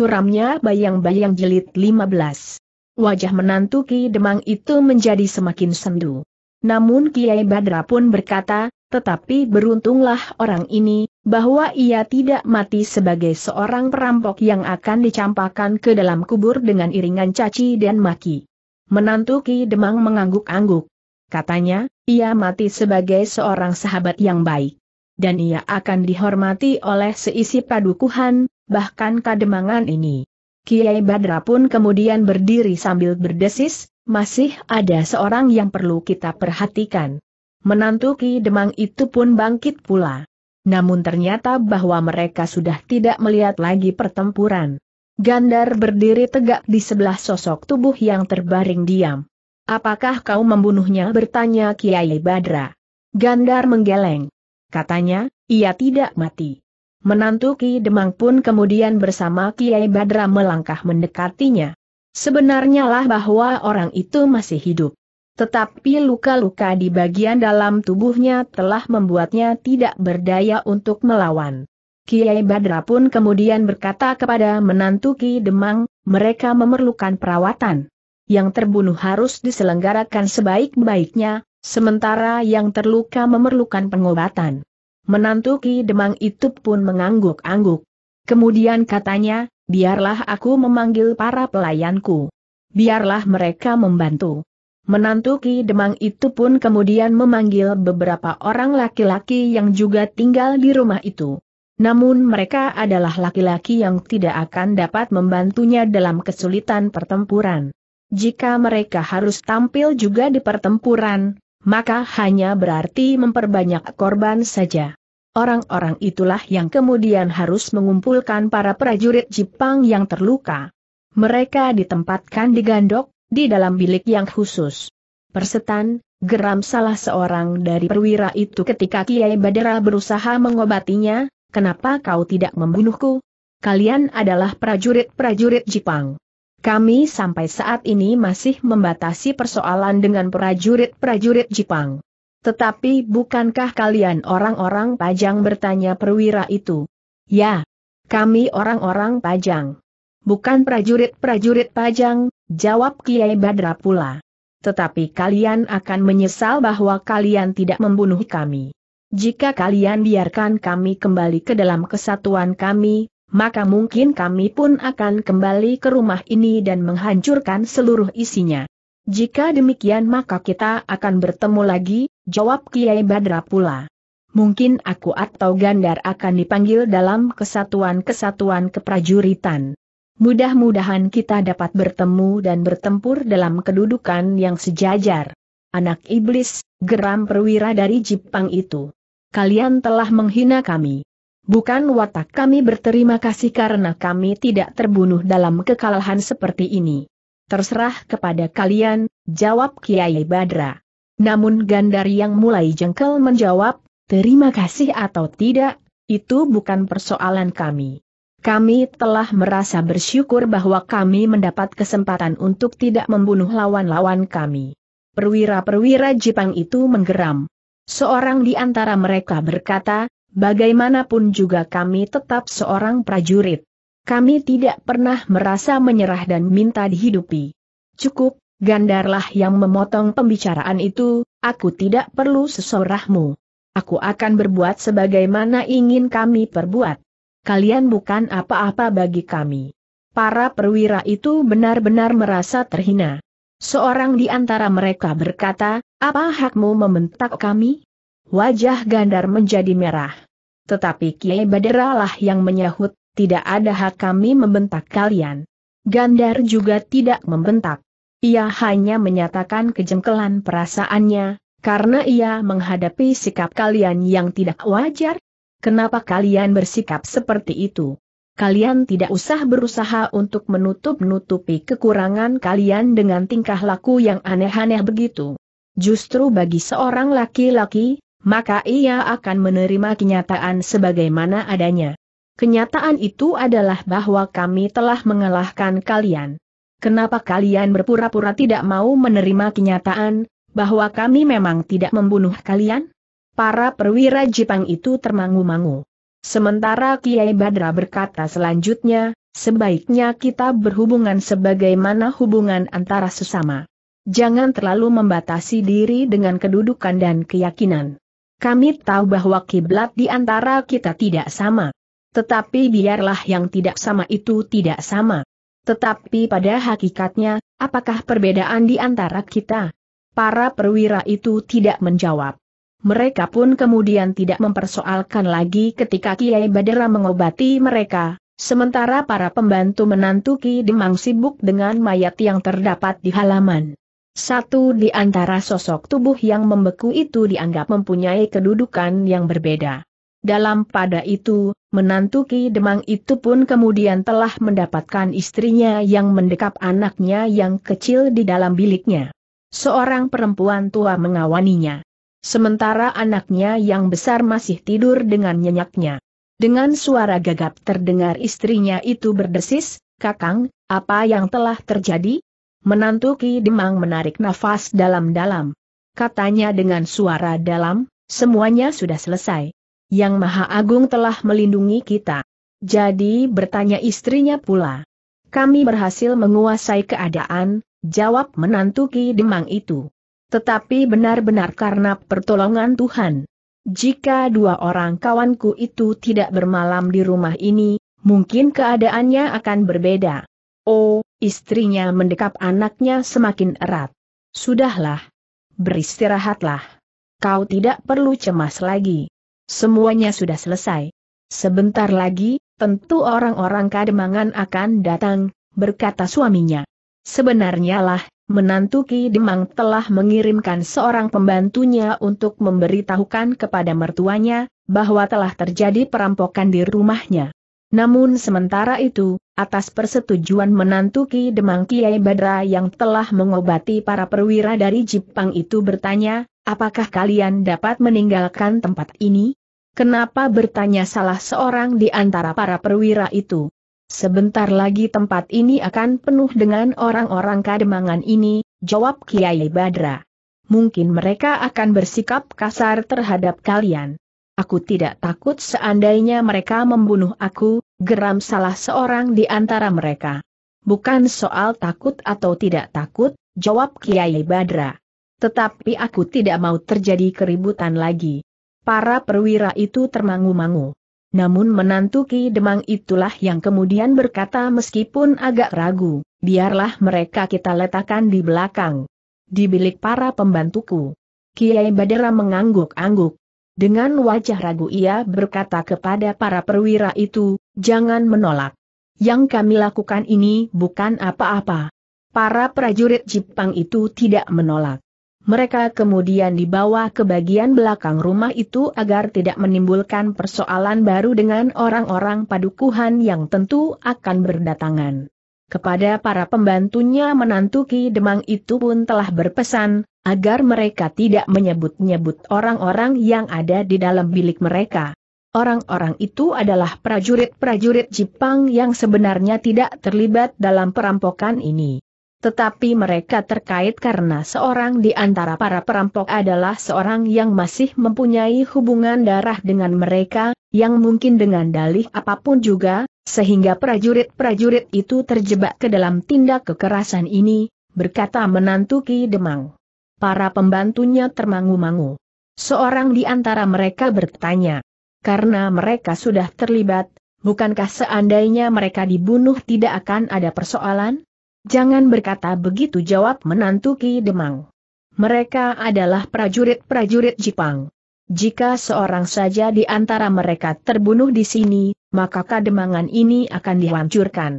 suramnya bayang-bayang jilid 15. Wajah menantu Ki Demang itu menjadi semakin sendu. Namun Kiai Badra pun berkata, tetapi beruntunglah orang ini, bahwa ia tidak mati sebagai seorang perampok yang akan dicampakkan ke dalam kubur dengan iringan caci dan maki. Menantu Ki Demang mengangguk-angguk. Katanya, ia mati sebagai seorang sahabat yang baik. Dan ia akan dihormati oleh seisi padukuhan, bahkan kademangan ini. Kiai Badra pun kemudian berdiri sambil berdesis, masih ada seorang yang perlu kita perhatikan. Menantu Ki Demang itu pun bangkit pula. Namun ternyata bahwa mereka sudah tidak melihat lagi pertempuran. Gandar berdiri tegak di sebelah sosok tubuh yang terbaring diam. Apakah kau membunuhnya bertanya Kiai Badra. Gandar menggeleng. Katanya, ia tidak mati. Menantu Ki Demang pun kemudian bersama Kiai Badra melangkah mendekatinya. Sebenarnya lah bahwa orang itu masih hidup. Tetapi luka-luka di bagian dalam tubuhnya telah membuatnya tidak berdaya untuk melawan. Kiai Badra pun kemudian berkata kepada menantu Ki Demang, mereka memerlukan perawatan. Yang terbunuh harus diselenggarakan sebaik-baiknya, sementara yang terluka memerlukan pengobatan. Menantu Ki Demang itu pun mengangguk-angguk. Kemudian katanya, biarlah aku memanggil para pelayanku. Biarlah mereka membantu. Menantu Ki Demang itu pun kemudian memanggil beberapa orang laki-laki yang juga tinggal di rumah itu. Namun mereka adalah laki-laki yang tidak akan dapat membantunya dalam kesulitan pertempuran. Jika mereka harus tampil juga di pertempuran, maka hanya berarti memperbanyak korban saja. Orang-orang itulah yang kemudian harus mengumpulkan para prajurit Jepang yang terluka. Mereka ditempatkan di gandok, di dalam bilik yang khusus. Persetan, geram salah seorang dari perwira itu ketika Kiai Badera berusaha mengobatinya, kenapa kau tidak membunuhku? Kalian adalah prajurit-prajurit Jepang. Kami sampai saat ini masih membatasi persoalan dengan prajurit-prajurit Jepang. Tetapi bukankah kalian orang-orang pajang bertanya perwira itu? Ya, kami orang-orang pajang. Bukan prajurit-prajurit pajang, jawab Kiai Badra pula. Tetapi kalian akan menyesal bahwa kalian tidak membunuh kami. Jika kalian biarkan kami kembali ke dalam kesatuan kami, maka mungkin kami pun akan kembali ke rumah ini dan menghancurkan seluruh isinya. Jika demikian maka kita akan bertemu lagi, jawab Kiai Badra pula. Mungkin aku atau Gandar akan dipanggil dalam kesatuan-kesatuan keprajuritan. Mudah-mudahan kita dapat bertemu dan bertempur dalam kedudukan yang sejajar. Anak iblis, geram perwira dari Jipang itu. Kalian telah menghina kami. Bukan watak kami berterima kasih karena kami tidak terbunuh dalam kekalahan seperti ini. Terserah kepada kalian, jawab Kiai Badra. Namun Gandari yang mulai jengkel menjawab, terima kasih atau tidak, itu bukan persoalan kami. Kami telah merasa bersyukur bahwa kami mendapat kesempatan untuk tidak membunuh lawan-lawan kami. Perwira-perwira Jepang itu menggeram. Seorang di antara mereka berkata, Bagaimanapun juga kami tetap seorang prajurit. Kami tidak pernah merasa menyerah dan minta dihidupi. Cukup, Gandarlah yang memotong pembicaraan itu, aku tidak perlu sesorahmu. Aku akan berbuat sebagaimana ingin kami perbuat. Kalian bukan apa-apa bagi kami. Para perwira itu benar-benar merasa terhina. Seorang di antara mereka berkata, apa hakmu membentak kami? Wajah Gandar menjadi merah. Tetapi Kiai Baderalah yang menyahut, tidak ada hak kami membentak kalian. Gandar juga tidak membentak. Ia hanya menyatakan kejengkelan perasaannya, karena ia menghadapi sikap kalian yang tidak wajar. Kenapa kalian bersikap seperti itu? Kalian tidak usah berusaha untuk menutup-nutupi kekurangan kalian dengan tingkah laku yang aneh-aneh begitu. Justru bagi seorang laki-laki, maka ia akan menerima kenyataan sebagaimana adanya. Kenyataan itu adalah bahwa kami telah mengalahkan kalian. Kenapa kalian berpura-pura tidak mau menerima kenyataan bahwa kami memang tidak membunuh kalian? Para perwira Jepang itu termangu-mangu. Sementara Kiai Badra berkata selanjutnya, sebaiknya kita berhubungan sebagaimana hubungan antara sesama. Jangan terlalu membatasi diri dengan kedudukan dan keyakinan. Kami tahu bahwa kiblat di antara kita tidak sama. Tetapi biarlah yang tidak sama itu tidak sama. Tetapi pada hakikatnya, apakah perbedaan di antara kita? Para perwira itu tidak menjawab. Mereka pun kemudian tidak mempersoalkan lagi ketika Kiai Badera mengobati mereka, sementara para pembantu menantu Ki Demang sibuk dengan mayat yang terdapat di halaman. Satu di antara sosok tubuh yang membeku itu dianggap mempunyai kedudukan yang berbeda. Dalam pada itu, menantu Ki Demang itu pun kemudian telah mendapatkan istrinya yang mendekap anaknya yang kecil di dalam biliknya. Seorang perempuan tua mengawaninya. Sementara anaknya yang besar masih tidur dengan nyenyaknya. Dengan suara gagap terdengar istrinya itu berdesis, Kakang, apa yang telah terjadi? Menantu Ki Demang menarik nafas dalam-dalam. Katanya dengan suara dalam, semuanya sudah selesai. Yang Maha Agung telah melindungi kita. Jadi bertanya istrinya pula. Kami berhasil menguasai keadaan, jawab menantu Ki Demang itu. Tetapi benar-benar karena pertolongan Tuhan. Jika dua orang kawanku itu tidak bermalam di rumah ini, mungkin keadaannya akan berbeda. Oh, istrinya mendekap anaknya semakin erat. Sudahlah. Beristirahatlah. Kau tidak perlu cemas lagi. Semuanya sudah selesai. Sebentar lagi, tentu orang-orang kademangan akan datang, berkata suaminya. Sebenarnya lah, menantu Ki Demang telah mengirimkan seorang pembantunya untuk memberitahukan kepada mertuanya, bahwa telah terjadi perampokan di rumahnya. Namun sementara itu, atas persetujuan menantu Ki Demang Kiai Badra yang telah mengobati para perwira dari Jepang itu bertanya, apakah kalian dapat meninggalkan tempat ini? Kenapa bertanya salah seorang di antara para perwira itu? Sebentar lagi tempat ini akan penuh dengan orang-orang kademangan ini, jawab Kiai Badra. Mungkin mereka akan bersikap kasar terhadap kalian. Aku tidak takut seandainya mereka membunuh aku, geram salah seorang di antara mereka. Bukan soal takut atau tidak takut, jawab Kiai Badra. Tetapi aku tidak mau terjadi keributan lagi. Para perwira itu termangu-mangu. Namun menantu Ki Demang itulah yang kemudian berkata meskipun agak ragu, biarlah mereka kita letakkan di belakang. Di bilik para pembantuku. Kiai Badra mengangguk-angguk. Dengan wajah ragu ia berkata kepada para perwira itu, jangan menolak. Yang kami lakukan ini bukan apa-apa. Para prajurit Jepang itu tidak menolak. Mereka kemudian dibawa ke bagian belakang rumah itu agar tidak menimbulkan persoalan baru dengan orang-orang padukuhan yang tentu akan berdatangan. Kepada para pembantunya menantu Ki Demang itu pun telah berpesan, agar mereka tidak menyebut-nyebut orang-orang yang ada di dalam bilik mereka. Orang-orang itu adalah prajurit-prajurit Jepang yang sebenarnya tidak terlibat dalam perampokan ini. Tetapi mereka terkait karena seorang di antara para perampok adalah seorang yang masih mempunyai hubungan darah dengan mereka, yang mungkin dengan dalih apapun juga, sehingga prajurit-prajurit itu terjebak ke dalam tindak kekerasan ini, berkata menantu Ki Demang. Para pembantunya termangu-mangu. Seorang di antara mereka bertanya, karena mereka sudah terlibat, bukankah seandainya mereka dibunuh tidak akan ada persoalan? Jangan berkata begitu jawab menantu Ki Demang. Mereka adalah prajurit-prajurit Jepang. Jika seorang saja di antara mereka terbunuh di sini, maka kademangan ini akan dihancurkan.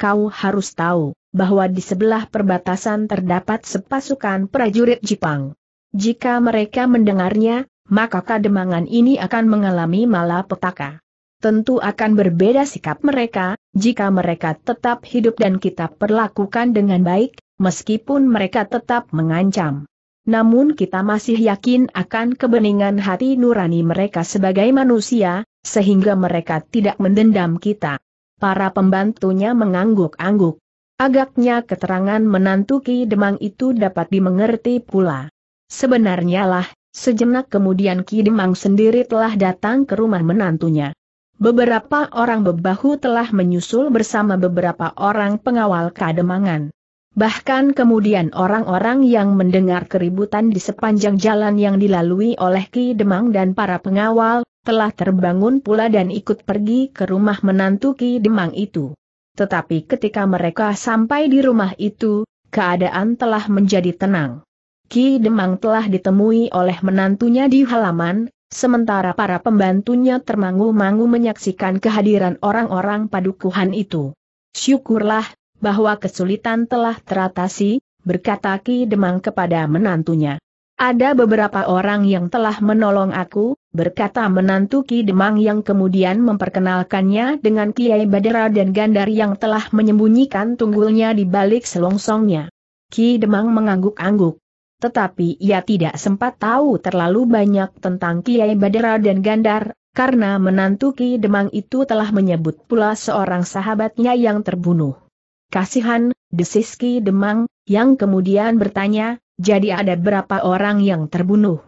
Kau harus tahu, bahwa di sebelah perbatasan terdapat sepasukan prajurit Jepang. Jika mereka mendengarnya, maka kademangan ini akan mengalami malapetaka. Tentu akan berbeda sikap mereka, jika mereka tetap hidup dan kita perlakukan dengan baik, meskipun mereka tetap mengancam. Namun kita masih yakin akan kebeningan hati nurani mereka sebagai manusia, sehingga mereka tidak mendendam kita. Para pembantunya mengangguk-angguk. Agaknya keterangan menantu Ki Demang itu dapat dimengerti pula. Sebenarnya lah, sejenak kemudian Ki Demang sendiri telah datang ke rumah menantunya. Beberapa orang bebahu telah menyusul bersama beberapa orang pengawal kademangan. Bahkan kemudian orang-orang yang mendengar keributan di sepanjang jalan yang dilalui oleh Ki Demang dan para pengawal, telah terbangun pula dan ikut pergi ke rumah menantu Ki Demang itu. Tetapi ketika mereka sampai di rumah itu, keadaan telah menjadi tenang. Ki Demang telah ditemui oleh menantunya di halaman, sementara para pembantunya termangu-mangu menyaksikan kehadiran orang-orang padukuhan itu. Syukurlah, bahwa kesulitan telah teratasi, berkata Ki Demang kepada menantunya. Ada beberapa orang yang telah menolong aku, berkata menantu Ki Demang yang kemudian memperkenalkannya dengan Kiai Badera dan Gandar yang telah menyembunyikan tunggulnya di balik selongsongnya. Ki Demang mengangguk-angguk. Tetapi ia tidak sempat tahu terlalu banyak tentang Kiai Badera dan Gandar, karena menantu Ki Demang itu telah menyebut pula seorang sahabatnya yang terbunuh. Kasihan, desis Ki Demang, yang kemudian bertanya, jadi ada berapa orang yang terbunuh?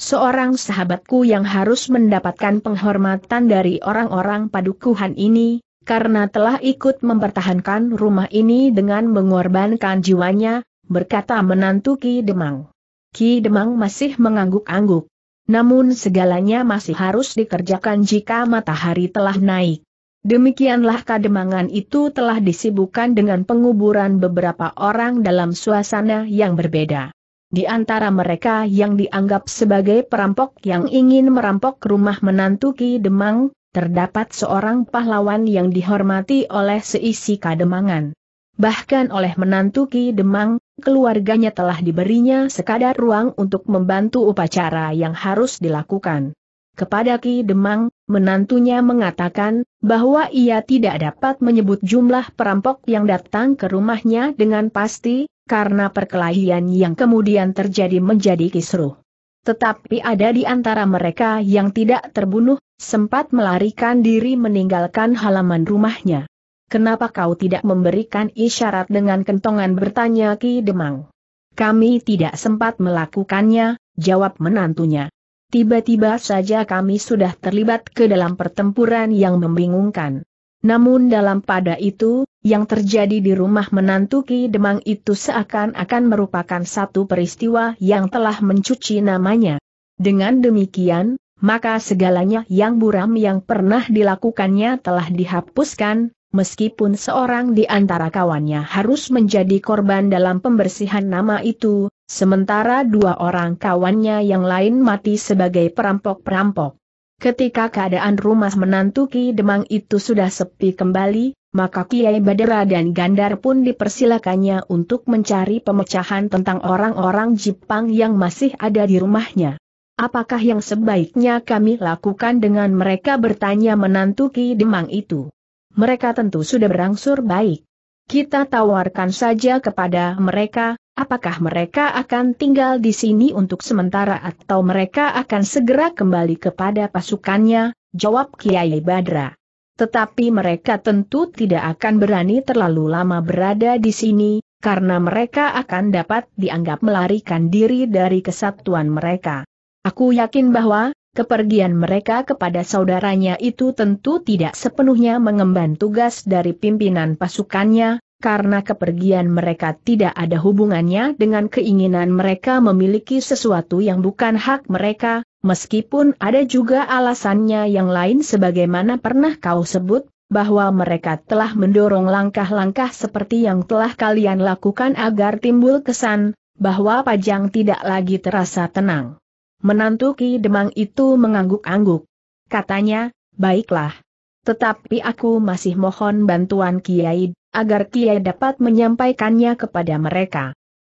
Seorang sahabatku yang harus mendapatkan penghormatan dari orang-orang padukuhan ini, karena telah ikut mempertahankan rumah ini dengan mengorbankan jiwanya, berkata menantu Ki Demang. Ki Demang masih mengangguk-angguk. Namun segalanya masih harus dikerjakan jika matahari telah naik. Demikianlah kademangan itu telah disibukkan dengan penguburan beberapa orang dalam suasana yang berbeda. Di antara mereka yang dianggap sebagai perampok yang ingin merampok rumah menantu Ki Demang, terdapat seorang pahlawan yang dihormati oleh seisi kademangan. Bahkan oleh menantu Ki Demang, keluarganya telah diberinya sekadar ruang untuk membantu upacara yang harus dilakukan. Kepada Ki Demang, menantunya mengatakan bahwa ia tidak dapat menyebut jumlah perampok yang datang ke rumahnya dengan pasti, karena perkelahian yang kemudian terjadi menjadi kisruh. Tetapi ada di antara mereka yang tidak terbunuh, sempat melarikan diri meninggalkan halaman rumahnya. Kenapa kau tidak memberikan isyarat dengan kentongan bertanya Ki Demang? Kami tidak sempat melakukannya, jawab menantunya. Tiba-tiba saja kami sudah terlibat ke dalam pertempuran yang membingungkan. Namun dalam pada itu, yang terjadi di rumah menantu Ki Demang itu seakan-akan merupakan satu peristiwa yang telah mencuci namanya. Dengan demikian, maka segalanya yang buram yang pernah dilakukannya telah dihapuskan, meskipun seorang di antara kawannya harus menjadi korban dalam pembersihan nama itu, sementara dua orang kawannya yang lain mati sebagai perampok-perampok. Ketika keadaan rumah menantu Ki Demang itu sudah sepi kembali, maka Kiai Badera dan Gandar pun dipersilakannya untuk mencari pemecahan tentang orang-orang Jepang yang masih ada di rumahnya. Apakah yang sebaiknya kami lakukan dengan mereka bertanya menantu Ki Demang itu? Mereka tentu sudah berangsur baik. Kita tawarkan saja kepada mereka, apakah mereka akan tinggal di sini untuk sementara atau mereka akan segera kembali kepada pasukannya, jawab Kiai Badra. Tetapi mereka tentu tidak akan berani terlalu lama berada di sini, karena mereka akan dapat dianggap melarikan diri dari kesatuan mereka. Aku yakin bahwa, kepergian mereka kepada saudaranya itu tentu tidak sepenuhnya mengemban tugas dari pimpinan pasukannya, karena kepergian mereka tidak ada hubungannya dengan keinginan mereka memiliki sesuatu yang bukan hak mereka, meskipun ada juga alasannya yang lain sebagaimana pernah kau sebut, bahwa mereka telah mendorong langkah-langkah seperti yang telah kalian lakukan agar timbul kesan, bahwa Pajang tidak lagi terasa tenang. Menantu Ki Demang itu mengangguk-angguk. Katanya, baiklah. Tetapi aku masih mohon bantuan Kiai agar Kiai dapat menyampaikannya kepada mereka.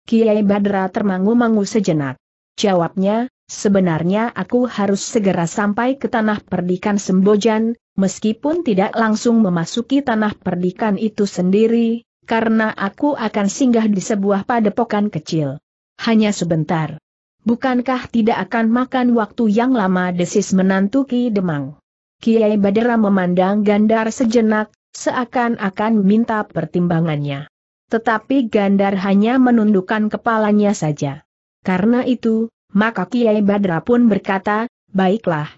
Kiai Badra termangu-mangu sejenak. Jawabnya, sebenarnya aku harus segera sampai ke tanah perdikan Sembojan, meskipun tidak langsung memasuki tanah perdikan itu sendiri, karena aku akan singgah di sebuah padepokan kecil. Hanya sebentar. Bukankah tidak akan makan waktu yang lama desis menantuki demang? Kiai Badra memandang Gandar sejenak, seakan-akan minta pertimbangannya. Tetapi Gandar hanya menundukkan kepalanya saja. Karena itu, maka Kiai Badra pun berkata, baiklah,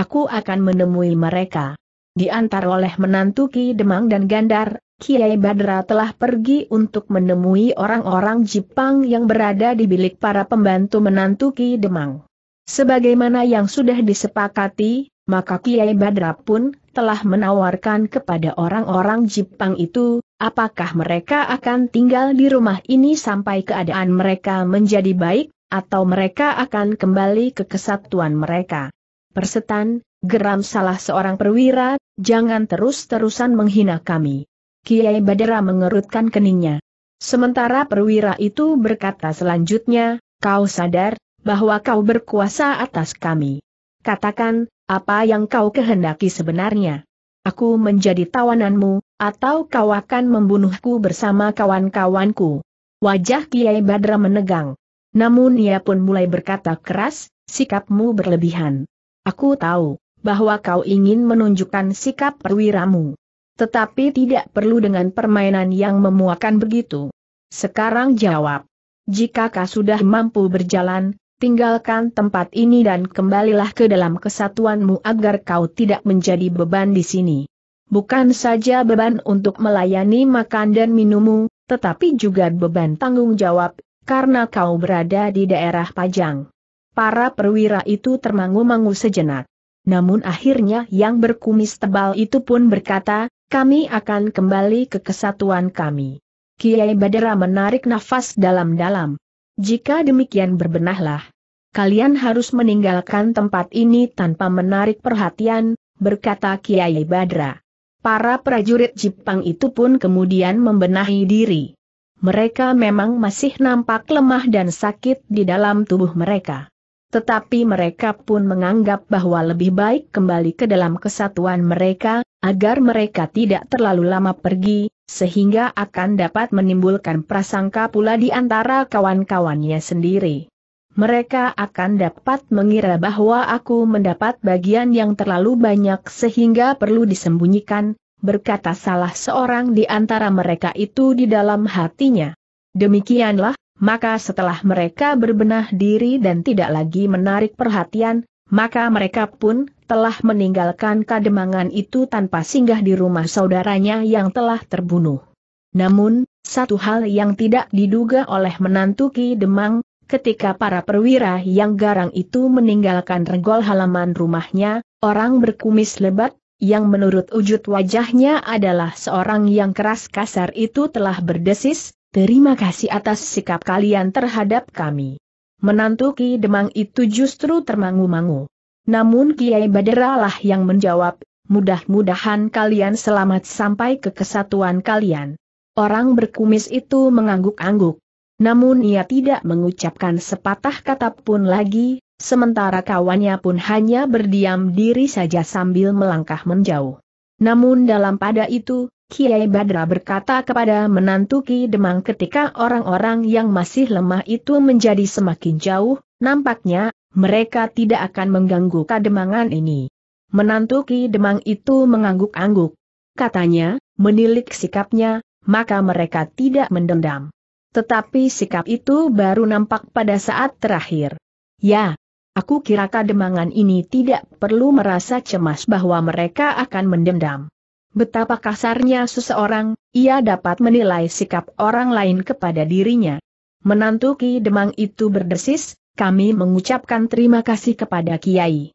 aku akan menemui mereka. Diantar oleh menantu Ki Demang dan Gandar, Kiai Badra telah pergi untuk menemui orang-orang Jepang yang berada di bilik para pembantu menantu Ki Demang. Sebagaimana yang sudah disepakati, maka Kiai Badra pun telah menawarkan kepada orang-orang Jepang itu, apakah mereka akan tinggal di rumah ini sampai keadaan mereka menjadi baik, atau mereka akan kembali ke kesatuan mereka. Persetan, geram salah seorang perwira, jangan terus-terusan menghina kami. Kiai Badra mengerutkan keningnya. Sementara perwira itu berkata selanjutnya, kau sadar, bahwa kau berkuasa atas kami. Katakan, apa yang kau kehendaki sebenarnya? Aku menjadi tawananmu, atau kau akan membunuhku bersama kawan-kawanku. Wajah Kiai Badra menegang. Namun ia pun mulai berkata keras, sikapmu berlebihan. Aku tahu, bahwa kau ingin menunjukkan sikap perwiramu. Tetapi tidak perlu dengan permainan yang memuakan begitu. Sekarang jawab. Jika kau sudah mampu berjalan, tinggalkan tempat ini dan kembalilah ke dalam kesatuanmu agar kau tidak menjadi beban di sini. Bukan saja beban untuk melayani makan dan minummu, tetapi juga beban tanggung jawab, karena kau berada di daerah Pajang. Para perwira itu termangu-mangu sejenak. Namun akhirnya yang berkumis tebal itu pun berkata, kami akan kembali ke kesatuan kami. Kiai Badara menarik nafas dalam-dalam. Jika demikian berbenahlah, kalian harus meninggalkan tempat ini tanpa menarik perhatian, berkata Kiai Badra. Para prajurit Jepang itu pun kemudian membenahi diri. Mereka memang masih nampak lemah dan sakit di dalam tubuh mereka. Tetapi mereka pun menganggap bahwa lebih baik kembali ke dalam kesatuan mereka, agar mereka tidak terlalu lama pergi, sehingga akan dapat menimbulkan prasangka pula di antara kawan-kawannya sendiri mereka akan dapat mengira bahwa aku mendapat bagian yang terlalu banyak sehingga perlu disembunyikan, berkata salah seorang di antara mereka itu di dalam hatinya. Demikianlah, maka setelah mereka berbenah diri dan tidak lagi menarik perhatian, maka mereka pun telah meninggalkan kademangan itu tanpa singgah di rumah saudaranya yang telah terbunuh. Namun, satu hal yang tidak diduga oleh menantu Ki Demang, Ketika para perwira yang garang itu meninggalkan regol halaman rumahnya, orang berkumis lebat, yang menurut wujud wajahnya adalah seorang yang keras kasar itu telah berdesis, terima kasih atas sikap kalian terhadap kami. Menantu Ki Demang itu justru termangu-mangu. Namun Kiai Baderalah yang menjawab, mudah-mudahan kalian selamat sampai ke kesatuan kalian. Orang berkumis itu mengangguk-angguk. Namun ia tidak mengucapkan sepatah kata pun lagi, sementara kawannya pun hanya berdiam diri saja sambil melangkah menjauh. Namun dalam pada itu, Kiai Badra berkata kepada menantu Ki Demang ketika orang-orang yang masih lemah itu menjadi semakin jauh, nampaknya, mereka tidak akan mengganggu kademangan ini. Menantu Ki Demang itu mengangguk-angguk. Katanya, menilik sikapnya, maka mereka tidak mendendam. Tetapi sikap itu baru nampak pada saat terakhir. Ya, aku kira kademangan ini tidak perlu merasa cemas bahwa mereka akan mendendam. Betapa kasarnya seseorang, ia dapat menilai sikap orang lain kepada dirinya. Menantu Ki Demang itu berdesis, kami mengucapkan terima kasih kepada Kiai.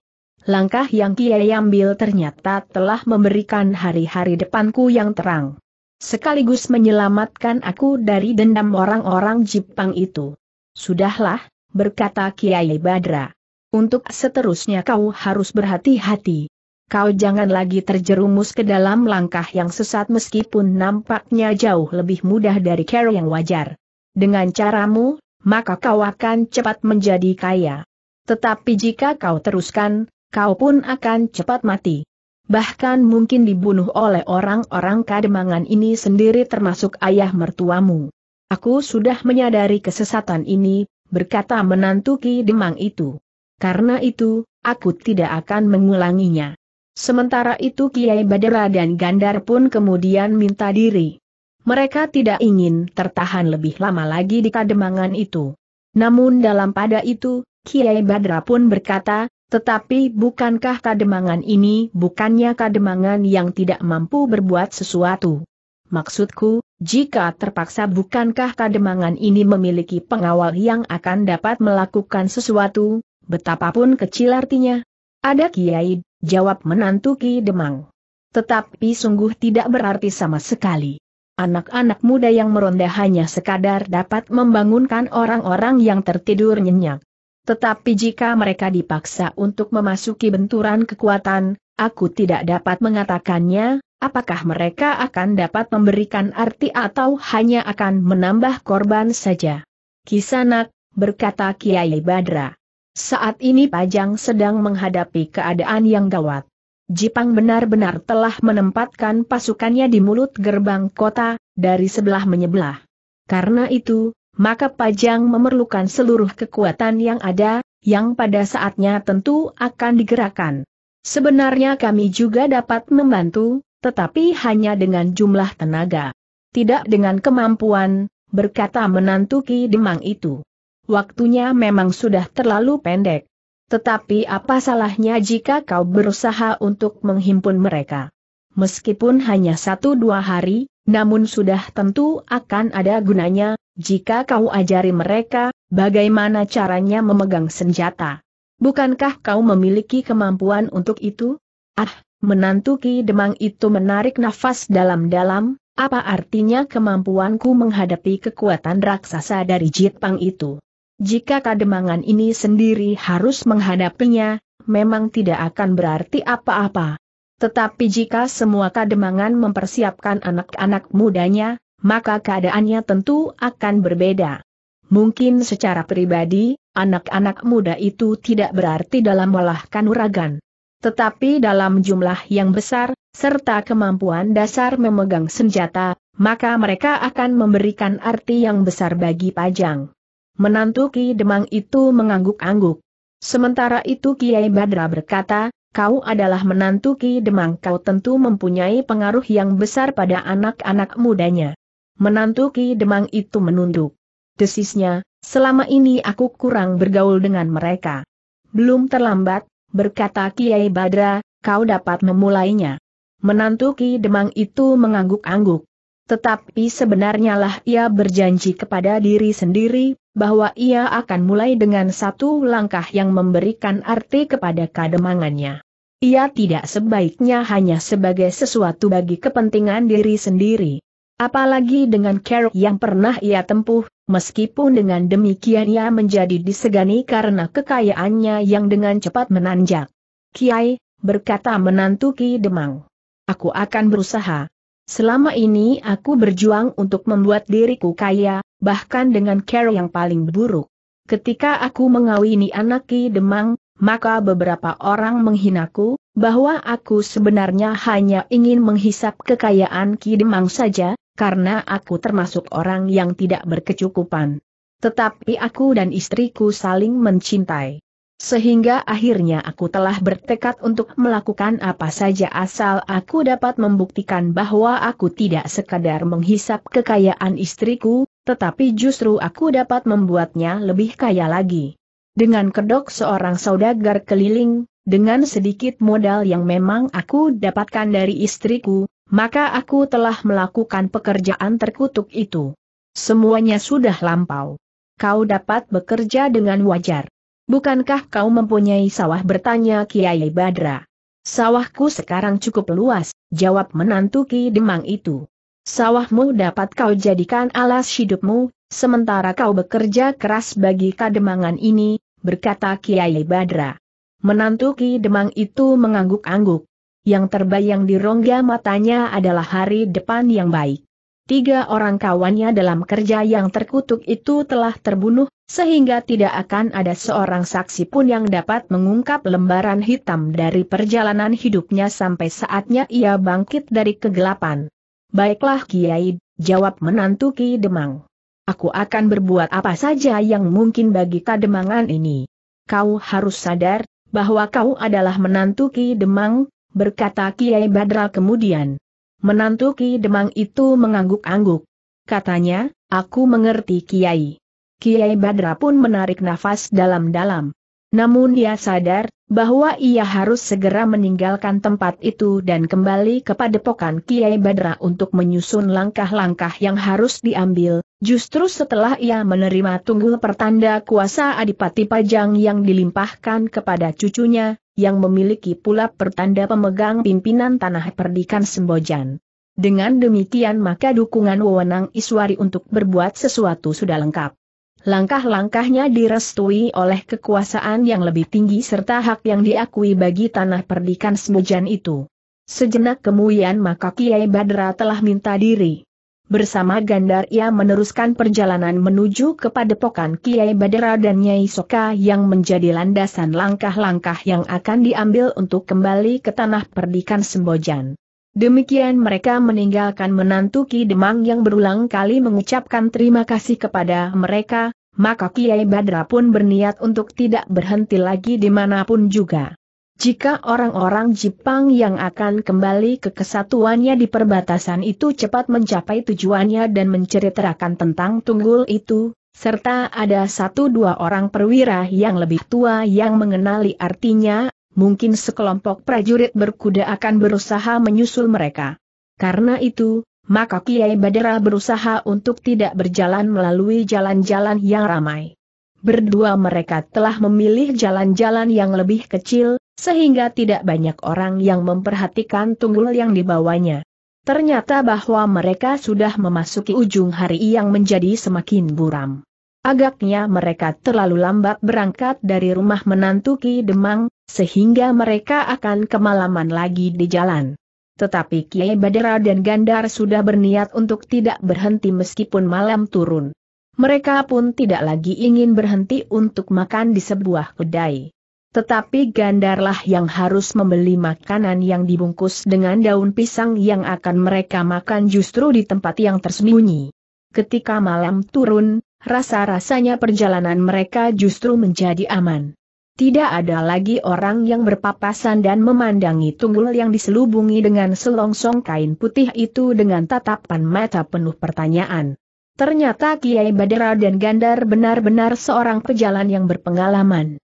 Langkah yang Kiai ambil ternyata telah memberikan hari-hari depanku yang terang sekaligus menyelamatkan aku dari dendam orang-orang Jepang itu. Sudahlah, berkata Kiai Badra. Untuk seterusnya kau harus berhati-hati. Kau jangan lagi terjerumus ke dalam langkah yang sesat meskipun nampaknya jauh lebih mudah dari cara yang wajar. Dengan caramu, maka kau akan cepat menjadi kaya. Tetapi jika kau teruskan, kau pun akan cepat mati bahkan mungkin dibunuh oleh orang-orang kademangan ini sendiri termasuk ayah mertuamu. Aku sudah menyadari kesesatan ini, berkata menantu Ki Demang itu. Karena itu, aku tidak akan mengulanginya. Sementara itu Kiai Badera dan Gandar pun kemudian minta diri. Mereka tidak ingin tertahan lebih lama lagi di kademangan itu. Namun dalam pada itu, Kiai Badra pun berkata, tetapi bukankah kademangan ini bukannya kademangan yang tidak mampu berbuat sesuatu? Maksudku, jika terpaksa bukankah kademangan ini memiliki pengawal yang akan dapat melakukan sesuatu, betapapun kecil artinya? Ada kiai, jawab menantu Ki Demang. Tetapi sungguh tidak berarti sama sekali. Anak-anak muda yang meronda hanya sekadar dapat membangunkan orang-orang yang tertidur nyenyak. Tetapi jika mereka dipaksa untuk memasuki benturan kekuatan, aku tidak dapat mengatakannya, apakah mereka akan dapat memberikan arti atau hanya akan menambah korban saja. Kisanak, berkata Kiai Badra. Saat ini Pajang sedang menghadapi keadaan yang gawat. Jipang benar-benar telah menempatkan pasukannya di mulut gerbang kota, dari sebelah menyebelah. Karena itu, maka Pajang memerlukan seluruh kekuatan yang ada, yang pada saatnya tentu akan digerakkan. Sebenarnya kami juga dapat membantu, tetapi hanya dengan jumlah tenaga. Tidak dengan kemampuan, berkata menantu Ki Demang itu. Waktunya memang sudah terlalu pendek. Tetapi apa salahnya jika kau berusaha untuk menghimpun mereka? Meskipun hanya satu dua hari, namun sudah tentu akan ada gunanya, jika kau ajari mereka, bagaimana caranya memegang senjata? Bukankah kau memiliki kemampuan untuk itu? Ah, menantu Ki Demang itu menarik nafas dalam-dalam, apa artinya kemampuanku menghadapi kekuatan raksasa dari Jitpang itu? Jika kademangan ini sendiri harus menghadapinya, memang tidak akan berarti apa-apa. Tetapi jika semua kademangan mempersiapkan anak-anak mudanya, maka keadaannya tentu akan berbeda. Mungkin secara pribadi, anak-anak muda itu tidak berarti dalam olah kanuragan. Tetapi dalam jumlah yang besar, serta kemampuan dasar memegang senjata, maka mereka akan memberikan arti yang besar bagi Pajang. Menantu Ki Demang itu mengangguk-angguk. Sementara itu Kiai Badra berkata, kau adalah menantu Ki Demang kau tentu mempunyai pengaruh yang besar pada anak-anak mudanya menantu Ki Demang itu menunduk. Desisnya, selama ini aku kurang bergaul dengan mereka. Belum terlambat, berkata Kiai Badra, kau dapat memulainya. Menantu Ki Demang itu mengangguk-angguk. Tetapi sebenarnya lah ia berjanji kepada diri sendiri, bahwa ia akan mulai dengan satu langkah yang memberikan arti kepada kademangannya. Ia tidak sebaiknya hanya sebagai sesuatu bagi kepentingan diri sendiri. Apalagi dengan kerok yang pernah ia tempuh, meskipun dengan demikian ia menjadi disegani karena kekayaannya yang dengan cepat menanjak. Kiai, berkata menantu Ki Demang. Aku akan berusaha. Selama ini aku berjuang untuk membuat diriku kaya, bahkan dengan kerok yang paling buruk. Ketika aku mengawini anak Ki Demang, maka beberapa orang menghinaku, bahwa aku sebenarnya hanya ingin menghisap kekayaan Ki Demang saja, karena aku termasuk orang yang tidak berkecukupan. Tetapi aku dan istriku saling mencintai. Sehingga akhirnya aku telah bertekad untuk melakukan apa saja asal aku dapat membuktikan bahwa aku tidak sekadar menghisap kekayaan istriku, tetapi justru aku dapat membuatnya lebih kaya lagi. Dengan kedok seorang saudagar keliling, dengan sedikit modal yang memang aku dapatkan dari istriku, maka aku telah melakukan pekerjaan terkutuk itu. Semuanya sudah lampau. Kau dapat bekerja dengan wajar. Bukankah kau mempunyai sawah bertanya Kiai Badra? Sawahku sekarang cukup luas, jawab menantu Ki Demang itu. Sawahmu dapat kau jadikan alas hidupmu, sementara kau bekerja keras bagi kademangan ini, berkata Kiai Badra. Menantu Ki Demang itu mengangguk-angguk, yang terbayang di rongga matanya adalah hari depan yang baik. Tiga orang kawannya dalam kerja yang terkutuk itu telah terbunuh, sehingga tidak akan ada seorang saksi pun yang dapat mengungkap lembaran hitam dari perjalanan hidupnya sampai saatnya ia bangkit dari kegelapan. Baiklah Kiai, jawab menantu Ki Demang. Aku akan berbuat apa saja yang mungkin bagi kademangan ini. Kau harus sadar, bahwa kau adalah menantu Ki Demang, berkata Kiai Badra kemudian. Menantu Ki Demang itu mengangguk-angguk. Katanya, aku mengerti Kiai. Kiai Badra pun menarik nafas dalam-dalam. Namun dia sadar, bahwa ia harus segera meninggalkan tempat itu dan kembali kepada padepokan Kiai Badra untuk menyusun langkah-langkah yang harus diambil, justru setelah ia menerima tunggul pertanda kuasa Adipati Pajang yang dilimpahkan kepada cucunya, yang memiliki pula pertanda pemegang pimpinan tanah perdikan Sembojan. Dengan demikian maka dukungan wewenang Iswari untuk berbuat sesuatu sudah lengkap. Langkah-langkahnya direstui oleh kekuasaan yang lebih tinggi serta hak yang diakui bagi tanah perdikan Sembojan itu. Sejenak kemudian maka Kiai Badra telah minta diri. Bersama Gandar ia meneruskan perjalanan menuju kepada pokan Kiai Badera dan Nyai Soka yang menjadi landasan langkah-langkah yang akan diambil untuk kembali ke tanah perdikan Sembojan. Demikian mereka meninggalkan menantu Ki Demang yang berulang kali mengucapkan terima kasih kepada mereka, maka Kiai Badra pun berniat untuk tidak berhenti lagi dimanapun juga. Jika orang-orang Jepang yang akan kembali ke kesatuannya di perbatasan itu cepat mencapai tujuannya dan menceritakan tentang tunggul itu, serta ada satu dua orang perwira yang lebih tua yang mengenali artinya, mungkin sekelompok prajurit berkuda akan berusaha menyusul mereka. Karena itu, maka Kiai Badara berusaha untuk tidak berjalan melalui jalan-jalan yang ramai. Berdua mereka telah memilih jalan-jalan yang lebih kecil, sehingga tidak banyak orang yang memperhatikan tunggul yang dibawanya. Ternyata bahwa mereka sudah memasuki ujung hari yang menjadi semakin buram. Agaknya mereka terlalu lambat berangkat dari rumah menantu Ki Demang, sehingga mereka akan kemalaman lagi di jalan. Tetapi Kiai Badera dan Gandar sudah berniat untuk tidak berhenti meskipun malam turun. Mereka pun tidak lagi ingin berhenti untuk makan di sebuah kedai. Tetapi gandarlah yang harus membeli makanan yang dibungkus dengan daun pisang yang akan mereka makan justru di tempat yang tersembunyi. Ketika malam turun, rasa-rasanya perjalanan mereka justru menjadi aman. Tidak ada lagi orang yang berpapasan dan memandangi tunggul yang diselubungi dengan selongsong kain putih itu dengan tatapan mata penuh pertanyaan. Ternyata Kiai Badera dan Gandar benar-benar seorang pejalan yang berpengalaman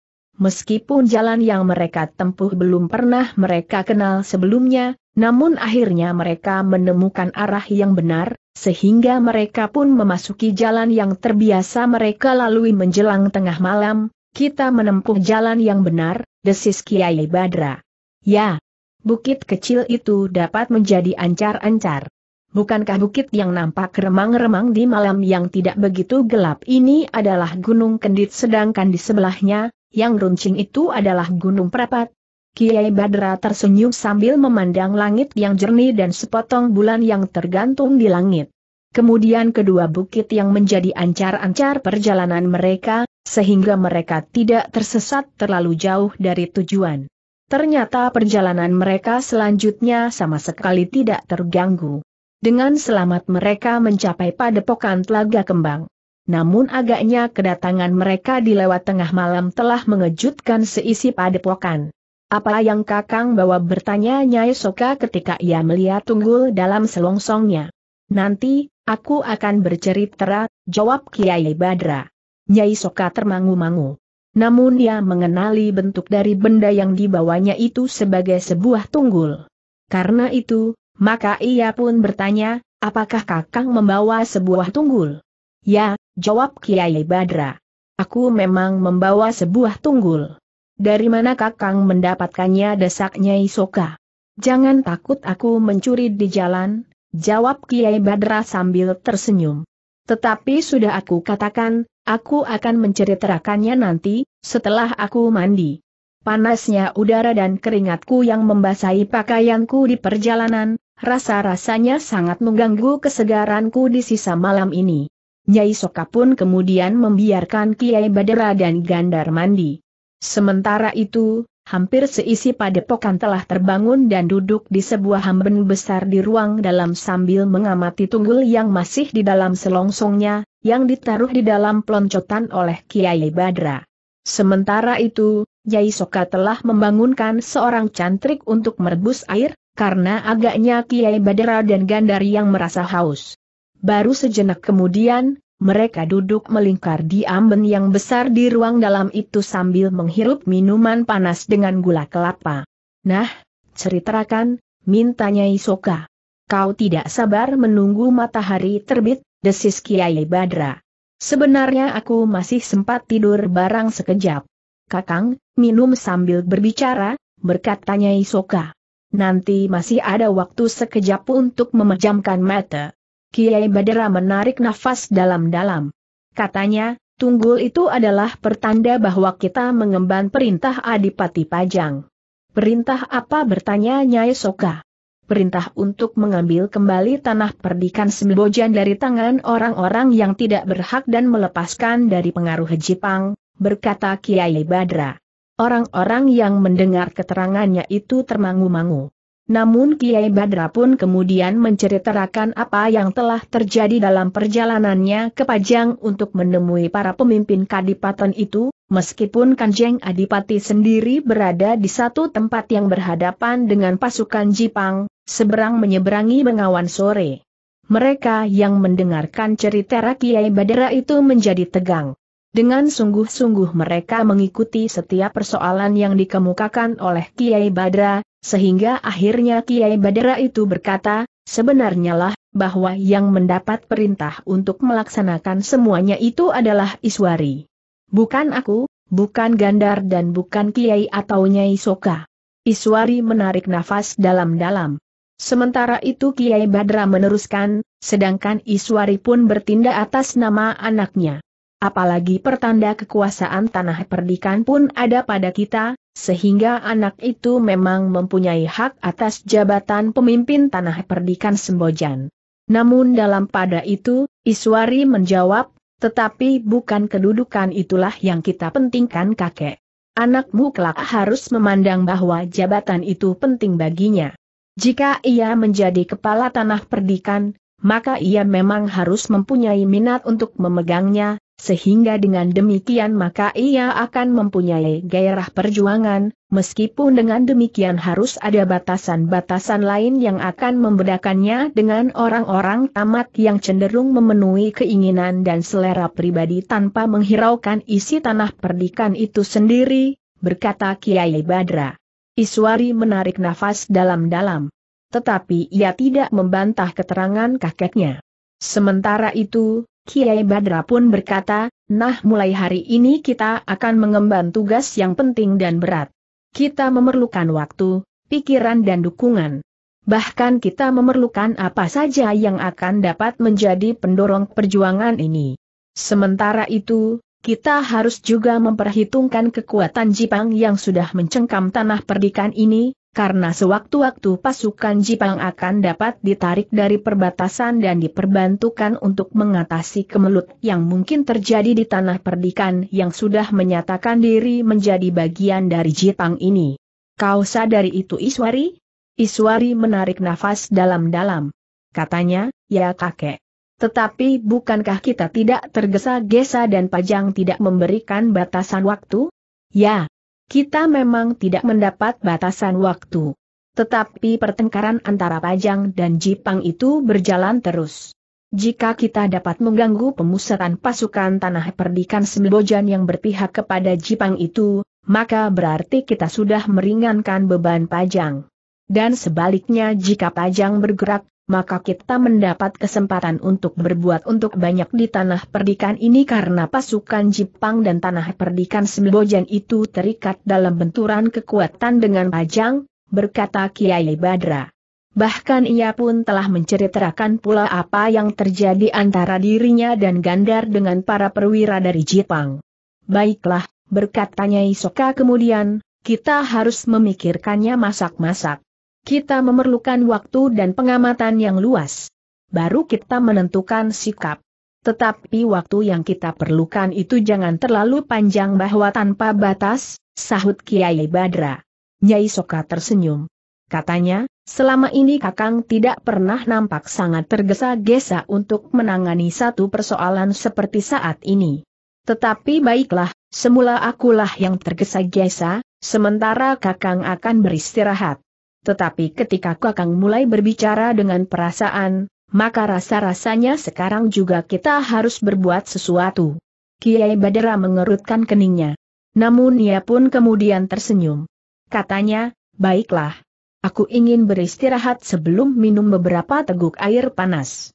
meskipun jalan yang mereka tempuh belum pernah mereka kenal sebelumnya, namun akhirnya mereka menemukan arah yang benar, sehingga mereka pun memasuki jalan yang terbiasa mereka lalui menjelang tengah malam, kita menempuh jalan yang benar, desis Kiai Badra. Ya, bukit kecil itu dapat menjadi ancar-ancar. Bukankah bukit yang nampak remang-remang di malam yang tidak begitu gelap ini adalah Gunung Kendit sedangkan di sebelahnya, yang runcing itu adalah gunung Prapat. Kiai Badra tersenyum sambil memandang langit yang jernih dan sepotong bulan yang tergantung di langit. Kemudian kedua bukit yang menjadi ancar-ancar perjalanan mereka, sehingga mereka tidak tersesat terlalu jauh dari tujuan. Ternyata perjalanan mereka selanjutnya sama sekali tidak terganggu. Dengan selamat mereka mencapai padepokan Telaga Kembang namun agaknya kedatangan mereka di lewat tengah malam telah mengejutkan seisi padepokan. Apa yang kakang bawa bertanya Nyai Soka ketika ia melihat tunggul dalam selongsongnya. Nanti, aku akan bercerita, jawab Kiai Badra. Nyai Soka termangu-mangu. Namun ia mengenali bentuk dari benda yang dibawanya itu sebagai sebuah tunggul. Karena itu, maka ia pun bertanya, apakah kakang membawa sebuah tunggul? Ya, jawab Kiai Badra. Aku memang membawa sebuah tunggul. Dari mana kakang mendapatkannya desaknya Isoka? Jangan takut aku mencuri di jalan, jawab Kiai Badra sambil tersenyum. Tetapi sudah aku katakan, aku akan menceritakannya nanti, setelah aku mandi. Panasnya udara dan keringatku yang membasahi pakaianku di perjalanan, rasa-rasanya sangat mengganggu kesegaranku di sisa malam ini. Nyai Soka pun kemudian membiarkan Kiai Badera dan Gandar mandi. Sementara itu, hampir seisi padepokan telah terbangun dan duduk di sebuah hamben besar di ruang dalam sambil mengamati tunggul yang masih di dalam selongsongnya, yang ditaruh di dalam peloncotan oleh Kiai Badra. Sementara itu, Nyai Soka telah membangunkan seorang cantrik untuk merebus air, karena agaknya Kiai Badra dan Gandar yang merasa haus. Baru sejenak kemudian, mereka duduk melingkar di amben yang besar di ruang dalam itu sambil menghirup minuman panas dengan gula kelapa. Nah, ceritakan, mintanya Isoka. Kau tidak sabar menunggu matahari terbit, desis Kiai Badra. Sebenarnya aku masih sempat tidur barang sekejap. Kakang, minum sambil berbicara, berkata nyai Soka. Nanti masih ada waktu sekejap untuk memejamkan mata. Kiai Badera menarik nafas dalam-dalam. Katanya, tunggul itu adalah pertanda bahwa kita mengemban perintah Adipati Pajang. Perintah apa bertanya Nyai Soka? Perintah untuk mengambil kembali tanah perdikan Sembojan dari tangan orang-orang yang tidak berhak dan melepaskan dari pengaruh Jepang, berkata Kiai Badra. Orang-orang yang mendengar keterangannya itu termangu-mangu. Namun Kiai Badra pun kemudian menceritakan apa yang telah terjadi dalam perjalanannya ke Pajang untuk menemui para pemimpin kadipaten itu, meskipun Kanjeng Adipati sendiri berada di satu tempat yang berhadapan dengan pasukan Jipang, seberang menyeberangi Bengawan sore. Mereka yang mendengarkan cerita Kiai Badra itu menjadi tegang. Dengan sungguh-sungguh mereka mengikuti setiap persoalan yang dikemukakan oleh Kiai Badra, sehingga akhirnya Kiai Badra itu berkata, sebenarnya lah, bahwa yang mendapat perintah untuk melaksanakan semuanya itu adalah Iswari. Bukan aku, bukan Gandar dan bukan Kiai atau Nyai Soka. Iswari menarik nafas dalam-dalam. Sementara itu Kiai Badra meneruskan, sedangkan Iswari pun bertindak atas nama anaknya apalagi pertanda kekuasaan tanah perdikan pun ada pada kita, sehingga anak itu memang mempunyai hak atas jabatan pemimpin tanah perdikan Sembojan. Namun dalam pada itu, Iswari menjawab, tetapi bukan kedudukan itulah yang kita pentingkan kakek. Anakmu kelak harus memandang bahwa jabatan itu penting baginya. Jika ia menjadi kepala tanah perdikan, maka ia memang harus mempunyai minat untuk memegangnya, sehingga dengan demikian maka ia akan mempunyai gairah perjuangan, meskipun dengan demikian harus ada batasan-batasan lain yang akan membedakannya dengan orang-orang tamat yang cenderung memenuhi keinginan dan selera pribadi tanpa menghiraukan isi tanah perdikan itu sendiri, berkata Kiai Badra. Iswari menarik nafas dalam-dalam. Tetapi ia tidak membantah keterangan kakeknya. Sementara itu, Kiai Badra pun berkata, nah mulai hari ini kita akan mengemban tugas yang penting dan berat. Kita memerlukan waktu, pikiran dan dukungan. Bahkan kita memerlukan apa saja yang akan dapat menjadi pendorong perjuangan ini. Sementara itu, kita harus juga memperhitungkan kekuatan Jipang yang sudah mencengkam tanah perdikan ini, karena sewaktu-waktu pasukan Jipang akan dapat ditarik dari perbatasan dan diperbantukan untuk mengatasi kemelut yang mungkin terjadi di tanah perdikan yang sudah menyatakan diri menjadi bagian dari Jipang ini. Kau sadari itu Iswari? Iswari menarik nafas dalam-dalam. Katanya, ya kakek. Tetapi bukankah kita tidak tergesa-gesa dan pajang tidak memberikan batasan waktu? Ya, kita memang tidak mendapat batasan waktu. Tetapi pertengkaran antara Pajang dan Jipang itu berjalan terus. Jika kita dapat mengganggu pemusatan pasukan tanah perdikan Sembojan yang berpihak kepada Jipang itu, maka berarti kita sudah meringankan beban Pajang. Dan sebaliknya jika Pajang bergerak, maka kita mendapat kesempatan untuk berbuat untuk banyak di tanah perdikan ini karena pasukan Jepang dan tanah perdikan Sembojan itu terikat dalam benturan kekuatan dengan Pajang, berkata Kiai Badra. Bahkan ia pun telah menceritakan pula apa yang terjadi antara dirinya dan Gandar dengan para perwira dari Jepang. Baiklah, berkatanya Isoka kemudian, kita harus memikirkannya masak-masak. Kita memerlukan waktu dan pengamatan yang luas. Baru kita menentukan sikap. Tetapi waktu yang kita perlukan itu jangan terlalu panjang bahwa tanpa batas, sahut Kiai Badra. Nyai Soka tersenyum. Katanya, selama ini Kakang tidak pernah nampak sangat tergesa-gesa untuk menangani satu persoalan seperti saat ini. Tetapi baiklah, semula akulah yang tergesa-gesa, sementara Kakang akan beristirahat. Tetapi ketika Kakang mulai berbicara dengan perasaan, maka rasa-rasanya sekarang juga kita harus berbuat sesuatu. Kiai Badara mengerutkan keningnya. Namun ia pun kemudian tersenyum. Katanya, baiklah. Aku ingin beristirahat sebelum minum beberapa teguk air panas.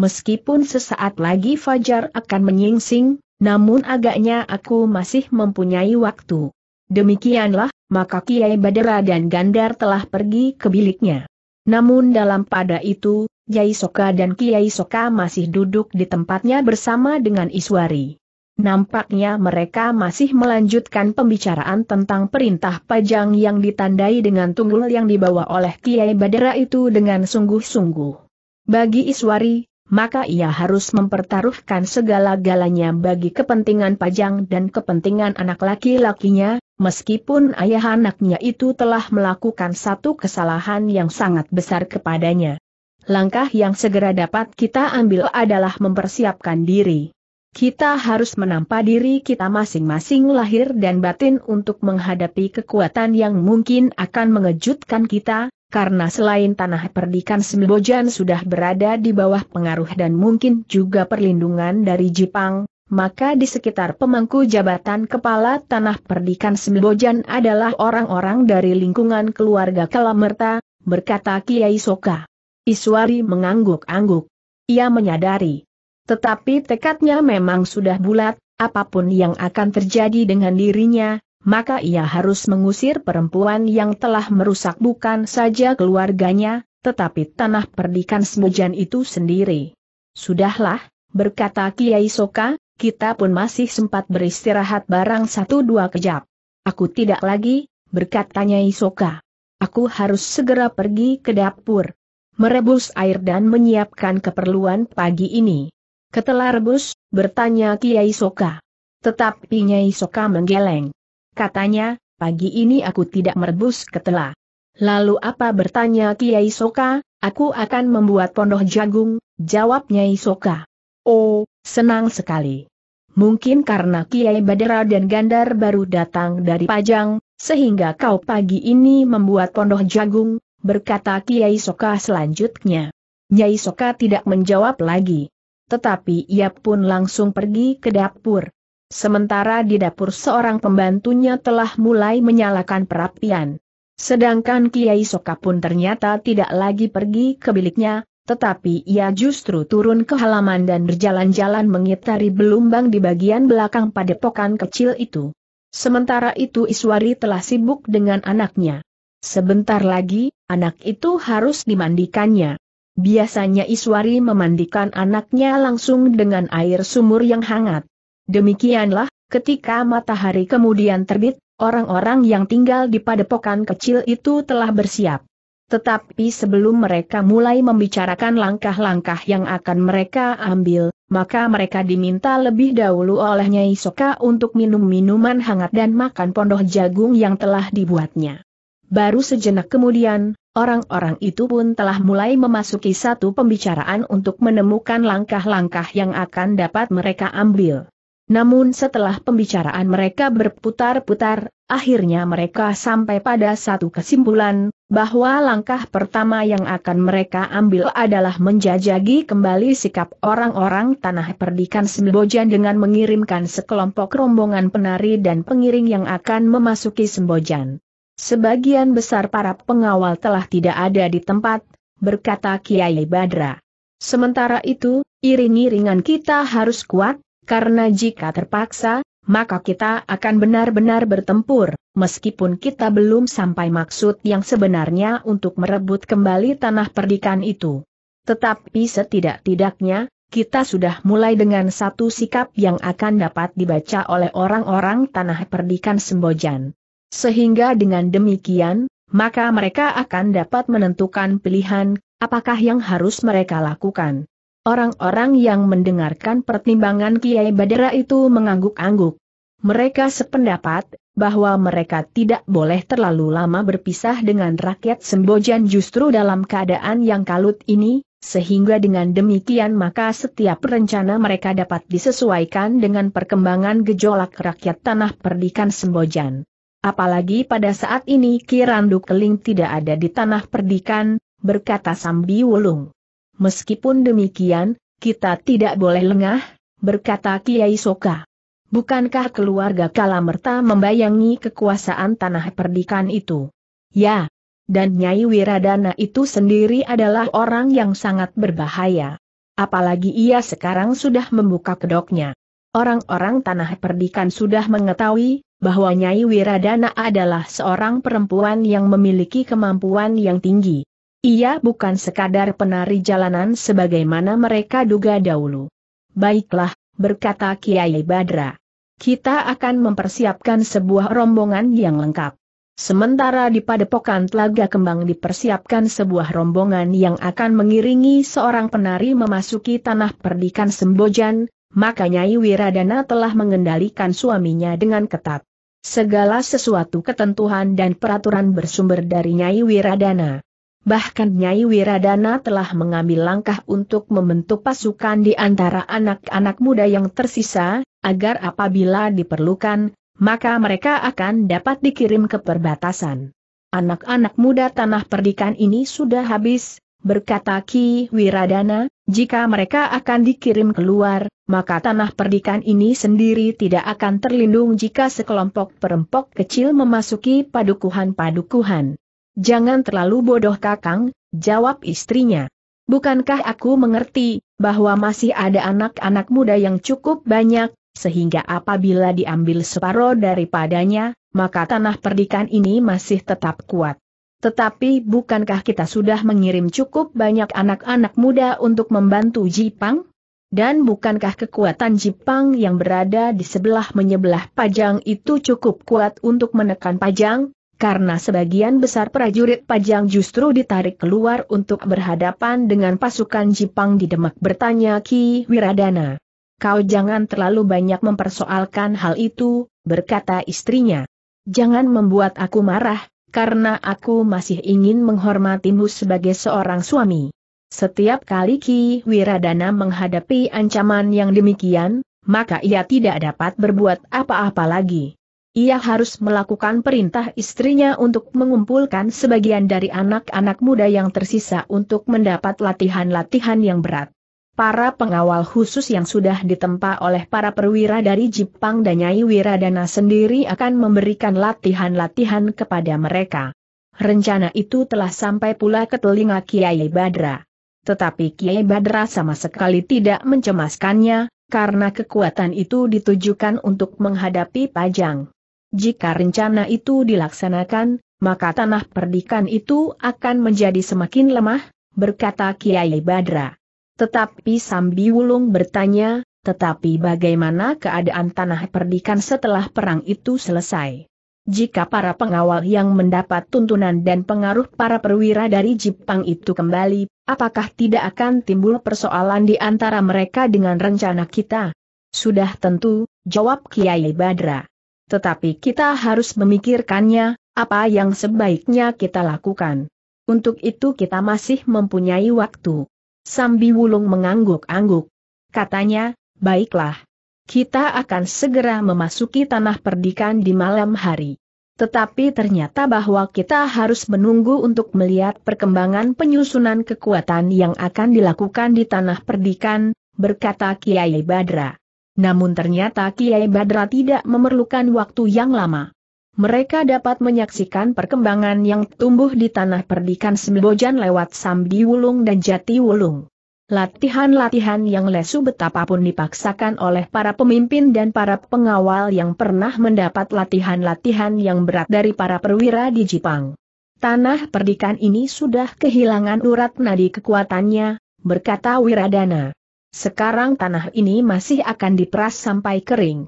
Meskipun sesaat lagi Fajar akan menyingsing, namun agaknya aku masih mempunyai waktu. Demikianlah, maka Kiai Badera dan Gandar telah pergi ke biliknya. Namun dalam pada itu, Jai Soka dan Kiai Soka masih duduk di tempatnya bersama dengan Iswari. Nampaknya mereka masih melanjutkan pembicaraan tentang perintah pajang yang ditandai dengan tunggul yang dibawa oleh Kiai Badera itu dengan sungguh-sungguh. Bagi Iswari, maka ia harus mempertaruhkan segala-galanya bagi kepentingan pajang dan kepentingan anak laki-lakinya, meskipun ayah anaknya itu telah melakukan satu kesalahan yang sangat besar kepadanya. Langkah yang segera dapat kita ambil adalah mempersiapkan diri. Kita harus menampa diri kita masing-masing lahir dan batin untuk menghadapi kekuatan yang mungkin akan mengejutkan kita, karena selain tanah perdikan Sembojan sudah berada di bawah pengaruh dan mungkin juga perlindungan dari Jepang, maka di sekitar pemangku jabatan kepala tanah perdikan Sembojan adalah orang-orang dari lingkungan keluarga Kalamerta, berkata Kiai Soka. Iswari mengangguk-angguk. Ia menyadari. Tetapi tekadnya memang sudah bulat, apapun yang akan terjadi dengan dirinya, maka ia harus mengusir perempuan yang telah merusak bukan saja keluarganya, tetapi tanah perdikan Sembojan itu sendiri. Sudahlah, berkata Kiai Soka, kita pun masih sempat beristirahat barang satu dua kejap. Aku tidak lagi, berkata Nyai Soka. Aku harus segera pergi ke dapur. Merebus air dan menyiapkan keperluan pagi ini. Ketela rebus, bertanya Kiai Soka. Tetapi Nyai Soka menggeleng. Katanya, pagi ini aku tidak merebus ketela. Lalu apa bertanya Kiai Soka, aku akan membuat pondoh jagung, jawab Nyai Soka. Oh, senang sekali mungkin karena Kiai Badera dan Gandar baru datang dari Pajang, sehingga kau pagi ini membuat pondok jagung, berkata Kiai Soka selanjutnya. Nyai Soka tidak menjawab lagi. Tetapi ia pun langsung pergi ke dapur. Sementara di dapur seorang pembantunya telah mulai menyalakan perapian. Sedangkan Kiai Soka pun ternyata tidak lagi pergi ke biliknya, tetapi ia justru turun ke halaman dan berjalan-jalan mengitari belumbang di bagian belakang padepokan kecil itu. Sementara itu Iswari telah sibuk dengan anaknya. Sebentar lagi, anak itu harus dimandikannya. Biasanya Iswari memandikan anaknya langsung dengan air sumur yang hangat. Demikianlah, ketika matahari kemudian terbit, orang-orang yang tinggal di padepokan kecil itu telah bersiap. Tetapi sebelum mereka mulai membicarakan langkah-langkah yang akan mereka ambil, maka mereka diminta lebih dahulu oleh Nyai Soka untuk minum minuman hangat dan makan pondoh jagung yang telah dibuatnya. Baru sejenak kemudian, orang-orang itu pun telah mulai memasuki satu pembicaraan untuk menemukan langkah-langkah yang akan dapat mereka ambil. Namun setelah pembicaraan mereka berputar-putar, akhirnya mereka sampai pada satu kesimpulan, bahwa langkah pertama yang akan mereka ambil adalah menjajagi kembali sikap orang-orang tanah perdikan Sembojan dengan mengirimkan sekelompok rombongan penari dan pengiring yang akan memasuki Sembojan. Sebagian besar para pengawal telah tidak ada di tempat, berkata Kiai Badra. Sementara itu, iring-iringan kita harus kuat, karena jika terpaksa, maka kita akan benar-benar bertempur, meskipun kita belum sampai maksud yang sebenarnya untuk merebut kembali tanah perdikan itu. Tetapi setidak-tidaknya, kita sudah mulai dengan satu sikap yang akan dapat dibaca oleh orang-orang tanah perdikan Sembojan. Sehingga dengan demikian, maka mereka akan dapat menentukan pilihan, apakah yang harus mereka lakukan. Orang-orang yang mendengarkan pertimbangan Kiai Badara itu mengangguk-angguk. Mereka sependapat, bahwa mereka tidak boleh terlalu lama berpisah dengan rakyat Sembojan justru dalam keadaan yang kalut ini, sehingga dengan demikian maka setiap rencana mereka dapat disesuaikan dengan perkembangan gejolak rakyat tanah perdikan Sembojan. Apalagi pada saat ini Kirandu Keling tidak ada di tanah perdikan, berkata Sambi Wulung. Meskipun demikian, kita tidak boleh lengah, berkata Kiai Soka. Bukankah keluarga Kalamerta membayangi kekuasaan tanah perdikan itu? Ya. Dan Nyai Wiradana itu sendiri adalah orang yang sangat berbahaya. Apalagi ia sekarang sudah membuka kedoknya. Orang-orang tanah perdikan sudah mengetahui bahwa Nyai Wiradana adalah seorang perempuan yang memiliki kemampuan yang tinggi. Ia bukan sekadar penari jalanan sebagaimana mereka duga dahulu. Baiklah, berkata Kiai Badra. Kita akan mempersiapkan sebuah rombongan yang lengkap. Sementara di padepokan Telaga Kembang dipersiapkan sebuah rombongan yang akan mengiringi seorang penari memasuki tanah perdikan Sembojan, maka Nyai Wiradana telah mengendalikan suaminya dengan ketat. Segala sesuatu ketentuan dan peraturan bersumber dari Nyai Wiradana. Bahkan Nyai Wiradana telah mengambil langkah untuk membentuk pasukan di antara anak-anak muda yang tersisa, agar apabila diperlukan, maka mereka akan dapat dikirim ke perbatasan. Anak-anak muda tanah perdikan ini sudah habis, berkata Ki Wiradana, jika mereka akan dikirim keluar, maka tanah perdikan ini sendiri tidak akan terlindung jika sekelompok perempok kecil memasuki padukuhan-padukuhan. Jangan terlalu bodoh kakang, jawab istrinya. Bukankah aku mengerti, bahwa masih ada anak-anak muda yang cukup banyak, sehingga apabila diambil separoh daripadanya, maka tanah perdikan ini masih tetap kuat. Tetapi bukankah kita sudah mengirim cukup banyak anak-anak muda untuk membantu Jipang? Dan bukankah kekuatan Jipang yang berada di sebelah menyebelah Pajang itu cukup kuat untuk menekan Pajang? karena sebagian besar prajurit Pajang justru ditarik keluar untuk berhadapan dengan pasukan Jipang di Demak bertanya Ki Wiradana. Kau jangan terlalu banyak mempersoalkan hal itu, berkata istrinya. Jangan membuat aku marah, karena aku masih ingin menghormatimu sebagai seorang suami. Setiap kali Ki Wiradana menghadapi ancaman yang demikian, maka ia tidak dapat berbuat apa-apa lagi. Ia harus melakukan perintah istrinya untuk mengumpulkan sebagian dari anak-anak muda yang tersisa untuk mendapat latihan-latihan yang berat. Para pengawal khusus yang sudah ditempa oleh para perwira dari Jepang dan Nyai Wiradana sendiri akan memberikan latihan-latihan kepada mereka. Rencana itu telah sampai pula ke telinga Kiai Badra. Tetapi Kiai Badra sama sekali tidak mencemaskannya, karena kekuatan itu ditujukan untuk menghadapi Pajang. Jika rencana itu dilaksanakan, maka tanah perdikan itu akan menjadi semakin lemah, berkata Kiai Badra. Tetapi Sambi Wulung bertanya, tetapi bagaimana keadaan tanah perdikan setelah perang itu selesai? Jika para pengawal yang mendapat tuntunan dan pengaruh para perwira dari Jepang itu kembali, apakah tidak akan timbul persoalan di antara mereka dengan rencana kita? Sudah tentu, jawab Kiai Badra. Tetapi kita harus memikirkannya, apa yang sebaiknya kita lakukan. Untuk itu kita masih mempunyai waktu. Sambi Wulung mengangguk-angguk. Katanya, baiklah. Kita akan segera memasuki tanah perdikan di malam hari. Tetapi ternyata bahwa kita harus menunggu untuk melihat perkembangan penyusunan kekuatan yang akan dilakukan di tanah perdikan, berkata Kiai Badra. Namun ternyata Kiai Badra tidak memerlukan waktu yang lama. Mereka dapat menyaksikan perkembangan yang tumbuh di tanah perdikan Sembojan lewat Samdi Wulung dan Jati Wulung. Latihan-latihan yang lesu betapapun dipaksakan oleh para pemimpin dan para pengawal yang pernah mendapat latihan-latihan yang berat dari para perwira di Jepang. Tanah perdikan ini sudah kehilangan urat nadi kekuatannya, berkata Wiradana. Sekarang tanah ini masih akan diperas sampai kering.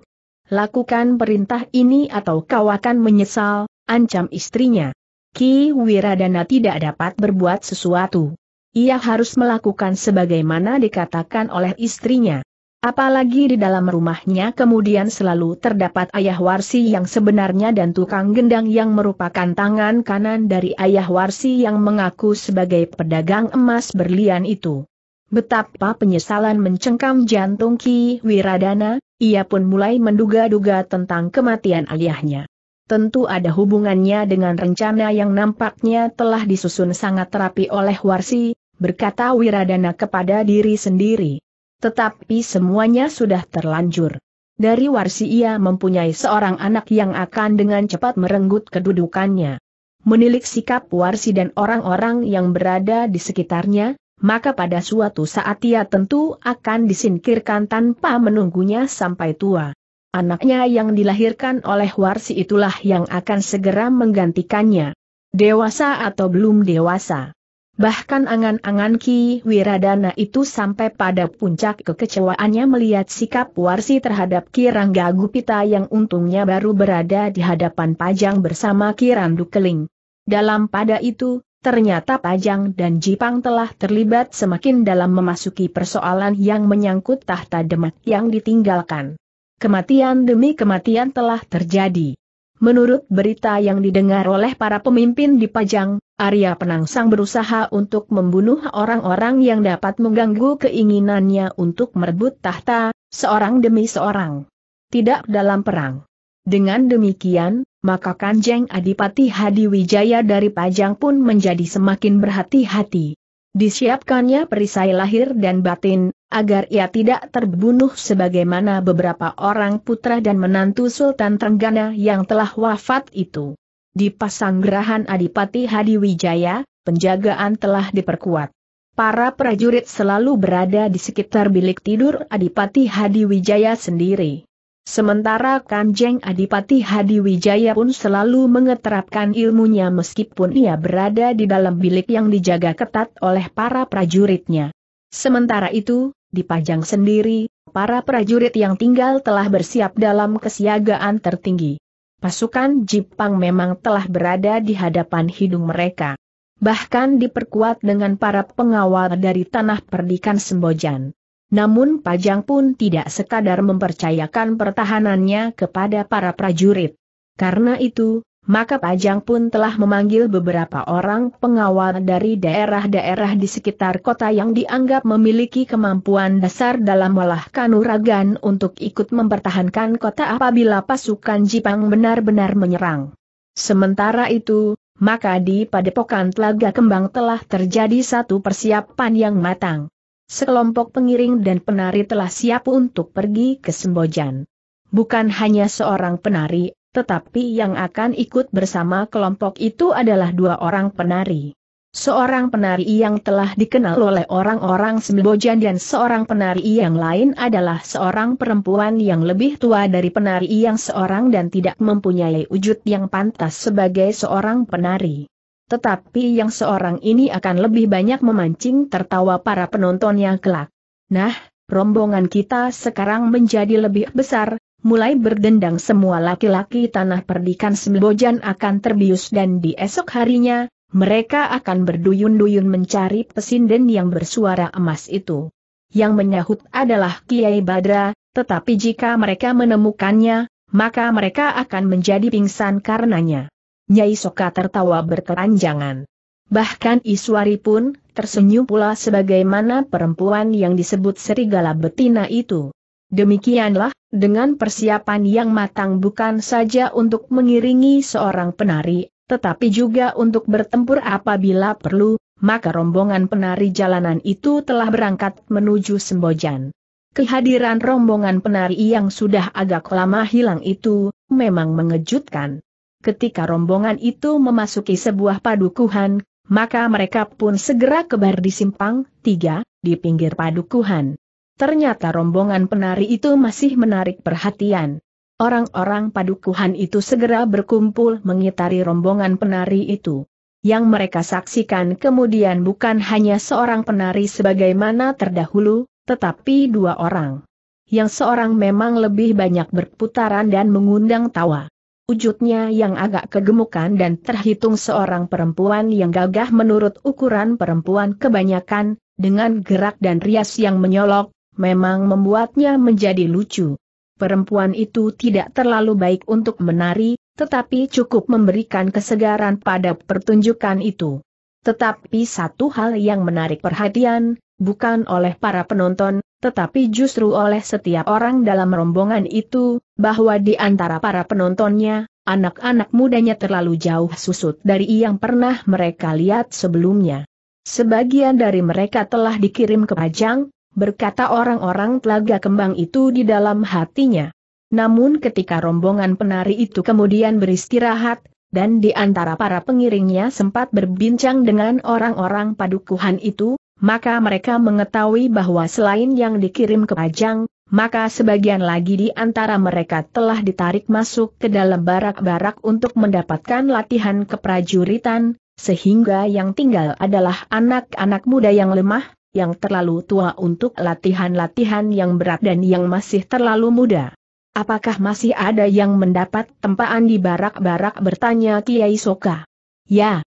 Lakukan perintah ini atau kau akan menyesal, ancam istrinya. Ki Wiradana tidak dapat berbuat sesuatu. Ia harus melakukan sebagaimana dikatakan oleh istrinya. Apalagi di dalam rumahnya kemudian selalu terdapat ayah warsi yang sebenarnya dan tukang gendang yang merupakan tangan kanan dari ayah warsi yang mengaku sebagai pedagang emas berlian itu. Betapa penyesalan mencengkam jantung Ki Wiradana, ia pun mulai menduga-duga tentang kematian ayahnya. Tentu ada hubungannya dengan rencana yang nampaknya telah disusun sangat rapi oleh Warsi, berkata Wiradana kepada diri sendiri. Tetapi semuanya sudah terlanjur. Dari Warsi ia mempunyai seorang anak yang akan dengan cepat merenggut kedudukannya. Menilik sikap Warsi dan orang-orang yang berada di sekitarnya, maka pada suatu saat ia tentu akan disingkirkan tanpa menunggunya sampai tua. Anaknya yang dilahirkan oleh Warsi itulah yang akan segera menggantikannya. Dewasa atau belum dewasa. Bahkan angan-angan Ki Wiradana itu sampai pada puncak kekecewaannya melihat sikap Warsi terhadap Ki Rangga Gupita yang untungnya baru berada di hadapan Pajang bersama Ki Randu Keling. Dalam pada itu, Ternyata Pajang dan Jipang telah terlibat semakin dalam memasuki persoalan yang menyangkut tahta Demak yang ditinggalkan. Kematian demi kematian telah terjadi. Menurut berita yang didengar oleh para pemimpin di Pajang, Arya Penangsang berusaha untuk membunuh orang-orang yang dapat mengganggu keinginannya untuk merebut tahta, seorang demi seorang. Tidak dalam perang. Dengan demikian, maka Kanjeng Adipati Hadi Wijaya dari Pajang pun menjadi semakin berhati-hati. Disiapkannya perisai lahir dan batin, agar ia tidak terbunuh sebagaimana beberapa orang putra dan menantu Sultan Trenggana yang telah wafat itu. Di Pasanggerahan Adipati Hadi Wijaya, penjagaan telah diperkuat. Para prajurit selalu berada di sekitar bilik tidur Adipati Hadi Wijaya sendiri. Sementara Kanjeng Adipati Hadi Wijaya pun selalu mengeterapkan ilmunya meskipun ia berada di dalam bilik yang dijaga ketat oleh para prajuritnya. Sementara itu, di Pajang sendiri, para prajurit yang tinggal telah bersiap dalam kesiagaan tertinggi. Pasukan Jepang memang telah berada di hadapan hidung mereka. Bahkan diperkuat dengan para pengawal dari tanah perdikan Sembojan. Namun Pajang pun tidak sekadar mempercayakan pertahanannya kepada para prajurit. Karena itu, maka Pajang pun telah memanggil beberapa orang pengawal dari daerah-daerah di sekitar kota yang dianggap memiliki kemampuan dasar dalam olah kanuragan untuk ikut mempertahankan kota apabila pasukan Jepang benar-benar menyerang. Sementara itu, maka di padepokan Telaga Kembang telah terjadi satu persiapan yang matang sekelompok pengiring dan penari telah siap untuk pergi ke Sembojan. Bukan hanya seorang penari, tetapi yang akan ikut bersama kelompok itu adalah dua orang penari. Seorang penari yang telah dikenal oleh orang-orang Sembojan dan seorang penari yang lain adalah seorang perempuan yang lebih tua dari penari yang seorang dan tidak mempunyai wujud yang pantas sebagai seorang penari. Tetapi yang seorang ini akan lebih banyak memancing tertawa para penonton yang kelak. Nah, rombongan kita sekarang menjadi lebih besar, mulai berdendang semua laki-laki tanah perdikan Sembojan akan terbius dan di esok harinya, mereka akan berduyun-duyun mencari pesinden yang bersuara emas itu. Yang menyahut adalah Kiai Badra, tetapi jika mereka menemukannya, maka mereka akan menjadi pingsan karenanya. Nyai Soka tertawa berkeranjangan. Bahkan Iswari pun tersenyum pula sebagaimana perempuan yang disebut serigala betina itu. Demikianlah, dengan persiapan yang matang bukan saja untuk mengiringi seorang penari, tetapi juga untuk bertempur apabila perlu, maka rombongan penari jalanan itu telah berangkat menuju Sembojan. Kehadiran rombongan penari yang sudah agak lama hilang itu, memang mengejutkan ketika rombongan itu memasuki sebuah padukuhan, maka mereka pun segera kebar di simpang tiga, di pinggir padukuhan. Ternyata rombongan penari itu masih menarik perhatian. Orang-orang padukuhan itu segera berkumpul mengitari rombongan penari itu. Yang mereka saksikan kemudian bukan hanya seorang penari sebagaimana terdahulu, tetapi dua orang. Yang seorang memang lebih banyak berputaran dan mengundang tawa. Wujudnya yang agak kegemukan dan terhitung seorang perempuan yang gagah menurut ukuran perempuan kebanyakan, dengan gerak dan rias yang menyolok, memang membuatnya menjadi lucu. Perempuan itu tidak terlalu baik untuk menari, tetapi cukup memberikan kesegaran pada pertunjukan itu. Tetapi satu hal yang menarik perhatian, bukan oleh para penonton, tetapi justru oleh setiap orang dalam rombongan itu, bahwa di antara para penontonnya, anak-anak mudanya terlalu jauh susut dari yang pernah mereka lihat sebelumnya. Sebagian dari mereka telah dikirim ke Pajang, berkata orang-orang telaga kembang itu di dalam hatinya. Namun ketika rombongan penari itu kemudian beristirahat, dan di antara para pengiringnya sempat berbincang dengan orang-orang padukuhan itu, maka mereka mengetahui bahwa selain yang dikirim ke Pajang, maka sebagian lagi di antara mereka telah ditarik masuk ke dalam barak-barak untuk mendapatkan latihan keprajuritan, sehingga yang tinggal adalah anak-anak muda yang lemah, yang terlalu tua untuk latihan-latihan yang berat dan yang masih terlalu muda. Apakah masih ada yang mendapat tempaan di barak-barak bertanya Kiai Soka? Ya,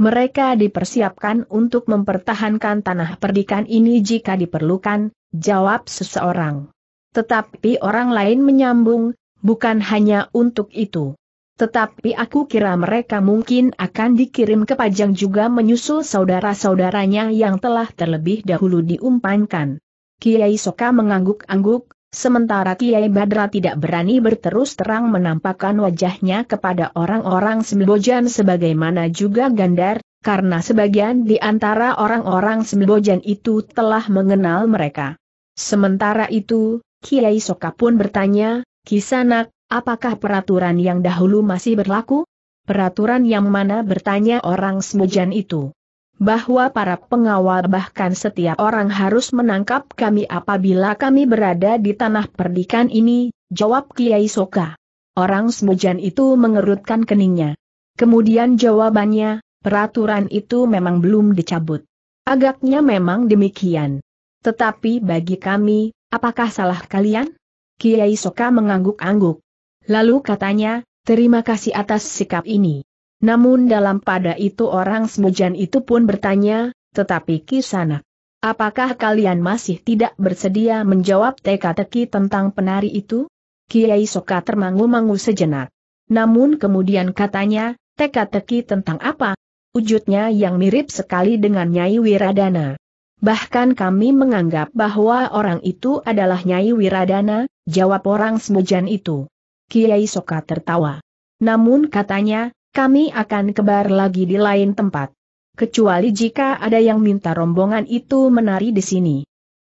mereka dipersiapkan untuk mempertahankan tanah perdikan ini jika diperlukan, jawab seseorang. Tetapi orang lain menyambung, bukan hanya untuk itu. Tetapi aku kira mereka mungkin akan dikirim ke Pajang juga menyusul saudara-saudaranya yang telah terlebih dahulu diumpankan. Kiai Soka mengangguk-angguk, Sementara Kiai Badra tidak berani berterus terang menampakkan wajahnya kepada orang-orang Sembojan sebagaimana juga Gandar, karena sebagian di antara orang-orang Sembojan itu telah mengenal mereka. Sementara itu, Kiai Soka pun bertanya, Kisanak, apakah peraturan yang dahulu masih berlaku? Peraturan yang mana bertanya orang Sembojan itu? bahwa para pengawal bahkan setiap orang harus menangkap kami apabila kami berada di tanah perdikan ini, jawab Kiai Soka. Orang semujan itu mengerutkan keningnya. Kemudian jawabannya, peraturan itu memang belum dicabut. Agaknya memang demikian. Tetapi bagi kami, apakah salah kalian? Kiai Soka mengangguk-angguk. Lalu katanya, terima kasih atas sikap ini. Namun dalam pada itu orang semujan itu pun bertanya, tetapi kisanak. Apakah kalian masih tidak bersedia menjawab teka-teki tentang penari itu? Kiai Soka termangu-mangu sejenak. Namun kemudian katanya, teka-teki tentang apa? Wujudnya yang mirip sekali dengan Nyai Wiradana. Bahkan kami menganggap bahwa orang itu adalah Nyai Wiradana, jawab orang semujan itu. Kiai Soka tertawa. Namun katanya, kami akan kebar lagi di lain tempat. Kecuali jika ada yang minta rombongan itu menari di sini.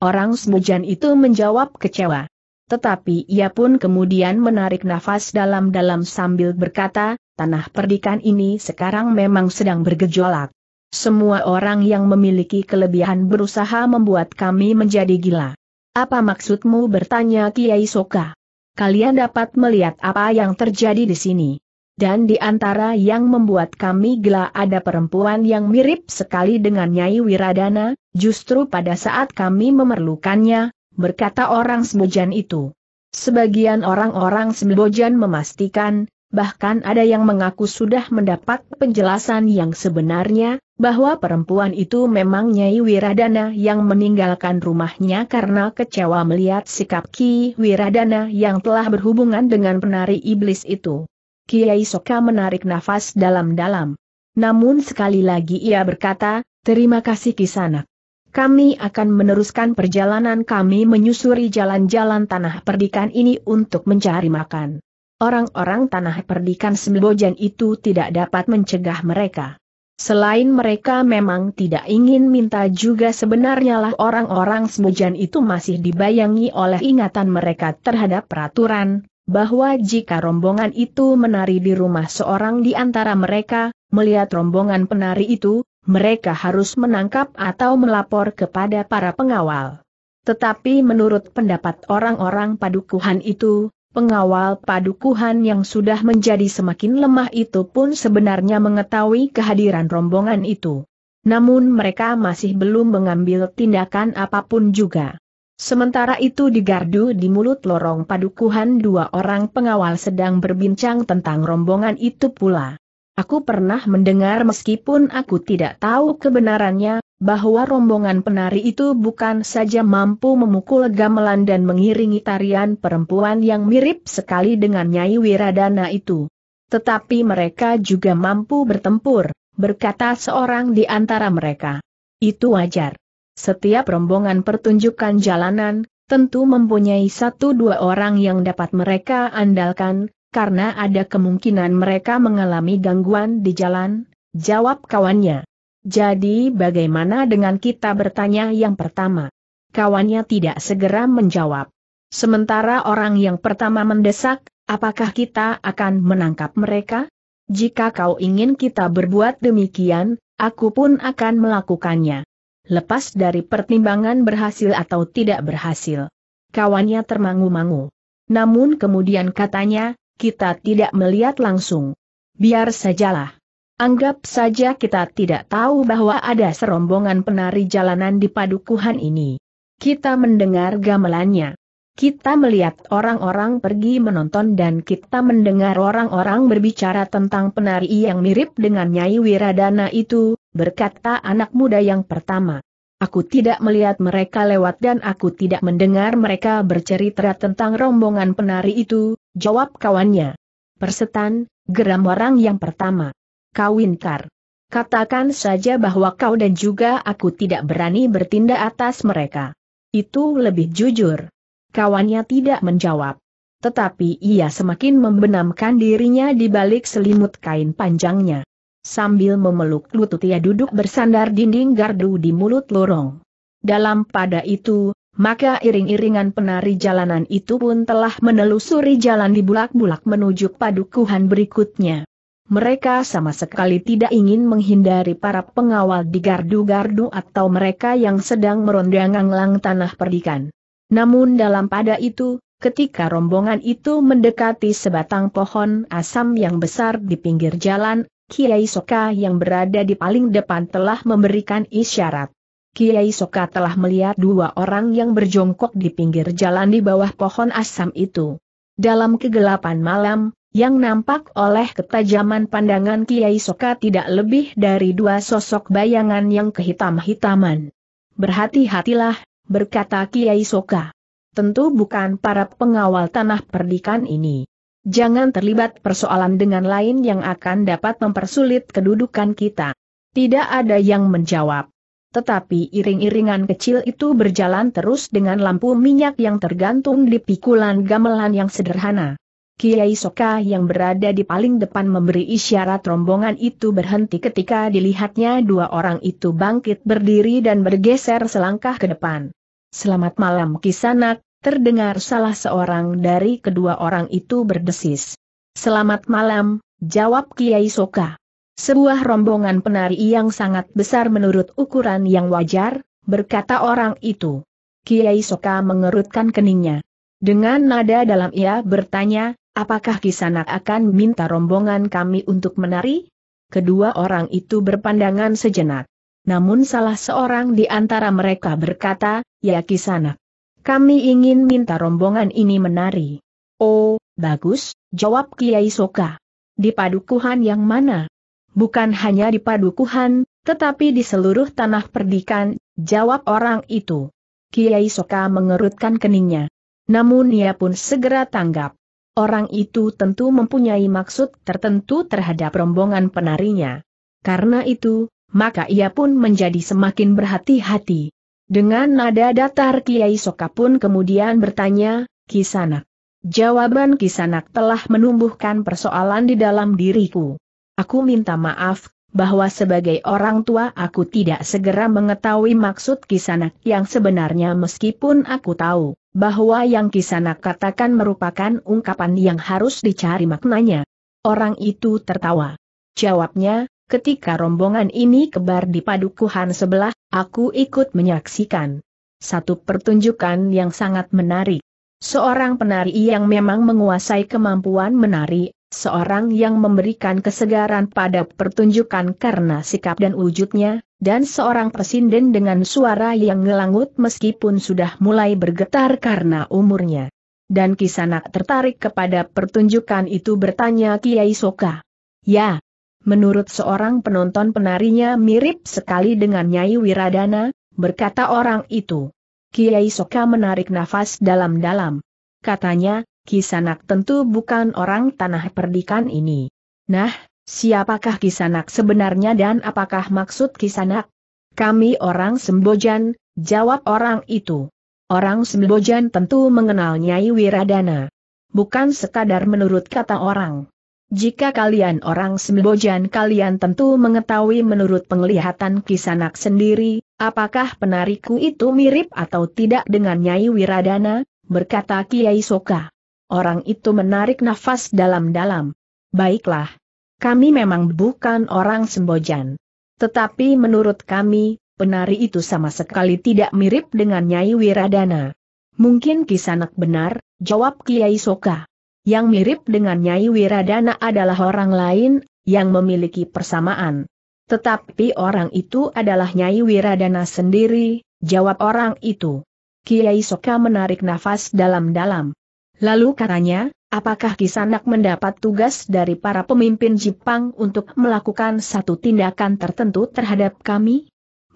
Orang Smujan itu menjawab kecewa. Tetapi ia pun kemudian menarik nafas dalam-dalam sambil berkata, tanah perdikan ini sekarang memang sedang bergejolak. Semua orang yang memiliki kelebihan berusaha membuat kami menjadi gila. Apa maksudmu bertanya Kiai Soka? Kalian dapat melihat apa yang terjadi di sini dan di antara yang membuat kami gila ada perempuan yang mirip sekali dengan Nyai Wiradana, justru pada saat kami memerlukannya, berkata orang Sembojan itu. Sebagian orang-orang Sembojan memastikan, bahkan ada yang mengaku sudah mendapat penjelasan yang sebenarnya, bahwa perempuan itu memang Nyai Wiradana yang meninggalkan rumahnya karena kecewa melihat sikap Ki Wiradana yang telah berhubungan dengan penari iblis itu. Kiai Soka menarik nafas dalam-dalam. Namun sekali lagi ia berkata, terima kasih Kisanak. Kami akan meneruskan perjalanan kami menyusuri jalan-jalan tanah perdikan ini untuk mencari makan. Orang-orang tanah perdikan Sembojan itu tidak dapat mencegah mereka. Selain mereka memang tidak ingin minta juga sebenarnya lah orang-orang Sembojan itu masih dibayangi oleh ingatan mereka terhadap peraturan, bahwa jika rombongan itu menari di rumah seorang di antara mereka, melihat rombongan penari itu, mereka harus menangkap atau melapor kepada para pengawal. Tetapi menurut pendapat orang-orang padukuhan itu, Pengawal padukuhan yang sudah menjadi semakin lemah itu pun sebenarnya mengetahui kehadiran rombongan itu. Namun mereka masih belum mengambil tindakan apapun juga. Sementara itu di gardu di mulut lorong padukuhan dua orang pengawal sedang berbincang tentang rombongan itu pula. Aku pernah mendengar meskipun aku tidak tahu kebenarannya, bahwa rombongan penari itu bukan saja mampu memukul gamelan dan mengiringi tarian perempuan yang mirip sekali dengan Nyai Wiradana itu. Tetapi mereka juga mampu bertempur, berkata seorang di antara mereka. Itu wajar. Setiap rombongan pertunjukan jalanan, tentu mempunyai satu dua orang yang dapat mereka andalkan, karena ada kemungkinan mereka mengalami gangguan di jalan, jawab kawannya. Jadi bagaimana dengan kita bertanya yang pertama? Kawannya tidak segera menjawab. Sementara orang yang pertama mendesak, apakah kita akan menangkap mereka? Jika kau ingin kita berbuat demikian, aku pun akan melakukannya lepas dari pertimbangan berhasil atau tidak berhasil. Kawannya termangu-mangu. Namun kemudian katanya, kita tidak melihat langsung. Biar sajalah. Anggap saja kita tidak tahu bahwa ada serombongan penari jalanan di padukuhan ini. Kita mendengar gamelannya. Kita melihat orang-orang pergi menonton dan kita mendengar orang-orang berbicara tentang penari yang mirip dengan Nyai Wiradana itu, berkata anak muda yang pertama. Aku tidak melihat mereka lewat dan aku tidak mendengar mereka bercerita tentang rombongan penari itu, jawab kawannya. Persetan, geram orang yang pertama. Kawinkar. Katakan saja bahwa kau dan juga aku tidak berani bertindak atas mereka. Itu lebih jujur. Kawannya tidak menjawab. Tetapi ia semakin membenamkan dirinya di balik selimut kain panjangnya. Sambil memeluk lutut ia duduk bersandar dinding gardu di mulut lorong. Dalam pada itu, maka iring-iringan penari jalanan itu pun telah menelusuri jalan di bulak-bulak menuju padukuhan berikutnya. Mereka sama sekali tidak ingin menghindari para pengawal di gardu-gardu atau mereka yang sedang meronda nganglang tanah perdikan. Namun dalam pada itu, ketika rombongan itu mendekati sebatang pohon asam yang besar di pinggir jalan, Kiai Soka yang berada di paling depan telah memberikan isyarat. Kiai Soka telah melihat dua orang yang berjongkok di pinggir jalan di bawah pohon asam itu. Dalam kegelapan malam, yang nampak oleh ketajaman pandangan Kiai Soka tidak lebih dari dua sosok bayangan yang kehitam-hitaman. Berhati-hatilah, berkata Kiai Soka. Tentu bukan para pengawal tanah perdikan ini. Jangan terlibat persoalan dengan lain yang akan dapat mempersulit kedudukan kita. Tidak ada yang menjawab. Tetapi iring-iringan kecil itu berjalan terus dengan lampu minyak yang tergantung di pikulan gamelan yang sederhana. Kiai Soka yang berada di paling depan memberi isyarat rombongan itu berhenti ketika dilihatnya dua orang itu bangkit berdiri dan bergeser selangkah ke depan. Selamat malam Kisanak, terdengar salah seorang dari kedua orang itu berdesis. Selamat malam, jawab Kiai Soka. Sebuah rombongan penari yang sangat besar menurut ukuran yang wajar, berkata orang itu. Kiai Soka mengerutkan keningnya. Dengan nada dalam ia bertanya, apakah Kisanak akan minta rombongan kami untuk menari? Kedua orang itu berpandangan sejenak namun salah seorang di antara mereka berkata, Ya Kisanak, kami ingin minta rombongan ini menari. Oh, bagus, jawab Kiai Soka. Di padukuhan yang mana? Bukan hanya di padukuhan, tetapi di seluruh tanah perdikan, jawab orang itu. Kiai Soka mengerutkan keningnya. Namun ia pun segera tanggap. Orang itu tentu mempunyai maksud tertentu terhadap rombongan penarinya. Karena itu, maka ia pun menjadi semakin berhati-hati. Dengan nada datar Kiai Soka pun kemudian bertanya, Kisanak. Jawaban Kisanak telah menumbuhkan persoalan di dalam diriku. Aku minta maaf, bahwa sebagai orang tua aku tidak segera mengetahui maksud Kisanak yang sebenarnya meskipun aku tahu, bahwa yang Kisanak katakan merupakan ungkapan yang harus dicari maknanya. Orang itu tertawa. Jawabnya, Ketika rombongan ini kebar di padukuhan sebelah, aku ikut menyaksikan. Satu pertunjukan yang sangat menarik. Seorang penari yang memang menguasai kemampuan menari, seorang yang memberikan kesegaran pada pertunjukan karena sikap dan wujudnya, dan seorang presiden dengan suara yang ngelangut meskipun sudah mulai bergetar karena umurnya. Dan Kisanak tertarik kepada pertunjukan itu bertanya Kiai Soka. Ya, menurut seorang penonton penarinya mirip sekali dengan Nyai Wiradana, berkata orang itu. Kiai Soka menarik nafas dalam-dalam. Katanya, Kisanak tentu bukan orang tanah perdikan ini. Nah, siapakah Kisanak sebenarnya dan apakah maksud Kisanak? Kami orang Sembojan, jawab orang itu. Orang Sembojan tentu mengenal Nyai Wiradana. Bukan sekadar menurut kata orang. Jika kalian orang Sembojan kalian tentu mengetahui menurut penglihatan kisanak sendiri, apakah penariku itu mirip atau tidak dengan Nyai Wiradana, berkata Kiai Soka. Orang itu menarik nafas dalam-dalam. Baiklah. Kami memang bukan orang Sembojan. Tetapi menurut kami, penari itu sama sekali tidak mirip dengan Nyai Wiradana. Mungkin kisanak benar, jawab Kiai Soka yang mirip dengan Nyai Wiradana adalah orang lain, yang memiliki persamaan. Tetapi orang itu adalah Nyai Wiradana sendiri, jawab orang itu. Kiai Soka menarik nafas dalam-dalam. Lalu katanya, apakah Kisanak mendapat tugas dari para pemimpin Jepang untuk melakukan satu tindakan tertentu terhadap kami?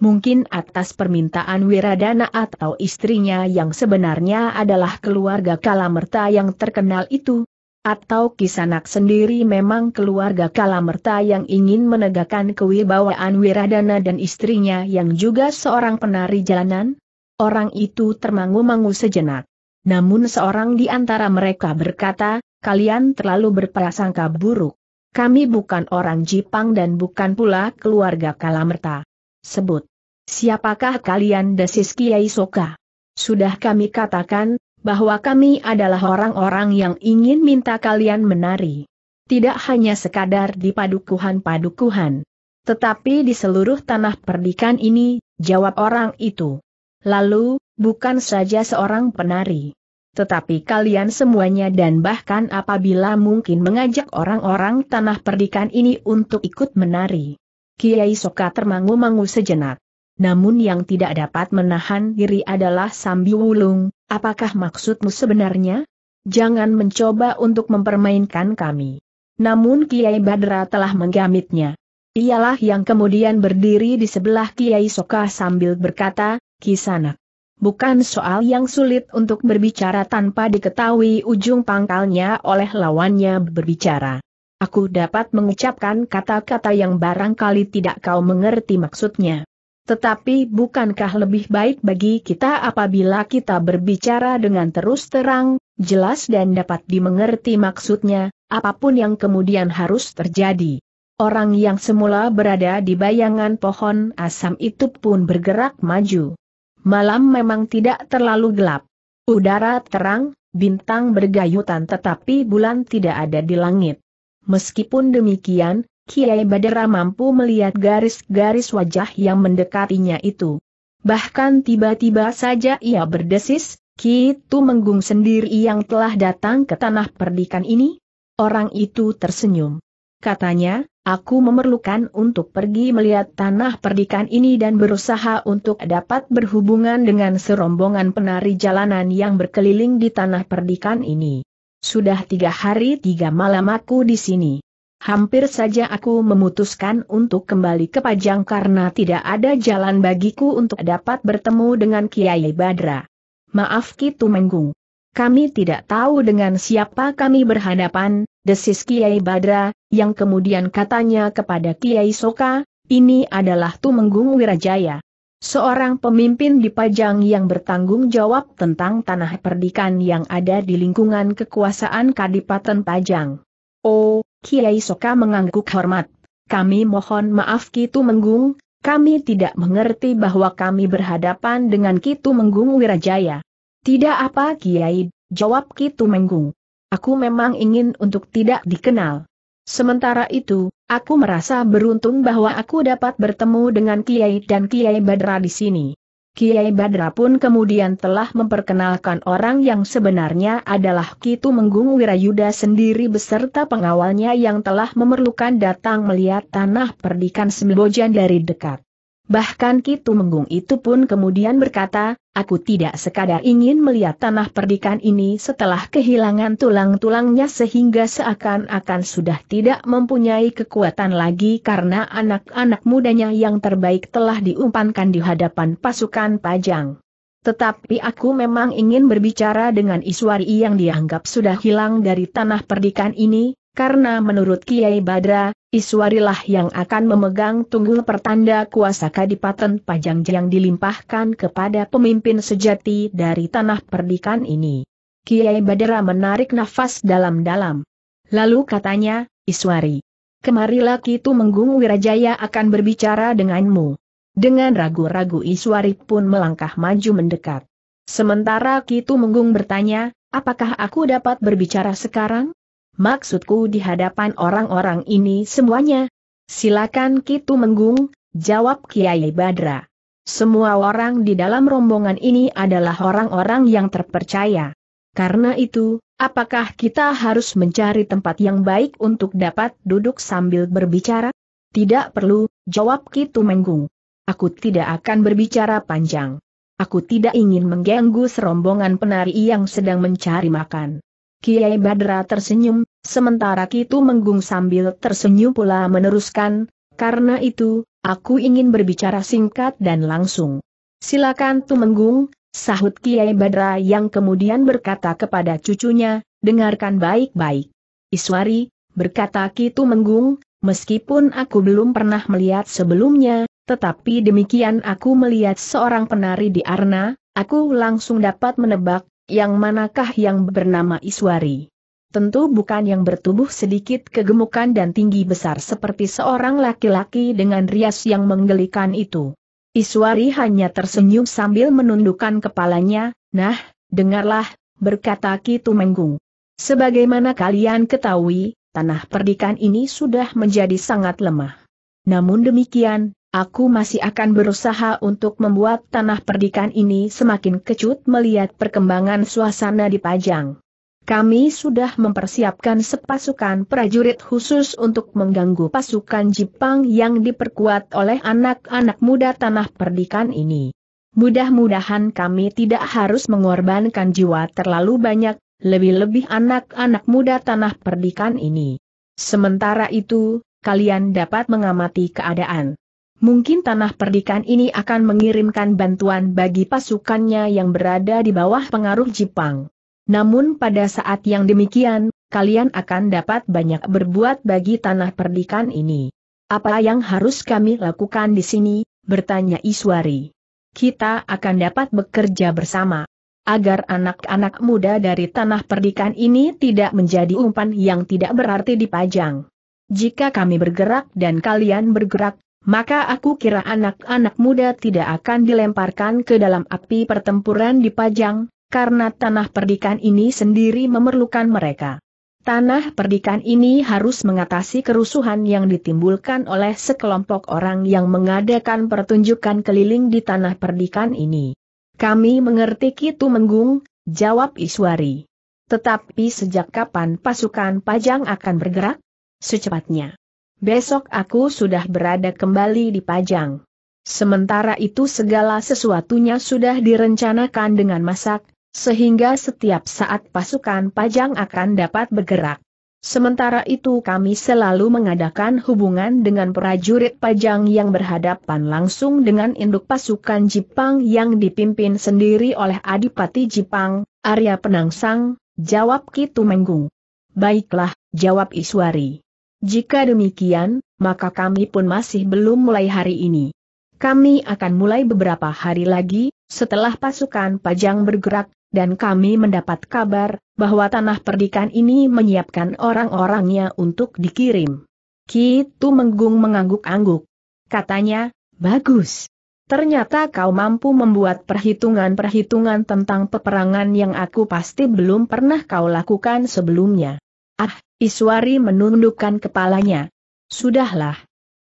mungkin atas permintaan Wiradana atau istrinya yang sebenarnya adalah keluarga Kalamerta yang terkenal itu, atau Kisanak sendiri memang keluarga Kalamerta yang ingin menegakkan kewibawaan Wiradana dan istrinya yang juga seorang penari jalanan? Orang itu termangu-mangu sejenak. Namun seorang di antara mereka berkata, kalian terlalu berprasangka buruk. Kami bukan orang Jipang dan bukan pula keluarga Kalamerta. Sebut. Siapakah kalian desis Kiai Soka? Sudah kami katakan, bahwa kami adalah orang-orang yang ingin minta kalian menari. Tidak hanya sekadar di padukuhan-padukuhan. Tetapi di seluruh tanah perdikan ini, jawab orang itu. Lalu, bukan saja seorang penari. Tetapi kalian semuanya dan bahkan apabila mungkin mengajak orang-orang tanah perdikan ini untuk ikut menari. Kiai Soka termangu-mangu sejenak namun yang tidak dapat menahan diri adalah Sambi Wulung, apakah maksudmu sebenarnya? Jangan mencoba untuk mempermainkan kami. Namun Kiai Badra telah menggamitnya. Ialah yang kemudian berdiri di sebelah Kiai Soka sambil berkata, Kisanak. Bukan soal yang sulit untuk berbicara tanpa diketahui ujung pangkalnya oleh lawannya berbicara. Aku dapat mengucapkan kata-kata yang barangkali tidak kau mengerti maksudnya. Tetapi bukankah lebih baik bagi kita apabila kita berbicara dengan terus terang, jelas dan dapat dimengerti maksudnya, apapun yang kemudian harus terjadi. Orang yang semula berada di bayangan pohon asam itu pun bergerak maju. Malam memang tidak terlalu gelap. Udara terang, bintang bergayutan tetapi bulan tidak ada di langit. Meskipun demikian, Kiai Badera mampu melihat garis-garis wajah yang mendekatinya itu. Bahkan tiba-tiba saja ia berdesis, Kitu Menggung sendiri yang telah datang ke tanah perdikan ini? Orang itu tersenyum. Katanya, aku memerlukan untuk pergi melihat tanah perdikan ini dan berusaha untuk dapat berhubungan dengan serombongan penari jalanan yang berkeliling di tanah perdikan ini. Sudah tiga hari tiga malam aku di sini. Hampir saja aku memutuskan untuk kembali ke Pajang karena tidak ada jalan bagiku untuk dapat bertemu dengan Kiai Badra. Maaf Kitu Menggung. Kami tidak tahu dengan siapa kami berhadapan, desis Kiai Badra, yang kemudian katanya kepada Kiai Soka, ini adalah Tumenggung Wirajaya. Seorang pemimpin di Pajang yang bertanggung jawab tentang tanah perdikan yang ada di lingkungan kekuasaan Kadipaten Pajang. Oh, Kiai Soka mengangguk hormat. Kami mohon maaf Kitu Menggung, kami tidak mengerti bahwa kami berhadapan dengan Kitu Menggung Wirajaya. Tidak apa Kiai, jawab Kitu Menggung. Aku memang ingin untuk tidak dikenal. Sementara itu, aku merasa beruntung bahwa aku dapat bertemu dengan Kiai dan Kiai Badra di sini. Kiai Badra pun kemudian telah memperkenalkan orang yang sebenarnya adalah Kitu Menggung Wirayuda sendiri beserta pengawalnya yang telah memerlukan datang melihat tanah perdikan Sembojan dari dekat. Bahkan Kitu Menggung itu pun kemudian berkata, Aku tidak sekadar ingin melihat tanah perdikan ini setelah kehilangan tulang-tulangnya sehingga seakan-akan sudah tidak mempunyai kekuatan lagi karena anak-anak mudanya yang terbaik telah diumpankan di hadapan pasukan pajang. Tetapi aku memang ingin berbicara dengan Iswari yang dianggap sudah hilang dari tanah perdikan ini, karena menurut Kiai Badra, Iswarilah yang akan memegang tunggul pertanda kuasa kadipaten Pajang yang dilimpahkan kepada pemimpin sejati dari tanah perdikan ini. Kiai Badra menarik nafas dalam-dalam. Lalu katanya, Iswari, kemarilah Kitu Menggung Wirajaya akan berbicara denganmu. Dengan ragu-ragu Iswari pun melangkah maju mendekat. Sementara Kitu Menggung bertanya, apakah aku dapat berbicara sekarang? Maksudku di hadapan orang-orang ini semuanya. Silakan Kitu Menggung, jawab Kiai Badra. Semua orang di dalam rombongan ini adalah orang-orang yang terpercaya. Karena itu, apakah kita harus mencari tempat yang baik untuk dapat duduk sambil berbicara? Tidak perlu, jawab Kitu Menggung. Aku tidak akan berbicara panjang. Aku tidak ingin mengganggu serombongan penari yang sedang mencari makan. Kiai Badra tersenyum, sementara Kitu Menggung sambil tersenyum pula meneruskan, karena itu, aku ingin berbicara singkat dan langsung. Silakan Tumenggung, sahut Kiai Badra yang kemudian berkata kepada cucunya, dengarkan baik-baik. Iswari, berkata Kitu Menggung, meskipun aku belum pernah melihat sebelumnya, tetapi demikian aku melihat seorang penari di Arna, aku langsung dapat menebak yang manakah yang bernama Iswari? Tentu bukan yang bertubuh sedikit kegemukan dan tinggi besar seperti seorang laki-laki dengan rias yang menggelikan itu. Iswari hanya tersenyum sambil menundukkan kepalanya, nah, dengarlah, berkata Kitu Tumenggung. Sebagaimana kalian ketahui, tanah perdikan ini sudah menjadi sangat lemah. Namun demikian, Aku masih akan berusaha untuk membuat tanah perdikan ini semakin kecut melihat perkembangan suasana di Pajang. Kami sudah mempersiapkan sepasukan prajurit khusus untuk mengganggu pasukan Jepang yang diperkuat oleh anak-anak muda tanah perdikan ini. Mudah-mudahan kami tidak harus mengorbankan jiwa terlalu banyak, lebih-lebih anak-anak muda tanah perdikan ini. Sementara itu, kalian dapat mengamati keadaan mungkin tanah perdikan ini akan mengirimkan bantuan bagi pasukannya yang berada di bawah pengaruh Jepang. Namun pada saat yang demikian, kalian akan dapat banyak berbuat bagi tanah perdikan ini. Apa yang harus kami lakukan di sini? bertanya Iswari. Kita akan dapat bekerja bersama. Agar anak-anak muda dari tanah perdikan ini tidak menjadi umpan yang tidak berarti dipajang. Jika kami bergerak dan kalian bergerak, maka aku kira anak-anak muda tidak akan dilemparkan ke dalam api pertempuran di Pajang, karena tanah perdikan ini sendiri memerlukan mereka. Tanah perdikan ini harus mengatasi kerusuhan yang ditimbulkan oleh sekelompok orang yang mengadakan pertunjukan keliling di tanah perdikan ini. Kami mengerti itu Menggung, jawab Iswari. Tetapi sejak kapan pasukan Pajang akan bergerak? Secepatnya besok aku sudah berada kembali di Pajang. Sementara itu segala sesuatunya sudah direncanakan dengan masak, sehingga setiap saat pasukan Pajang akan dapat bergerak. Sementara itu kami selalu mengadakan hubungan dengan prajurit Pajang yang berhadapan langsung dengan induk pasukan Jipang yang dipimpin sendiri oleh Adipati Jipang, Arya Penangsang, jawab Kitu Menggung. Baiklah, jawab Iswari. Jika demikian, maka kami pun masih belum mulai hari ini. Kami akan mulai beberapa hari lagi, setelah pasukan pajang bergerak, dan kami mendapat kabar bahwa tanah perdikan ini menyiapkan orang-orangnya untuk dikirim. Kitu Menggung mengangguk-angguk. Katanya, bagus. Ternyata kau mampu membuat perhitungan-perhitungan tentang peperangan yang aku pasti belum pernah kau lakukan sebelumnya. Ah, Iswari menundukkan kepalanya. Sudahlah.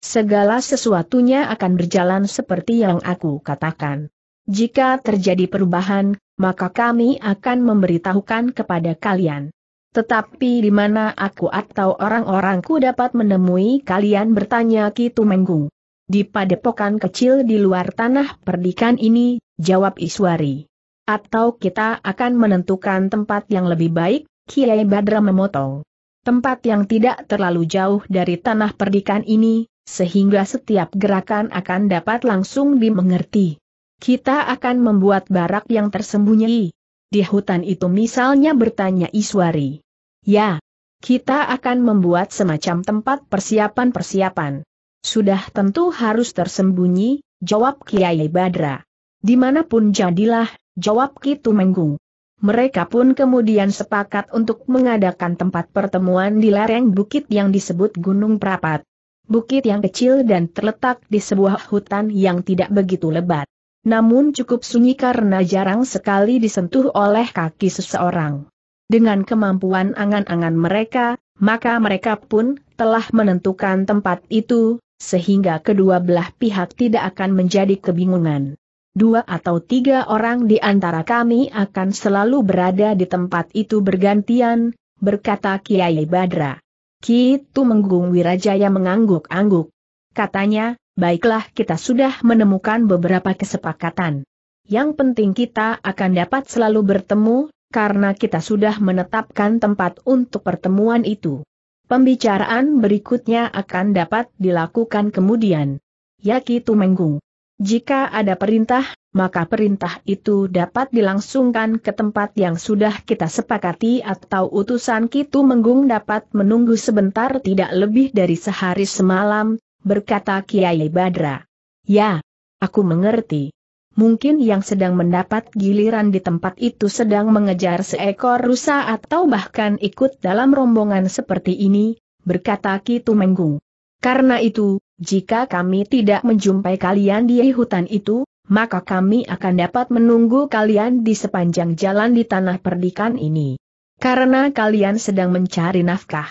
Segala sesuatunya akan berjalan seperti yang aku katakan. Jika terjadi perubahan, maka kami akan memberitahukan kepada kalian. Tetapi di mana aku atau orang-orangku dapat menemui kalian bertanya Kitu Menggung. Di padepokan kecil di luar tanah perdikan ini, jawab Iswari. Atau kita akan menentukan tempat yang lebih baik, Kiai Badra memotong tempat yang tidak terlalu jauh dari tanah perdikan ini, sehingga setiap gerakan akan dapat langsung dimengerti. Kita akan membuat barak yang tersembunyi. Di hutan itu misalnya bertanya Iswari. Ya, kita akan membuat semacam tempat persiapan-persiapan. Sudah tentu harus tersembunyi, jawab Kiai Badra. Dimanapun jadilah, jawab Kitu Menggung. Mereka pun kemudian sepakat untuk mengadakan tempat pertemuan di lereng bukit yang disebut Gunung Prapat. Bukit yang kecil dan terletak di sebuah hutan yang tidak begitu lebat. Namun cukup sunyi karena jarang sekali disentuh oleh kaki seseorang. Dengan kemampuan angan-angan mereka, maka mereka pun telah menentukan tempat itu, sehingga kedua belah pihak tidak akan menjadi kebingungan dua atau tiga orang di antara kami akan selalu berada di tempat itu bergantian, berkata Kiai Badra. Kitu Menggung Wirajaya mengangguk-angguk. Katanya, baiklah kita sudah menemukan beberapa kesepakatan. Yang penting kita akan dapat selalu bertemu, karena kita sudah menetapkan tempat untuk pertemuan itu. Pembicaraan berikutnya akan dapat dilakukan kemudian. Yaki Tumenggung. Jika ada perintah, maka perintah itu dapat dilangsungkan ke tempat yang sudah kita sepakati atau utusan Kitu Menggung dapat menunggu sebentar tidak lebih dari sehari semalam, berkata Kiai Badra. Ya, aku mengerti. Mungkin yang sedang mendapat giliran di tempat itu sedang mengejar seekor rusa atau bahkan ikut dalam rombongan seperti ini, berkata Kitu Menggung. Karena itu, jika kami tidak menjumpai kalian di hutan itu, maka kami akan dapat menunggu kalian di sepanjang jalan di tanah perdikan ini. Karena kalian sedang mencari nafkah.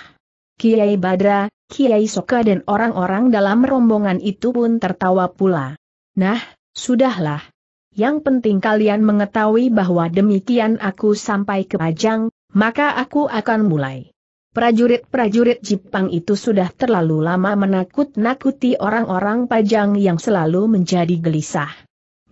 Kiai Badra, Kiai Soka dan orang-orang dalam rombongan itu pun tertawa pula. Nah, sudahlah. Yang penting kalian mengetahui bahwa demikian aku sampai ke Pajang, maka aku akan mulai. Prajurit-prajurit Jepang itu sudah terlalu lama menakut-nakuti orang-orang pajang yang selalu menjadi gelisah.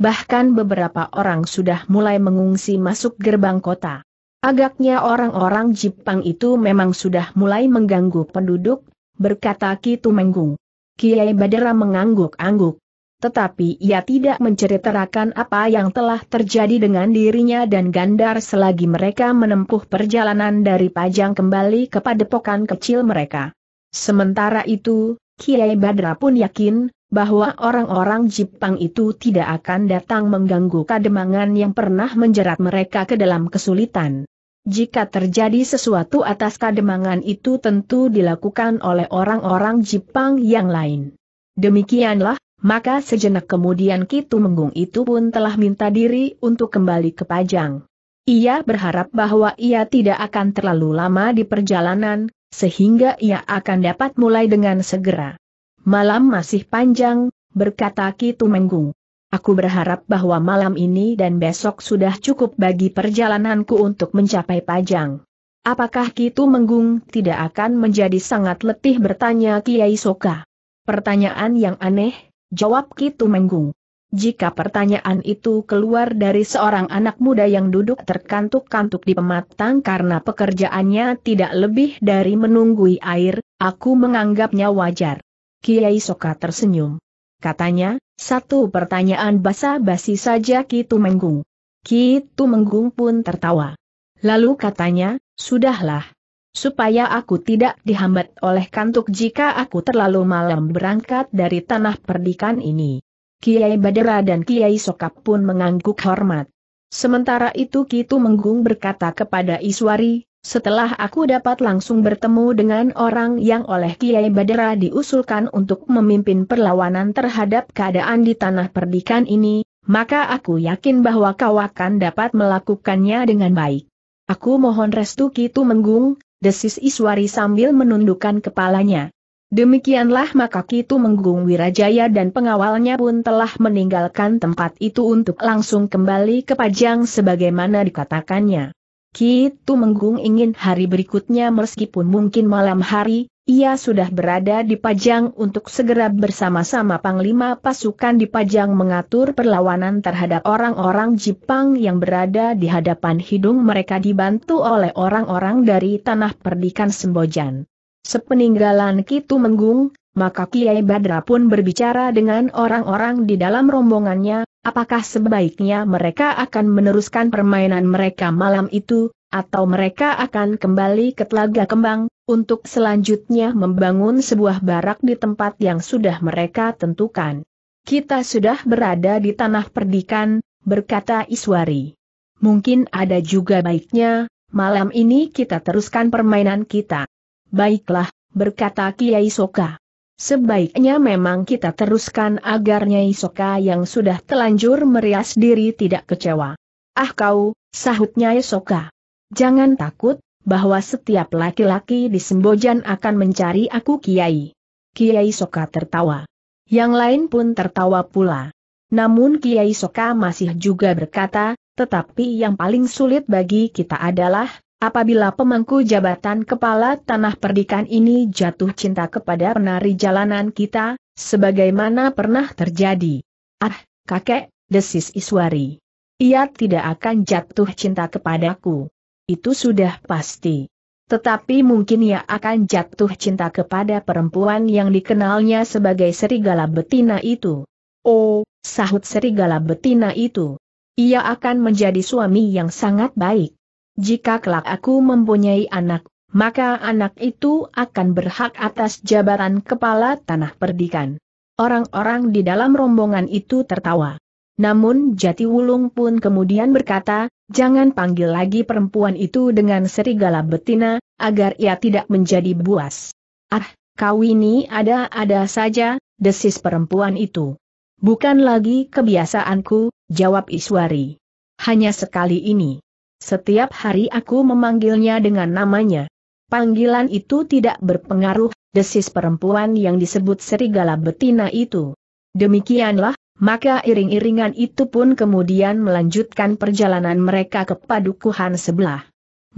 Bahkan beberapa orang sudah mulai mengungsi masuk gerbang kota. Agaknya orang-orang Jepang itu memang sudah mulai mengganggu penduduk, berkata Ki Tumenggung. Kiai Badara mengangguk-angguk. Tetapi ia tidak menceritakan apa yang telah terjadi dengan dirinya dan Gandar selagi mereka menempuh perjalanan dari Pajang kembali kepada padepokan kecil mereka. Sementara itu, Kiai Badra pun yakin, bahwa orang-orang Jepang itu tidak akan datang mengganggu kademangan yang pernah menjerat mereka ke dalam kesulitan. Jika terjadi sesuatu atas kademangan itu tentu dilakukan oleh orang-orang Jepang yang lain. Demikianlah, maka sejenak kemudian Kitu Menggung itu pun telah minta diri untuk kembali ke Pajang. Ia berharap bahwa ia tidak akan terlalu lama di perjalanan, sehingga ia akan dapat mulai dengan segera. Malam masih panjang, berkata Kitu Menggung. Aku berharap bahwa malam ini dan besok sudah cukup bagi perjalananku untuk mencapai Pajang. Apakah Kitu Menggung tidak akan menjadi sangat letih bertanya Kiai Soka? Pertanyaan yang aneh, Jawab Kitu Menggung. Jika pertanyaan itu keluar dari seorang anak muda yang duduk terkantuk-kantuk di pematang karena pekerjaannya tidak lebih dari menunggui air, aku menganggapnya wajar. Kiai Soka tersenyum. Katanya, satu pertanyaan basa-basi saja Kitu Menggung. Kitu Menggung pun tertawa. Lalu katanya, sudahlah, supaya aku tidak dihambat oleh kantuk jika aku terlalu malam berangkat dari tanah perdikan ini. Kiai Badera dan Kiai Sokap pun mengangguk hormat. Sementara itu Kitu Menggung berkata kepada Iswari, setelah aku dapat langsung bertemu dengan orang yang oleh Kiai Badera diusulkan untuk memimpin perlawanan terhadap keadaan di tanah perdikan ini, maka aku yakin bahwa kau akan dapat melakukannya dengan baik. Aku mohon restu Kitu Menggung, desis Iswari sambil menundukkan kepalanya. Demikianlah maka Kitu Menggung Wirajaya dan pengawalnya pun telah meninggalkan tempat itu untuk langsung kembali ke Pajang sebagaimana dikatakannya. Kitu Menggung ingin hari berikutnya meskipun mungkin malam hari, ia sudah berada di Pajang untuk segera bersama-sama Panglima pasukan di Pajang mengatur perlawanan terhadap orang-orang Jepang yang berada di hadapan hidung mereka dibantu oleh orang-orang dari Tanah Perdikan Sembojan. Sepeninggalan Kitu Menggung, maka Kiai Badra pun berbicara dengan orang-orang di dalam rombongannya, apakah sebaiknya mereka akan meneruskan permainan mereka malam itu, atau mereka akan kembali ke Telaga Kembang, untuk selanjutnya membangun sebuah barak di tempat yang sudah mereka tentukan. Kita sudah berada di tanah perdikan, berkata Iswari. Mungkin ada juga baiknya, malam ini kita teruskan permainan kita. Baiklah, berkata Kiai Soka. Sebaiknya memang kita teruskan agar Nyai Soka yang sudah telanjur merias diri tidak kecewa. Ah kau, sahut Nyai Soka. Jangan takut, bahwa setiap laki-laki di Sembojan akan mencari aku Kiai. Kiai Soka tertawa. Yang lain pun tertawa pula. Namun Kiai Soka masih juga berkata, tetapi yang paling sulit bagi kita adalah, Apabila pemangku jabatan kepala tanah perdikan ini jatuh cinta kepada penari jalanan kita, sebagaimana pernah terjadi. Ah, kakek, desis Iswari. Ia tidak akan jatuh cinta kepadaku. Itu sudah pasti. Tetapi mungkin ia akan jatuh cinta kepada perempuan yang dikenalnya sebagai serigala betina itu. Oh, sahut serigala betina itu. Ia akan menjadi suami yang sangat baik. Jika kelak aku mempunyai anak, maka anak itu akan berhak atas jabatan kepala tanah perdikan. Orang-orang di dalam rombongan itu tertawa. Namun Jati Wulung pun kemudian berkata, jangan panggil lagi perempuan itu dengan serigala betina, agar ia tidak menjadi buas. Ah, kau ini ada-ada saja, desis perempuan itu. Bukan lagi kebiasaanku, jawab Iswari. Hanya sekali ini. Setiap hari aku memanggilnya dengan namanya. Panggilan itu tidak berpengaruh, desis perempuan yang disebut serigala betina itu. Demikianlah, maka iring-iringan itu pun kemudian melanjutkan perjalanan mereka ke padukuhan sebelah.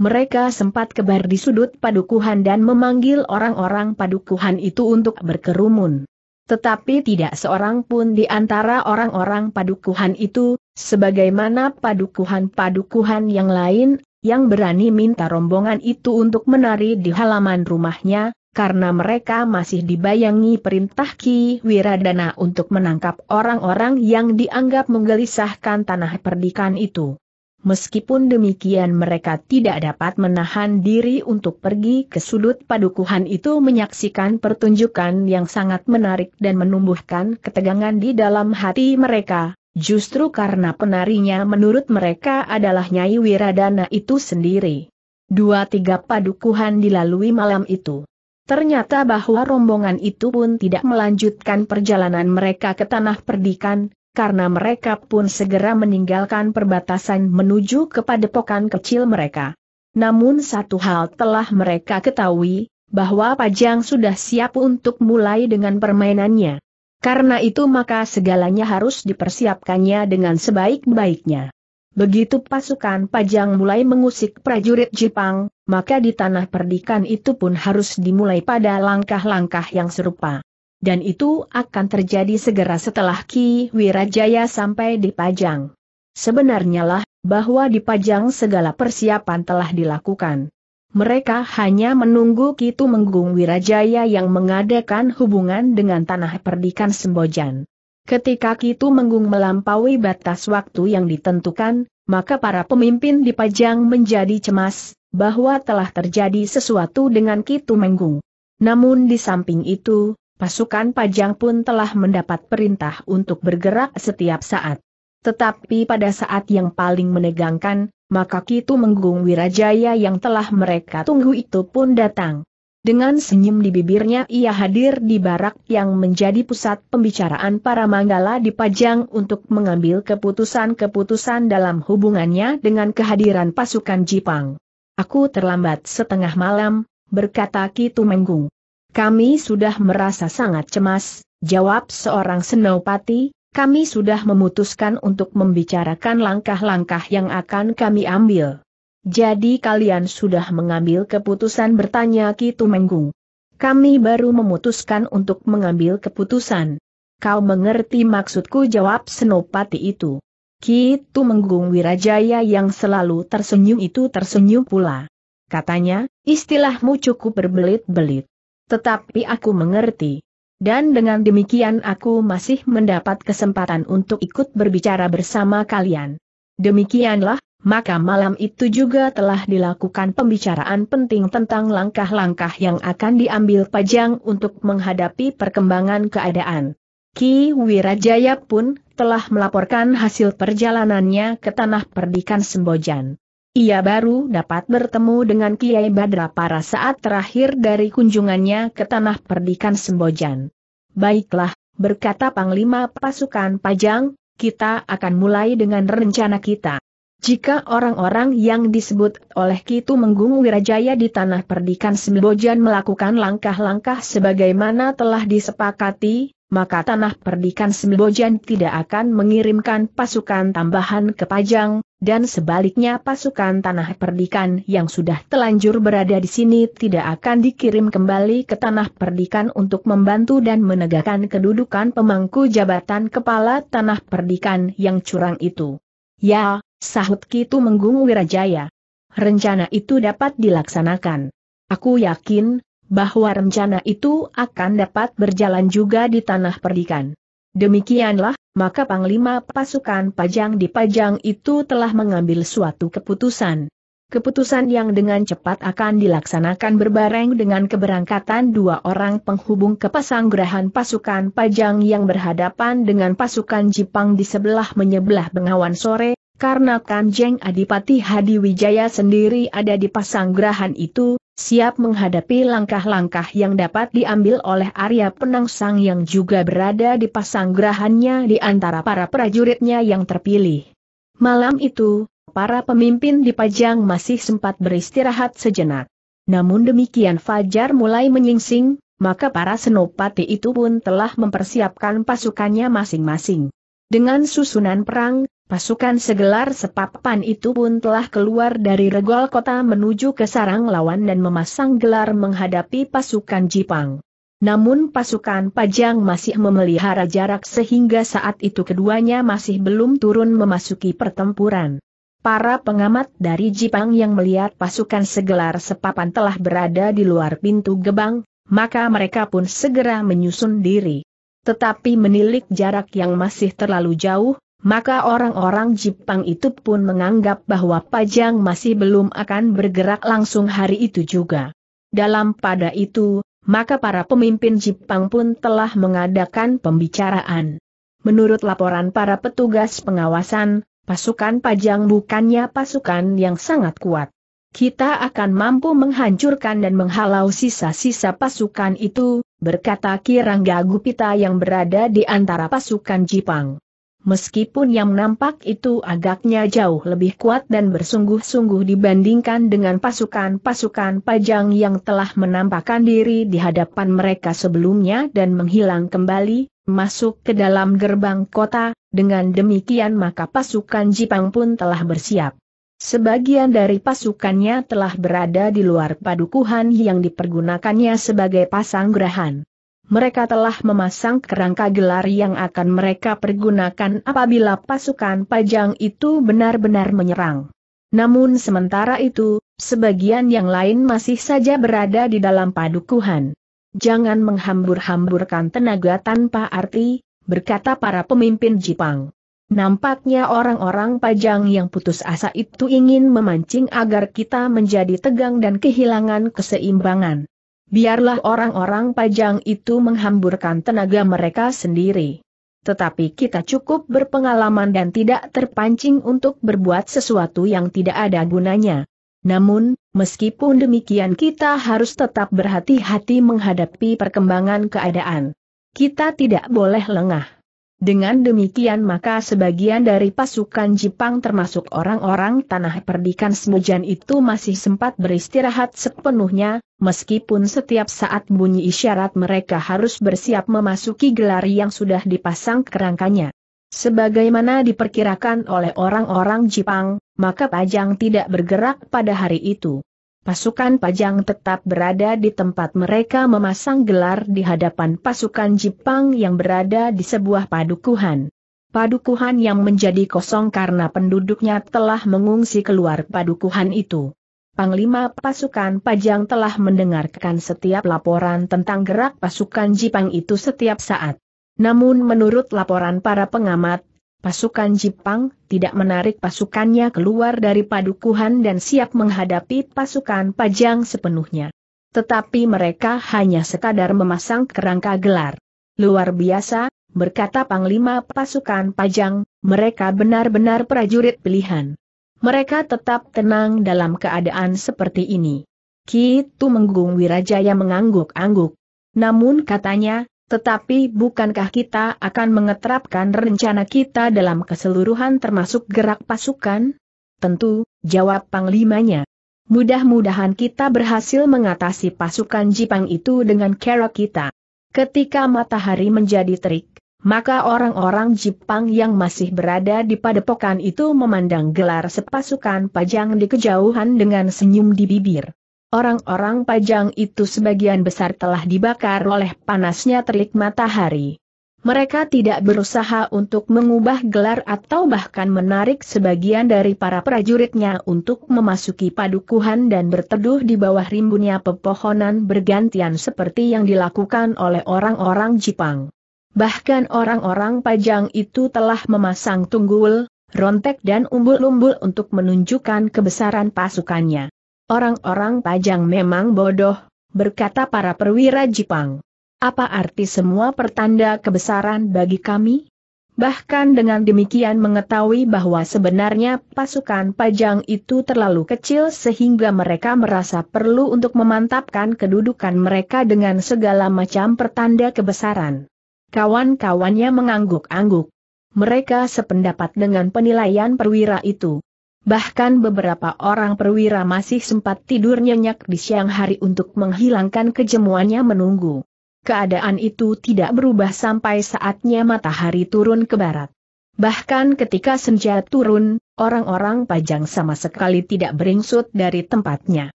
Mereka sempat kebar di sudut padukuhan dan memanggil orang-orang padukuhan itu untuk berkerumun. Tetapi tidak seorang pun di antara orang-orang padukuhan itu, Sebagaimana padukuhan-padukuhan yang lain, yang berani minta rombongan itu untuk menari di halaman rumahnya, karena mereka masih dibayangi perintah Ki Wiradana untuk menangkap orang-orang yang dianggap menggelisahkan tanah perdikan itu. Meskipun demikian mereka tidak dapat menahan diri untuk pergi ke sudut padukuhan itu menyaksikan pertunjukan yang sangat menarik dan menumbuhkan ketegangan di dalam hati mereka. Justru karena penarinya menurut mereka adalah Nyai Wiradana itu sendiri. Dua tiga padukuhan dilalui malam itu. Ternyata bahwa rombongan itu pun tidak melanjutkan perjalanan mereka ke tanah perdikan, karena mereka pun segera meninggalkan perbatasan menuju ke padepokan kecil mereka. Namun satu hal telah mereka ketahui, bahwa Pajang sudah siap untuk mulai dengan permainannya. Karena itu maka segalanya harus dipersiapkannya dengan sebaik-baiknya. Begitu pasukan Pajang mulai mengusik prajurit Jepang, maka di tanah perdikan itu pun harus dimulai pada langkah-langkah yang serupa. Dan itu akan terjadi segera setelah Ki Wirajaya sampai di Pajang. Sebenarnya lah, bahwa di Pajang segala persiapan telah dilakukan mereka hanya menunggu Kitu Menggung Wirajaya yang mengadakan hubungan dengan tanah perdikan Sembojan. Ketika Kitu Menggung melampaui batas waktu yang ditentukan, maka para pemimpin dipajang menjadi cemas, bahwa telah terjadi sesuatu dengan Kitu Menggung. Namun di samping itu, pasukan pajang pun telah mendapat perintah untuk bergerak setiap saat. Tetapi pada saat yang paling menegangkan, maka Kitu Menggung Wirajaya yang telah mereka tunggu itu pun datang. Dengan senyum di bibirnya ia hadir di barak yang menjadi pusat pembicaraan para manggala Pajang untuk mengambil keputusan-keputusan dalam hubungannya dengan kehadiran pasukan Jipang. Aku terlambat setengah malam, berkata Kitu Menggung. Kami sudah merasa sangat cemas, jawab seorang senopati, kami sudah memutuskan untuk membicarakan langkah-langkah yang akan kami ambil. Jadi kalian sudah mengambil keputusan bertanya Ki Tumenggung. Kami baru memutuskan untuk mengambil keputusan. Kau mengerti maksudku jawab Senopati itu. Ki Tumenggung Wirajaya yang selalu tersenyum itu tersenyum pula. Katanya, istilahmu cukup berbelit-belit. Tetapi aku mengerti. Dan dengan demikian aku masih mendapat kesempatan untuk ikut berbicara bersama kalian. Demikianlah, maka malam itu juga telah dilakukan pembicaraan penting tentang langkah-langkah yang akan diambil Pajang untuk menghadapi perkembangan keadaan. Ki Wirajaya pun telah melaporkan hasil perjalanannya ke tanah perdikan Sembojan. Ia baru dapat bertemu dengan Kiai Badra para saat terakhir dari kunjungannya ke tanah perdikan Sembojan. Baiklah, berkata Panglima Pasukan Pajang, kita akan mulai dengan rencana kita. Jika orang-orang yang disebut oleh Kitu Menggung Wirajaya di tanah perdikan Sembojan melakukan langkah-langkah sebagaimana telah disepakati, maka tanah perdikan Sembojan tidak akan mengirimkan pasukan tambahan ke Pajang, dan sebaliknya pasukan tanah perdikan yang sudah telanjur berada di sini tidak akan dikirim kembali ke tanah perdikan untuk membantu dan menegakkan kedudukan pemangku jabatan kepala tanah perdikan yang curang itu. Ya, sahut Kitu Menggung Wirajaya. Rencana itu dapat dilaksanakan. Aku yakin, bahwa rencana itu akan dapat berjalan juga di tanah perdikan. Demikianlah, maka Panglima Pasukan Pajang di Pajang itu telah mengambil suatu keputusan. Keputusan yang dengan cepat akan dilaksanakan berbareng dengan keberangkatan dua orang penghubung ke Pasanggrahan pasukan Pajang yang berhadapan dengan pasukan Jipang di sebelah menyebelah Bengawan sore, karena Kanjeng Adipati Hadi Wijaya sendiri ada di Pasanggrahan itu, siap menghadapi langkah-langkah yang dapat diambil oleh Arya Penangsang yang juga berada di pasang gerahannya di antara para prajuritnya yang terpilih. Malam itu, para pemimpin di Pajang masih sempat beristirahat sejenak. Namun demikian Fajar mulai menyingsing, maka para senopati itu pun telah mempersiapkan pasukannya masing-masing. Dengan susunan perang, pasukan segelar sepapan itu pun telah keluar dari regol kota menuju ke sarang lawan dan memasang gelar menghadapi pasukan Jipang. Namun pasukan Pajang masih memelihara jarak sehingga saat itu keduanya masih belum turun memasuki pertempuran. Para pengamat dari Jipang yang melihat pasukan segelar sepapan telah berada di luar pintu gebang, maka mereka pun segera menyusun diri. Tetapi menilik jarak yang masih terlalu jauh, maka orang-orang Jepang itu pun menganggap bahwa Pajang masih belum akan bergerak langsung hari itu juga. Dalam pada itu, maka para pemimpin Jepang pun telah mengadakan pembicaraan. Menurut laporan para petugas pengawasan, pasukan Pajang bukannya pasukan yang sangat kuat kita akan mampu menghancurkan dan menghalau sisa-sisa pasukan itu, berkata Kirangga Gupita yang berada di antara pasukan Jipang. Meskipun yang nampak itu agaknya jauh lebih kuat dan bersungguh-sungguh dibandingkan dengan pasukan-pasukan pajang yang telah menampakkan diri di hadapan mereka sebelumnya dan menghilang kembali, masuk ke dalam gerbang kota, dengan demikian maka pasukan Jipang pun telah bersiap. Sebagian dari pasukannya telah berada di luar padukuhan yang dipergunakannya sebagai pasang gerahan. Mereka telah memasang kerangka gelar yang akan mereka pergunakan apabila pasukan pajang itu benar-benar menyerang. Namun sementara itu, sebagian yang lain masih saja berada di dalam padukuhan. Jangan menghambur-hamburkan tenaga tanpa arti, berkata para pemimpin Jepang. Nampaknya orang-orang pajang yang putus asa itu ingin memancing agar kita menjadi tegang dan kehilangan keseimbangan. Biarlah orang-orang pajang itu menghamburkan tenaga mereka sendiri. Tetapi kita cukup berpengalaman dan tidak terpancing untuk berbuat sesuatu yang tidak ada gunanya. Namun, meskipun demikian kita harus tetap berhati-hati menghadapi perkembangan keadaan. Kita tidak boleh lengah. Dengan demikian maka sebagian dari pasukan Jepang termasuk orang-orang tanah perdikan Semujan itu masih sempat beristirahat sepenuhnya, meskipun setiap saat bunyi isyarat mereka harus bersiap memasuki gelar yang sudah dipasang kerangkanya. Sebagaimana diperkirakan oleh orang-orang Jepang, maka Pajang tidak bergerak pada hari itu. Pasukan Pajang tetap berada di tempat mereka memasang gelar di hadapan pasukan Jepang yang berada di sebuah padukuhan. Padukuhan yang menjadi kosong karena penduduknya telah mengungsi keluar padukuhan itu. Panglima pasukan Pajang telah mendengarkan setiap laporan tentang gerak pasukan Jepang itu setiap saat. Namun menurut laporan para pengamat, pasukan Jepang tidak menarik pasukannya keluar dari padukuhan dan siap menghadapi pasukan Pajang sepenuhnya. Tetapi mereka hanya sekadar memasang kerangka gelar. Luar biasa, berkata Panglima pasukan Pajang, mereka benar-benar prajurit pilihan. Mereka tetap tenang dalam keadaan seperti ini. Kitu Menggung Wirajaya mengangguk-angguk. Namun katanya, tetapi bukankah kita akan mengeterapkan rencana kita dalam keseluruhan termasuk gerak pasukan? Tentu, jawab panglimanya. Mudah-mudahan kita berhasil mengatasi pasukan Jipang itu dengan cara kita. Ketika matahari menjadi terik, maka orang-orang Jepang yang masih berada di padepokan itu memandang gelar sepasukan pajang di kejauhan dengan senyum di bibir. Orang-orang pajang itu sebagian besar telah dibakar oleh panasnya terik matahari. Mereka tidak berusaha untuk mengubah gelar atau bahkan menarik sebagian dari para prajuritnya untuk memasuki padukuhan dan berteduh di bawah rimbunnya pepohonan bergantian seperti yang dilakukan oleh orang-orang Jepang. Bahkan orang-orang pajang itu telah memasang tunggul, rontek dan umbul-umbul untuk menunjukkan kebesaran pasukannya. Orang-orang Pajang memang bodoh, berkata para perwira Jepang. Apa arti semua pertanda kebesaran bagi kami? Bahkan dengan demikian mengetahui bahwa sebenarnya pasukan Pajang itu terlalu kecil sehingga mereka merasa perlu untuk memantapkan kedudukan mereka dengan segala macam pertanda kebesaran. Kawan-kawannya mengangguk-angguk. Mereka sependapat dengan penilaian perwira itu. Bahkan beberapa orang perwira masih sempat tidur nyenyak di siang hari untuk menghilangkan kejemuannya menunggu. Keadaan itu tidak berubah sampai saatnya matahari turun ke barat. Bahkan ketika senja turun, orang-orang pajang sama sekali tidak beringsut dari tempatnya.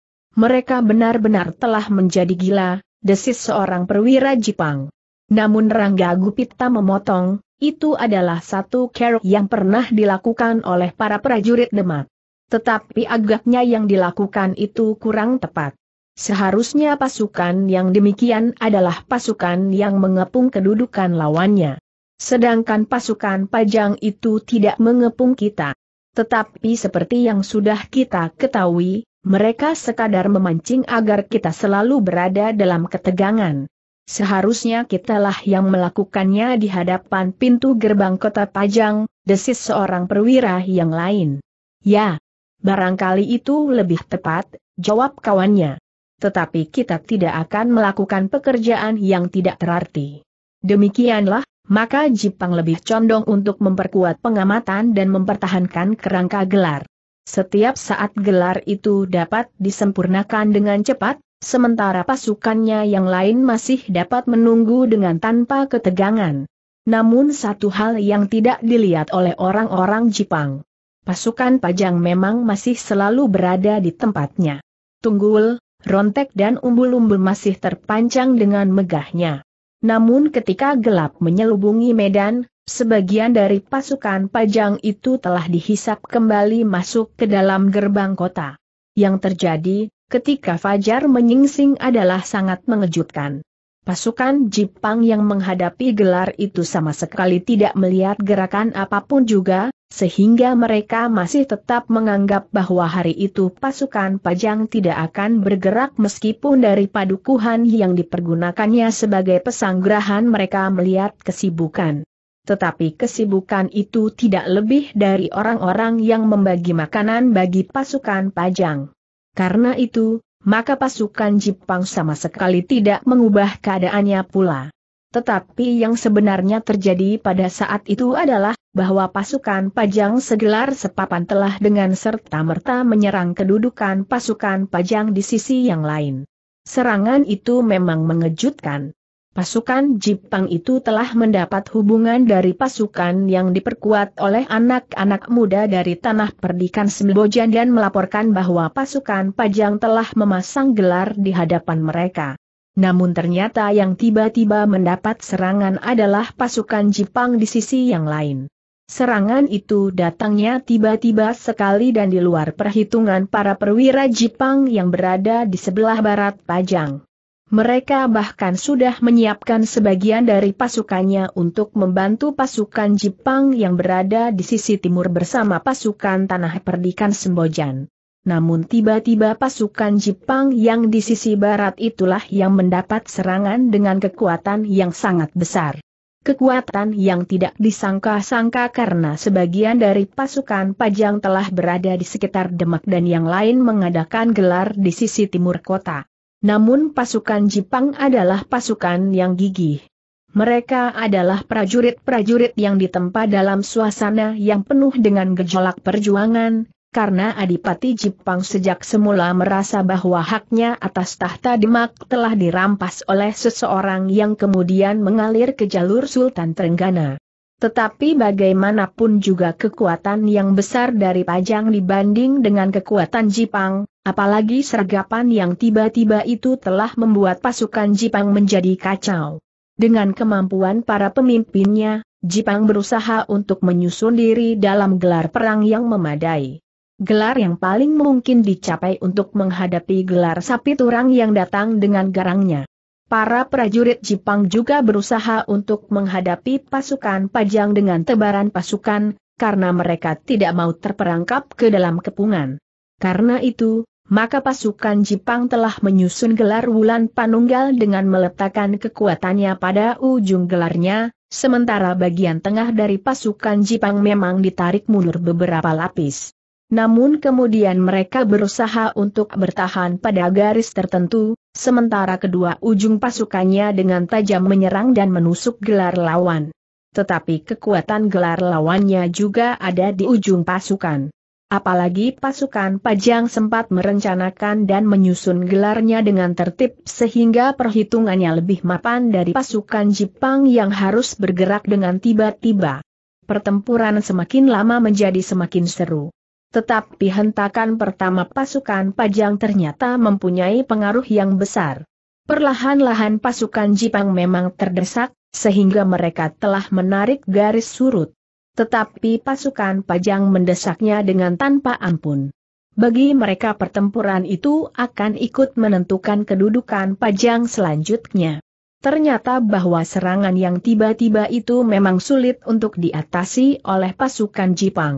Mereka benar-benar telah menjadi gila, desis seorang perwira Jepang. Namun Rangga Gupita memotong, itu adalah satu kerok yang pernah dilakukan oleh para prajurit Demak. Tetapi agaknya yang dilakukan itu kurang tepat. Seharusnya pasukan yang demikian adalah pasukan yang mengepung kedudukan lawannya. Sedangkan pasukan pajang itu tidak mengepung kita. Tetapi seperti yang sudah kita ketahui, mereka sekadar memancing agar kita selalu berada dalam ketegangan. Seharusnya kitalah yang melakukannya di hadapan pintu gerbang kota Pajang, desis seorang perwira yang lain. Ya, barangkali itu lebih tepat, jawab kawannya. Tetapi kita tidak akan melakukan pekerjaan yang tidak terarti. Demikianlah, maka Jipang lebih condong untuk memperkuat pengamatan dan mempertahankan kerangka gelar. Setiap saat gelar itu dapat disempurnakan dengan cepat, sementara pasukannya yang lain masih dapat menunggu dengan tanpa ketegangan. Namun satu hal yang tidak dilihat oleh orang-orang Jepang. Pasukan Pajang memang masih selalu berada di tempatnya. Tunggul, rontek dan umbul-umbul masih terpanjang dengan megahnya. Namun ketika gelap menyelubungi medan, sebagian dari pasukan Pajang itu telah dihisap kembali masuk ke dalam gerbang kota. Yang terjadi, ketika Fajar menyingsing adalah sangat mengejutkan. Pasukan Jepang yang menghadapi gelar itu sama sekali tidak melihat gerakan apapun juga, sehingga mereka masih tetap menganggap bahwa hari itu pasukan Pajang tidak akan bergerak meskipun dari padukuhan yang dipergunakannya sebagai pesanggrahan mereka melihat kesibukan. Tetapi kesibukan itu tidak lebih dari orang-orang yang membagi makanan bagi pasukan Pajang. Karena itu, maka pasukan Jepang sama sekali tidak mengubah keadaannya pula. Tetapi yang sebenarnya terjadi pada saat itu adalah, bahwa pasukan Pajang segelar sepapan telah dengan serta-merta menyerang kedudukan pasukan Pajang di sisi yang lain. Serangan itu memang mengejutkan. Pasukan Jipang itu telah mendapat hubungan dari pasukan yang diperkuat oleh anak-anak muda dari tanah perdikan Sembojan dan melaporkan bahwa pasukan Pajang telah memasang gelar di hadapan mereka. Namun ternyata yang tiba-tiba mendapat serangan adalah pasukan Jipang di sisi yang lain. Serangan itu datangnya tiba-tiba sekali dan di luar perhitungan para perwira Jipang yang berada di sebelah barat Pajang. Mereka bahkan sudah menyiapkan sebagian dari pasukannya untuk membantu pasukan Jepang yang berada di sisi timur bersama pasukan Tanah Perdikan Sembojan. Namun tiba-tiba pasukan Jepang yang di sisi barat itulah yang mendapat serangan dengan kekuatan yang sangat besar. Kekuatan yang tidak disangka-sangka karena sebagian dari pasukan Pajang telah berada di sekitar Demak dan yang lain mengadakan gelar di sisi timur kota. Namun pasukan Jepang adalah pasukan yang gigih. Mereka adalah prajurit-prajurit yang ditempa dalam suasana yang penuh dengan gejolak perjuangan, karena Adipati Jepang sejak semula merasa bahwa haknya atas tahta Demak telah dirampas oleh seseorang yang kemudian mengalir ke jalur Sultan Trenggana. Tetapi bagaimanapun juga kekuatan yang besar dari Pajang dibanding dengan kekuatan Jipang, apalagi sergapan yang tiba-tiba itu telah membuat pasukan Jipang menjadi kacau. Dengan kemampuan para pemimpinnya, Jipang berusaha untuk menyusun diri dalam gelar perang yang memadai. Gelar yang paling mungkin dicapai untuk menghadapi gelar sapi turang yang datang dengan garangnya. Para prajurit Jepang juga berusaha untuk menghadapi pasukan Pajang dengan tebaran pasukan, karena mereka tidak mau terperangkap ke dalam kepungan. Karena itu, maka pasukan Jepang telah menyusun gelar Wulan Panunggal dengan meletakkan kekuatannya pada ujung gelarnya, sementara bagian tengah dari pasukan Jepang memang ditarik mundur beberapa lapis. Namun kemudian mereka berusaha untuk bertahan pada garis tertentu, sementara kedua ujung pasukannya dengan tajam menyerang dan menusuk gelar lawan. Tetapi kekuatan gelar lawannya juga ada di ujung pasukan. Apalagi pasukan Pajang sempat merencanakan dan menyusun gelarnya dengan tertib sehingga perhitungannya lebih mapan dari pasukan Jepang yang harus bergerak dengan tiba-tiba. Pertempuran semakin lama menjadi semakin seru. Tetapi hentakan pertama pasukan Pajang ternyata mempunyai pengaruh yang besar. Perlahan-lahan pasukan Jipang memang terdesak, sehingga mereka telah menarik garis surut. Tetapi pasukan Pajang mendesaknya dengan tanpa ampun. Bagi mereka pertempuran itu akan ikut menentukan kedudukan Pajang selanjutnya. Ternyata bahwa serangan yang tiba-tiba itu memang sulit untuk diatasi oleh pasukan Jipang.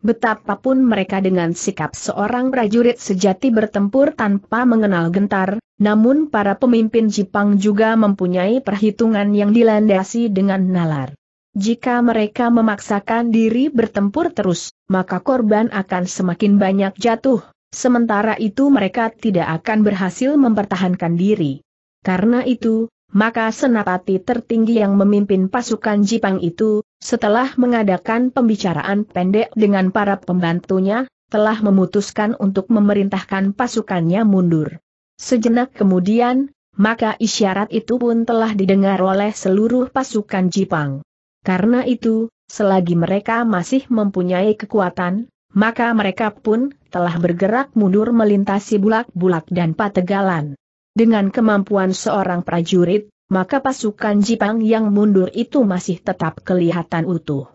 Betapapun mereka dengan sikap seorang prajurit sejati bertempur tanpa mengenal gentar, namun para pemimpin Jepang juga mempunyai perhitungan yang dilandasi dengan nalar. Jika mereka memaksakan diri bertempur terus, maka korban akan semakin banyak jatuh, sementara itu mereka tidak akan berhasil mempertahankan diri. Karena itu, maka senapati tertinggi yang memimpin pasukan Jipang itu, setelah mengadakan pembicaraan pendek dengan para pembantunya, telah memutuskan untuk memerintahkan pasukannya mundur. Sejenak kemudian, maka isyarat itu pun telah didengar oleh seluruh pasukan Jipang. Karena itu, selagi mereka masih mempunyai kekuatan, maka mereka pun telah bergerak mundur melintasi bulak-bulak dan pategalan. Dengan kemampuan seorang prajurit, maka pasukan Jipang yang mundur itu masih tetap kelihatan utuh.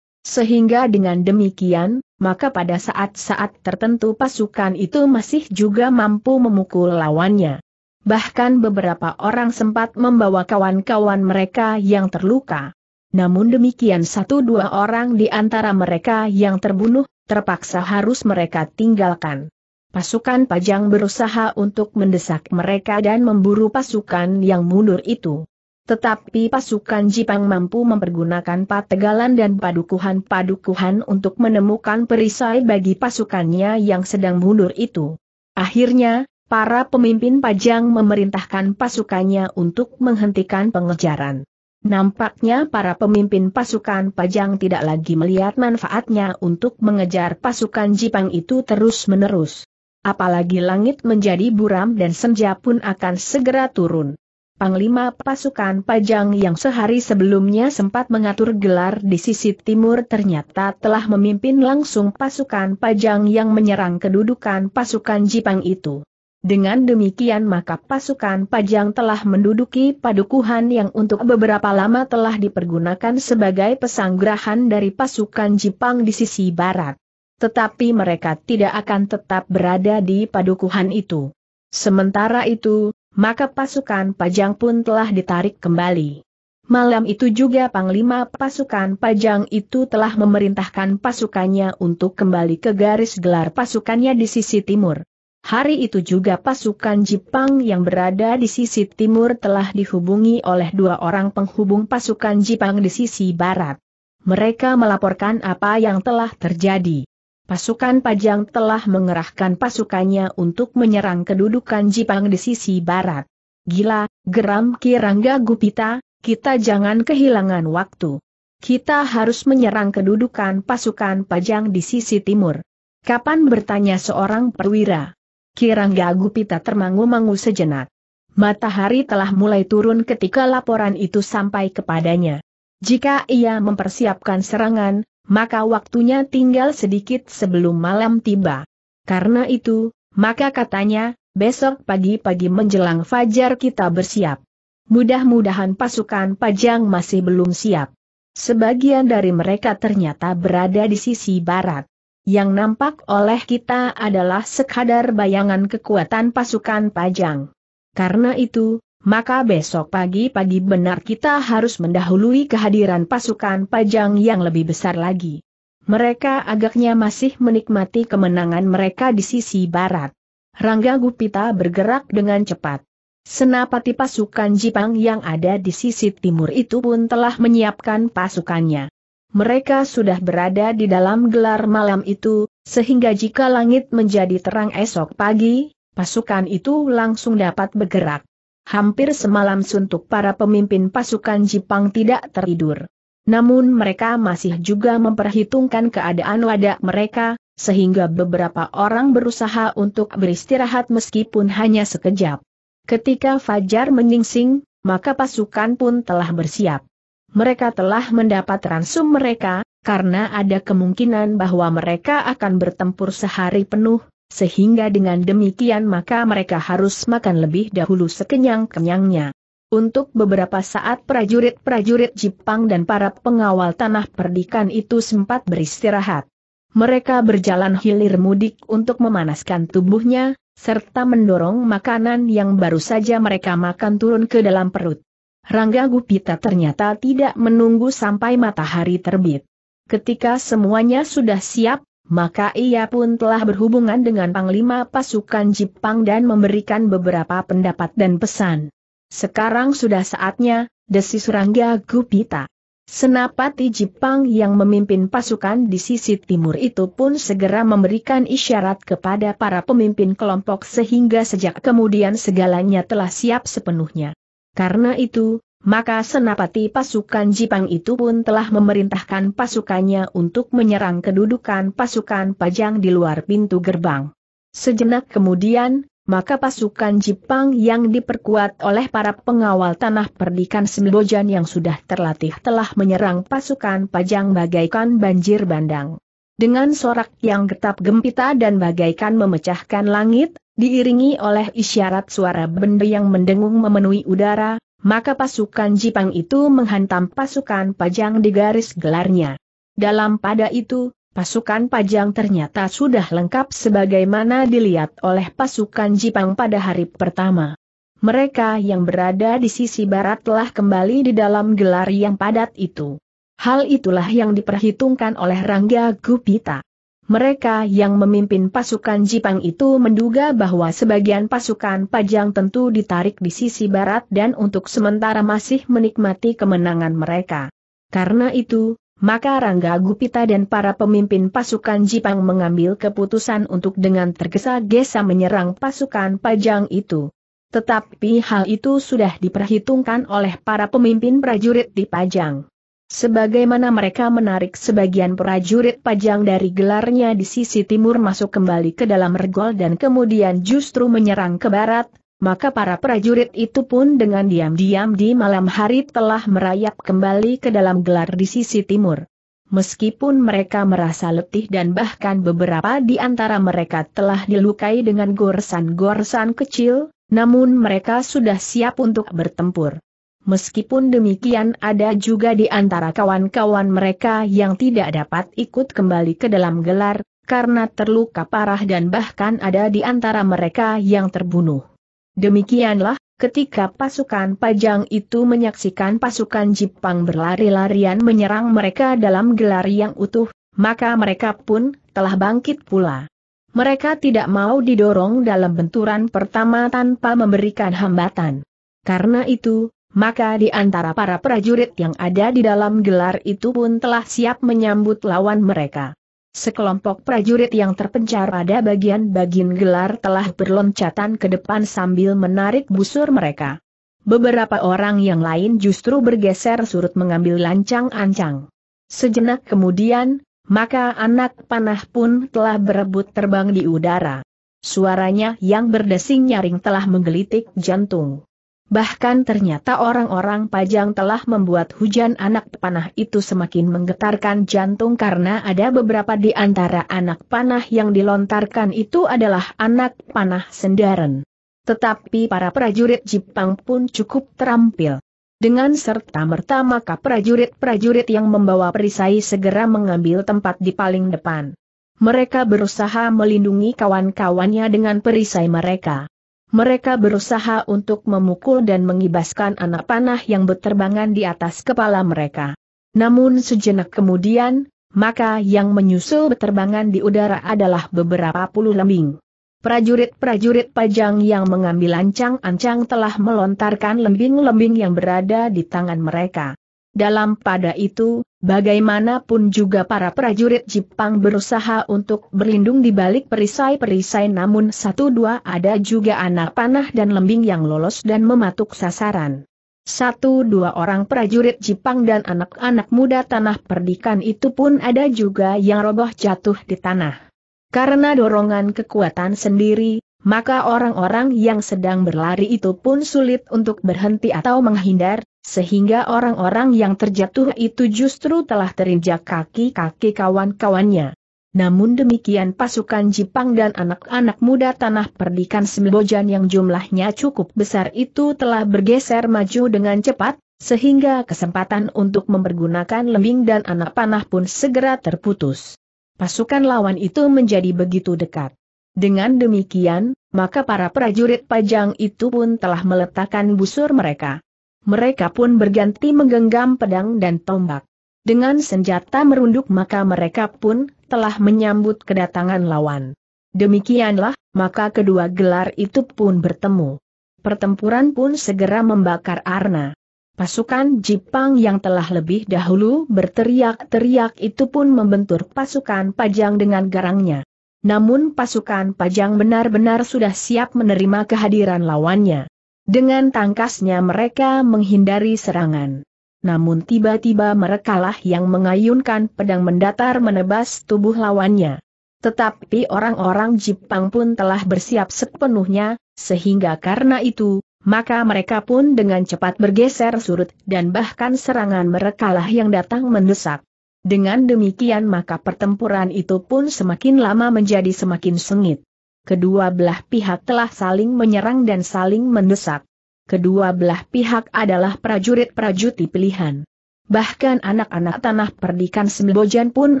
Sehingga dengan demikian, maka pada saat-saat tertentu pasukan itu masih juga mampu memukul lawannya. Bahkan beberapa orang sempat membawa kawan-kawan mereka yang terluka. Namun demikian satu dua orang di antara mereka yang terbunuh, terpaksa harus mereka tinggalkan pasukan Pajang berusaha untuk mendesak mereka dan memburu pasukan yang mundur itu. Tetapi pasukan Jipang mampu mempergunakan pategalan dan padukuhan-padukuhan untuk menemukan perisai bagi pasukannya yang sedang mundur itu. Akhirnya, para pemimpin Pajang memerintahkan pasukannya untuk menghentikan pengejaran. Nampaknya para pemimpin pasukan Pajang tidak lagi melihat manfaatnya untuk mengejar pasukan Jipang itu terus-menerus apalagi langit menjadi buram dan senja pun akan segera turun. Panglima pasukan Pajang yang sehari sebelumnya sempat mengatur gelar di sisi timur ternyata telah memimpin langsung pasukan Pajang yang menyerang kedudukan pasukan Jipang itu. Dengan demikian maka pasukan Pajang telah menduduki padukuhan yang untuk beberapa lama telah dipergunakan sebagai pesanggrahan dari pasukan Jipang di sisi barat tetapi mereka tidak akan tetap berada di padukuhan itu. Sementara itu, maka pasukan pajang pun telah ditarik kembali. Malam itu juga Panglima pasukan pajang itu telah memerintahkan pasukannya untuk kembali ke garis gelar pasukannya di sisi timur. Hari itu juga pasukan Jipang yang berada di sisi timur telah dihubungi oleh dua orang penghubung pasukan Jipang di sisi barat. Mereka melaporkan apa yang telah terjadi. Pasukan Pajang telah mengerahkan pasukannya untuk menyerang kedudukan Jipang di sisi barat. Gila, geram Kirangga Gupita, kita jangan kehilangan waktu. Kita harus menyerang kedudukan pasukan Pajang di sisi timur. Kapan bertanya seorang perwira? Kirangga Gupita termangu-mangu sejenak. Matahari telah mulai turun ketika laporan itu sampai kepadanya. Jika ia mempersiapkan serangan, maka waktunya tinggal sedikit sebelum malam tiba. Karena itu, maka katanya, besok pagi-pagi menjelang fajar kita bersiap. Mudah-mudahan pasukan Pajang masih belum siap. Sebagian dari mereka ternyata berada di sisi barat. Yang nampak oleh kita adalah sekadar bayangan kekuatan pasukan Pajang. Karena itu, maka besok pagi-pagi benar kita harus mendahului kehadiran pasukan pajang yang lebih besar lagi. Mereka agaknya masih menikmati kemenangan mereka di sisi barat. Rangga Gupita bergerak dengan cepat. Senapati pasukan Jipang yang ada di sisi timur itu pun telah menyiapkan pasukannya. Mereka sudah berada di dalam gelar malam itu, sehingga jika langit menjadi terang esok pagi, pasukan itu langsung dapat bergerak hampir semalam suntuk para pemimpin pasukan Jepang tidak tertidur. Namun mereka masih juga memperhitungkan keadaan wadah mereka, sehingga beberapa orang berusaha untuk beristirahat meskipun hanya sekejap. Ketika Fajar menyingsing, maka pasukan pun telah bersiap. Mereka telah mendapat ransum mereka, karena ada kemungkinan bahwa mereka akan bertempur sehari penuh, sehingga dengan demikian maka mereka harus makan lebih dahulu sekenyang-kenyangnya. Untuk beberapa saat prajurit-prajurit Jepang dan para pengawal tanah perdikan itu sempat beristirahat. Mereka berjalan hilir mudik untuk memanaskan tubuhnya, serta mendorong makanan yang baru saja mereka makan turun ke dalam perut. Rangga Gupita ternyata tidak menunggu sampai matahari terbit. Ketika semuanya sudah siap, maka ia pun telah berhubungan dengan Panglima Pasukan Jepang dan memberikan beberapa pendapat dan pesan. Sekarang sudah saatnya, desi Surangga Gupita. Senapati Jepang yang memimpin pasukan di sisi timur itu pun segera memberikan isyarat kepada para pemimpin kelompok sehingga sejak kemudian segalanya telah siap sepenuhnya. Karena itu, maka senapati pasukan Jipang itu pun telah memerintahkan pasukannya untuk menyerang kedudukan pasukan Pajang di luar pintu gerbang. Sejenak kemudian, maka pasukan Jipang yang diperkuat oleh para pengawal tanah perdikan Sembojan yang sudah terlatih telah menyerang pasukan Pajang bagaikan banjir bandang. Dengan sorak yang getap gempita dan bagaikan memecahkan langit, diiringi oleh isyarat suara benda yang mendengung memenuhi udara, maka pasukan Jipang itu menghantam pasukan Pajang di garis gelarnya. Dalam pada itu, pasukan Pajang ternyata sudah lengkap sebagaimana dilihat oleh pasukan Jipang pada hari pertama. Mereka yang berada di sisi barat telah kembali di dalam gelar yang padat itu. Hal itulah yang diperhitungkan oleh Rangga Gupita. Mereka yang memimpin pasukan Jipang itu menduga bahwa sebagian pasukan Pajang tentu ditarik di sisi barat dan untuk sementara masih menikmati kemenangan mereka. Karena itu, maka Rangga Gupita dan para pemimpin pasukan Jipang mengambil keputusan untuk dengan tergesa-gesa menyerang pasukan Pajang itu. Tetapi hal itu sudah diperhitungkan oleh para pemimpin prajurit di Pajang. Sebagaimana mereka menarik sebagian prajurit pajang dari gelarnya di sisi timur masuk kembali ke dalam regol dan kemudian justru menyerang ke barat, maka para prajurit itu pun dengan diam-diam di malam hari telah merayap kembali ke dalam gelar di sisi timur. Meskipun mereka merasa letih dan bahkan beberapa di antara mereka telah dilukai dengan goresan-goresan kecil, namun mereka sudah siap untuk bertempur. Meskipun demikian ada juga di antara kawan-kawan mereka yang tidak dapat ikut kembali ke dalam gelar, karena terluka parah dan bahkan ada di antara mereka yang terbunuh. Demikianlah, ketika pasukan Pajang itu menyaksikan pasukan Jepang berlari-larian menyerang mereka dalam gelar yang utuh, maka mereka pun telah bangkit pula. Mereka tidak mau didorong dalam benturan pertama tanpa memberikan hambatan. Karena itu, maka di antara para prajurit yang ada di dalam gelar itu pun telah siap menyambut lawan mereka. Sekelompok prajurit yang terpencar pada bagian-bagian gelar telah berloncatan ke depan sambil menarik busur mereka. Beberapa orang yang lain justru bergeser surut mengambil lancang-ancang. Sejenak kemudian, maka anak panah pun telah berebut terbang di udara. Suaranya yang berdesing nyaring telah menggelitik jantung. Bahkan ternyata orang-orang pajang telah membuat hujan anak panah itu semakin menggetarkan jantung karena ada beberapa di antara anak panah yang dilontarkan itu adalah anak panah sendaren. Tetapi para prajurit Jepang pun cukup terampil. Dengan serta merta maka prajurit-prajurit yang membawa perisai segera mengambil tempat di paling depan. Mereka berusaha melindungi kawan-kawannya dengan perisai mereka. Mereka berusaha untuk memukul dan mengibaskan anak panah yang berterbangan di atas kepala mereka. Namun sejenak kemudian, maka yang menyusul berterbangan di udara adalah beberapa puluh lembing. Prajurit-prajurit pajang yang mengambil ancang-ancang telah melontarkan lembing-lembing yang berada di tangan mereka. Dalam pada itu, bagaimanapun juga para prajurit Jepang berusaha untuk berlindung di balik perisai-perisai namun satu dua ada juga anak panah dan lembing yang lolos dan mematuk sasaran. Satu dua orang prajurit Jepang dan anak-anak muda tanah perdikan itu pun ada juga yang roboh jatuh di tanah. Karena dorongan kekuatan sendiri, maka orang-orang yang sedang berlari itu pun sulit untuk berhenti atau menghindar, sehingga orang-orang yang terjatuh itu justru telah terinjak kaki-kaki kawan-kawannya. Namun demikian pasukan Jepang dan anak-anak muda tanah perdikan Sembojan yang jumlahnya cukup besar itu telah bergeser maju dengan cepat, sehingga kesempatan untuk mempergunakan lembing dan anak panah pun segera terputus. Pasukan lawan itu menjadi begitu dekat. Dengan demikian, maka para prajurit pajang itu pun telah meletakkan busur mereka mereka pun berganti menggenggam pedang dan tombak. Dengan senjata merunduk maka mereka pun telah menyambut kedatangan lawan. Demikianlah, maka kedua gelar itu pun bertemu. Pertempuran pun segera membakar arna. Pasukan Jipang yang telah lebih dahulu berteriak-teriak itu pun membentur pasukan Pajang dengan garangnya. Namun pasukan Pajang benar-benar sudah siap menerima kehadiran lawannya. Dengan tangkasnya mereka menghindari serangan. Namun tiba-tiba merekalah yang mengayunkan pedang mendatar menebas tubuh lawannya. Tetapi orang-orang Jepang pun telah bersiap sepenuhnya, sehingga karena itu, maka mereka pun dengan cepat bergeser surut dan bahkan serangan merekalah yang datang mendesak. Dengan demikian maka pertempuran itu pun semakin lama menjadi semakin sengit kedua belah pihak telah saling menyerang dan saling mendesak. Kedua belah pihak adalah prajurit-prajuti pilihan. Bahkan anak-anak tanah perdikan Sembojan pun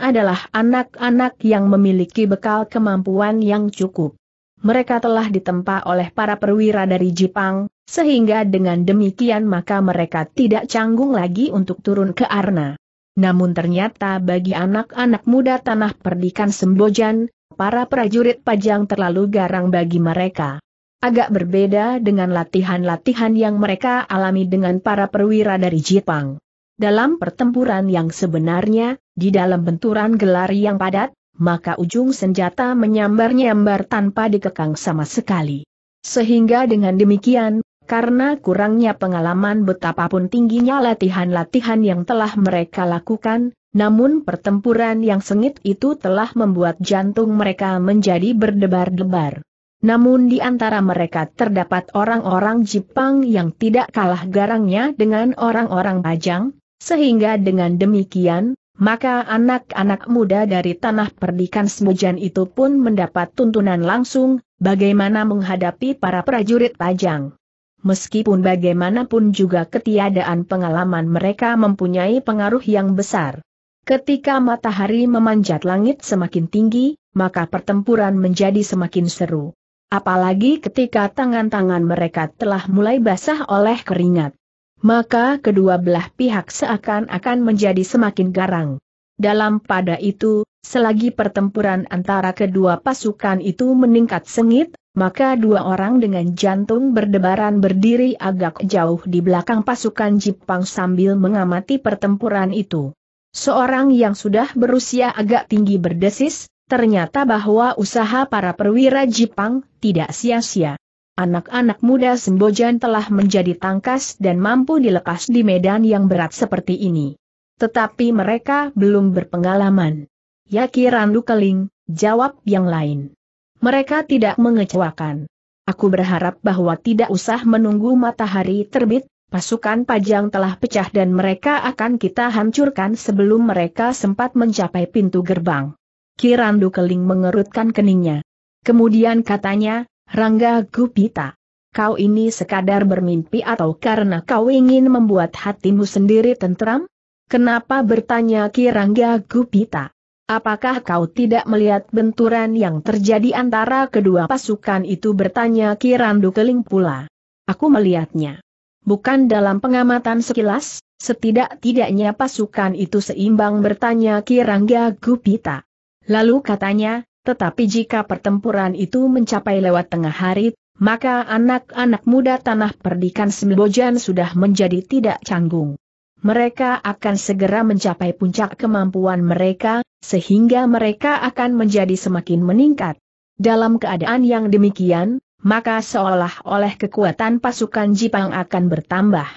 adalah anak-anak yang memiliki bekal kemampuan yang cukup. Mereka telah ditempa oleh para perwira dari Jepang, sehingga dengan demikian maka mereka tidak canggung lagi untuk turun ke Arna. Namun ternyata bagi anak-anak muda tanah perdikan Sembojan, para prajurit pajang terlalu garang bagi mereka. Agak berbeda dengan latihan-latihan yang mereka alami dengan para perwira dari Jepang. Dalam pertempuran yang sebenarnya, di dalam benturan gelar yang padat, maka ujung senjata menyambar-nyambar tanpa dikekang sama sekali. Sehingga dengan demikian, karena kurangnya pengalaman betapapun tingginya latihan-latihan yang telah mereka lakukan, namun pertempuran yang sengit itu telah membuat jantung mereka menjadi berdebar-debar. Namun di antara mereka terdapat orang-orang Jepang yang tidak kalah garangnya dengan orang-orang Pajang, sehingga dengan demikian, maka anak-anak muda dari tanah perdikan Semujan itu pun mendapat tuntunan langsung, bagaimana menghadapi para prajurit Pajang. Meskipun bagaimanapun juga ketiadaan pengalaman mereka mempunyai pengaruh yang besar. Ketika matahari memanjat langit semakin tinggi, maka pertempuran menjadi semakin seru. Apalagi ketika tangan-tangan mereka telah mulai basah oleh keringat. Maka kedua belah pihak seakan-akan menjadi semakin garang. Dalam pada itu, selagi pertempuran antara kedua pasukan itu meningkat sengit, maka dua orang dengan jantung berdebaran berdiri agak jauh di belakang pasukan Jepang sambil mengamati pertempuran itu. Seorang yang sudah berusia agak tinggi berdesis, ternyata bahwa usaha para perwira Jepang tidak sia-sia. Anak-anak muda Sembojan telah menjadi tangkas dan mampu dilepas di medan yang berat seperti ini. Tetapi mereka belum berpengalaman. Yaki Randu Keling, jawab yang lain. Mereka tidak mengecewakan. Aku berharap bahwa tidak usah menunggu matahari terbit, Pasukan Pajang telah pecah dan mereka akan kita hancurkan sebelum mereka sempat mencapai pintu gerbang. Kirandu Keling mengerutkan keningnya. Kemudian katanya, Rangga Gupita. Kau ini sekadar bermimpi atau karena kau ingin membuat hatimu sendiri tentram? Kenapa bertanya Kirangga Gupita? Apakah kau tidak melihat benturan yang terjadi antara kedua pasukan itu bertanya Kirandu Keling pula? Aku melihatnya bukan dalam pengamatan sekilas, setidak-tidaknya pasukan itu seimbang bertanya Kirangga Gupita. Lalu katanya, tetapi jika pertempuran itu mencapai lewat tengah hari, maka anak-anak muda tanah perdikan Sembojan sudah menjadi tidak canggung. Mereka akan segera mencapai puncak kemampuan mereka, sehingga mereka akan menjadi semakin meningkat. Dalam keadaan yang demikian, maka seolah oleh kekuatan pasukan Jipang akan bertambah.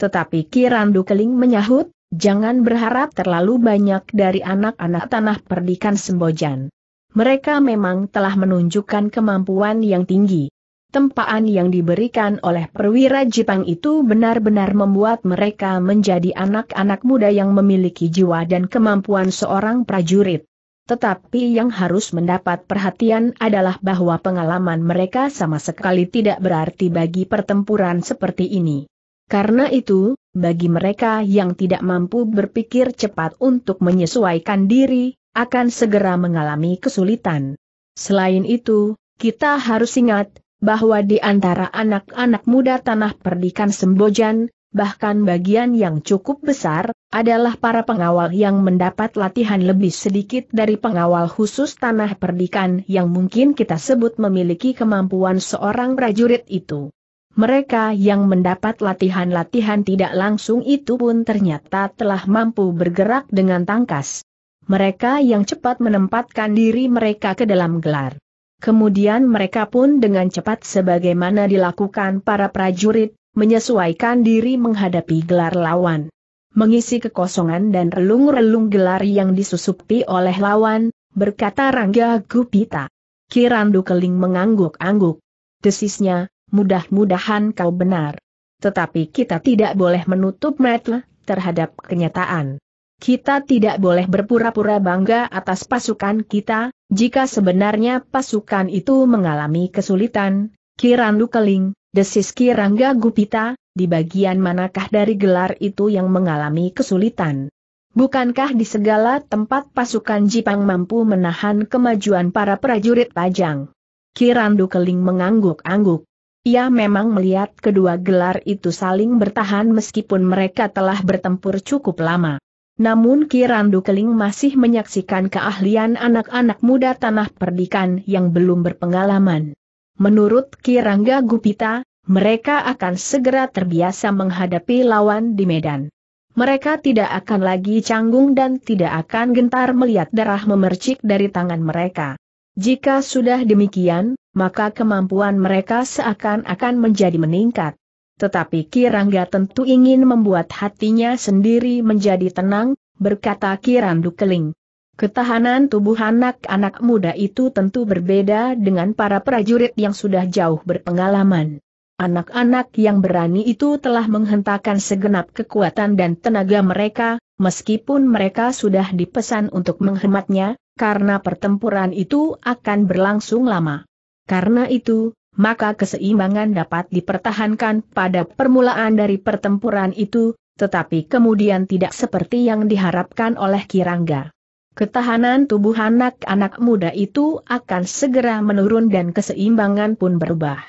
Tetapi Kirandu Keling menyahut, jangan berharap terlalu banyak dari anak-anak tanah perdikan Sembojan. Mereka memang telah menunjukkan kemampuan yang tinggi. Tempaan yang diberikan oleh perwira Jipang itu benar-benar membuat mereka menjadi anak-anak muda yang memiliki jiwa dan kemampuan seorang prajurit. Tetapi yang harus mendapat perhatian adalah bahwa pengalaman mereka sama sekali tidak berarti bagi pertempuran seperti ini. Karena itu, bagi mereka yang tidak mampu berpikir cepat untuk menyesuaikan diri, akan segera mengalami kesulitan. Selain itu, kita harus ingat bahwa di antara anak-anak muda tanah perdikan Sembojan, bahkan bagian yang cukup besar, adalah para pengawal yang mendapat latihan lebih sedikit dari pengawal khusus tanah perdikan yang mungkin kita sebut memiliki kemampuan seorang prajurit itu. Mereka yang mendapat latihan-latihan tidak langsung itu pun ternyata telah mampu bergerak dengan tangkas. Mereka yang cepat menempatkan diri mereka ke dalam gelar. Kemudian mereka pun dengan cepat sebagaimana dilakukan para prajurit, menyesuaikan diri menghadapi gelar lawan. Mengisi kekosongan dan relung-relung gelar yang disusupi oleh lawan, berkata Rangga Gupita. Kirandu Keling mengangguk-angguk. Desisnya, mudah-mudahan kau benar. Tetapi kita tidak boleh menutup mata terhadap kenyataan. Kita tidak boleh berpura-pura bangga atas pasukan kita, jika sebenarnya pasukan itu mengalami kesulitan, Kirandu Keling, Desis Kirangga Gupita, di bagian manakah dari gelar itu yang mengalami kesulitan? Bukankah di segala tempat pasukan Jipang mampu menahan kemajuan para prajurit Pajang? Kirandu Keling mengangguk-angguk. Ia memang melihat kedua gelar itu saling bertahan meskipun mereka telah bertempur cukup lama. Namun Kirandu Keling masih menyaksikan keahlian anak-anak muda tanah perdikan yang belum berpengalaman. Menurut Kirangga Gupita, mereka akan segera terbiasa menghadapi lawan di medan. Mereka tidak akan lagi canggung dan tidak akan gentar melihat darah memercik dari tangan mereka. Jika sudah demikian, maka kemampuan mereka seakan-akan menjadi meningkat. Tetapi Kirangga tentu ingin membuat hatinya sendiri menjadi tenang, berkata Kirandu Keling. Ketahanan tubuh anak-anak muda itu tentu berbeda dengan para prajurit yang sudah jauh berpengalaman. Anak-anak yang berani itu telah menghentakkan segenap kekuatan dan tenaga mereka, meskipun mereka sudah dipesan untuk menghematnya, karena pertempuran itu akan berlangsung lama. Karena itu, maka keseimbangan dapat dipertahankan pada permulaan dari pertempuran itu, tetapi kemudian tidak seperti yang diharapkan oleh Kirangga. Ketahanan tubuh anak-anak muda itu akan segera menurun dan keseimbangan pun berubah.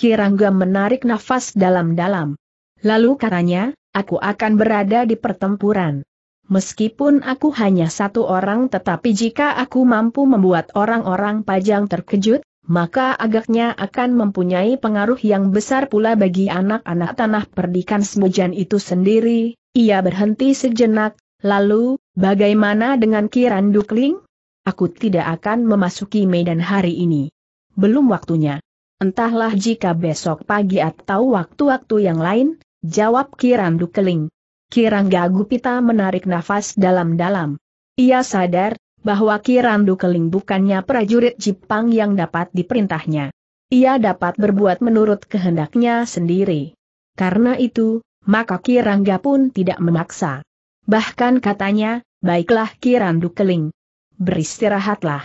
Kirangga menarik nafas dalam-dalam. Lalu katanya, aku akan berada di pertempuran. Meskipun aku hanya satu orang tetapi jika aku mampu membuat orang-orang pajang terkejut, maka agaknya akan mempunyai pengaruh yang besar pula bagi anak-anak tanah perdikan semujan itu sendiri. Ia berhenti sejenak, lalu, Bagaimana dengan Kiran Dukling? Aku tidak akan memasuki medan hari ini. Belum waktunya. Entahlah jika besok pagi atau waktu-waktu yang lain, jawab Kiran Dukling. Kiran Gagupita menarik nafas dalam-dalam. Ia sadar, bahwa Kiran Dukling bukannya prajurit Jepang yang dapat diperintahnya. Ia dapat berbuat menurut kehendaknya sendiri. Karena itu, maka Kirangga pun tidak memaksa. Bahkan katanya, baiklah Kirandu Keling. Beristirahatlah.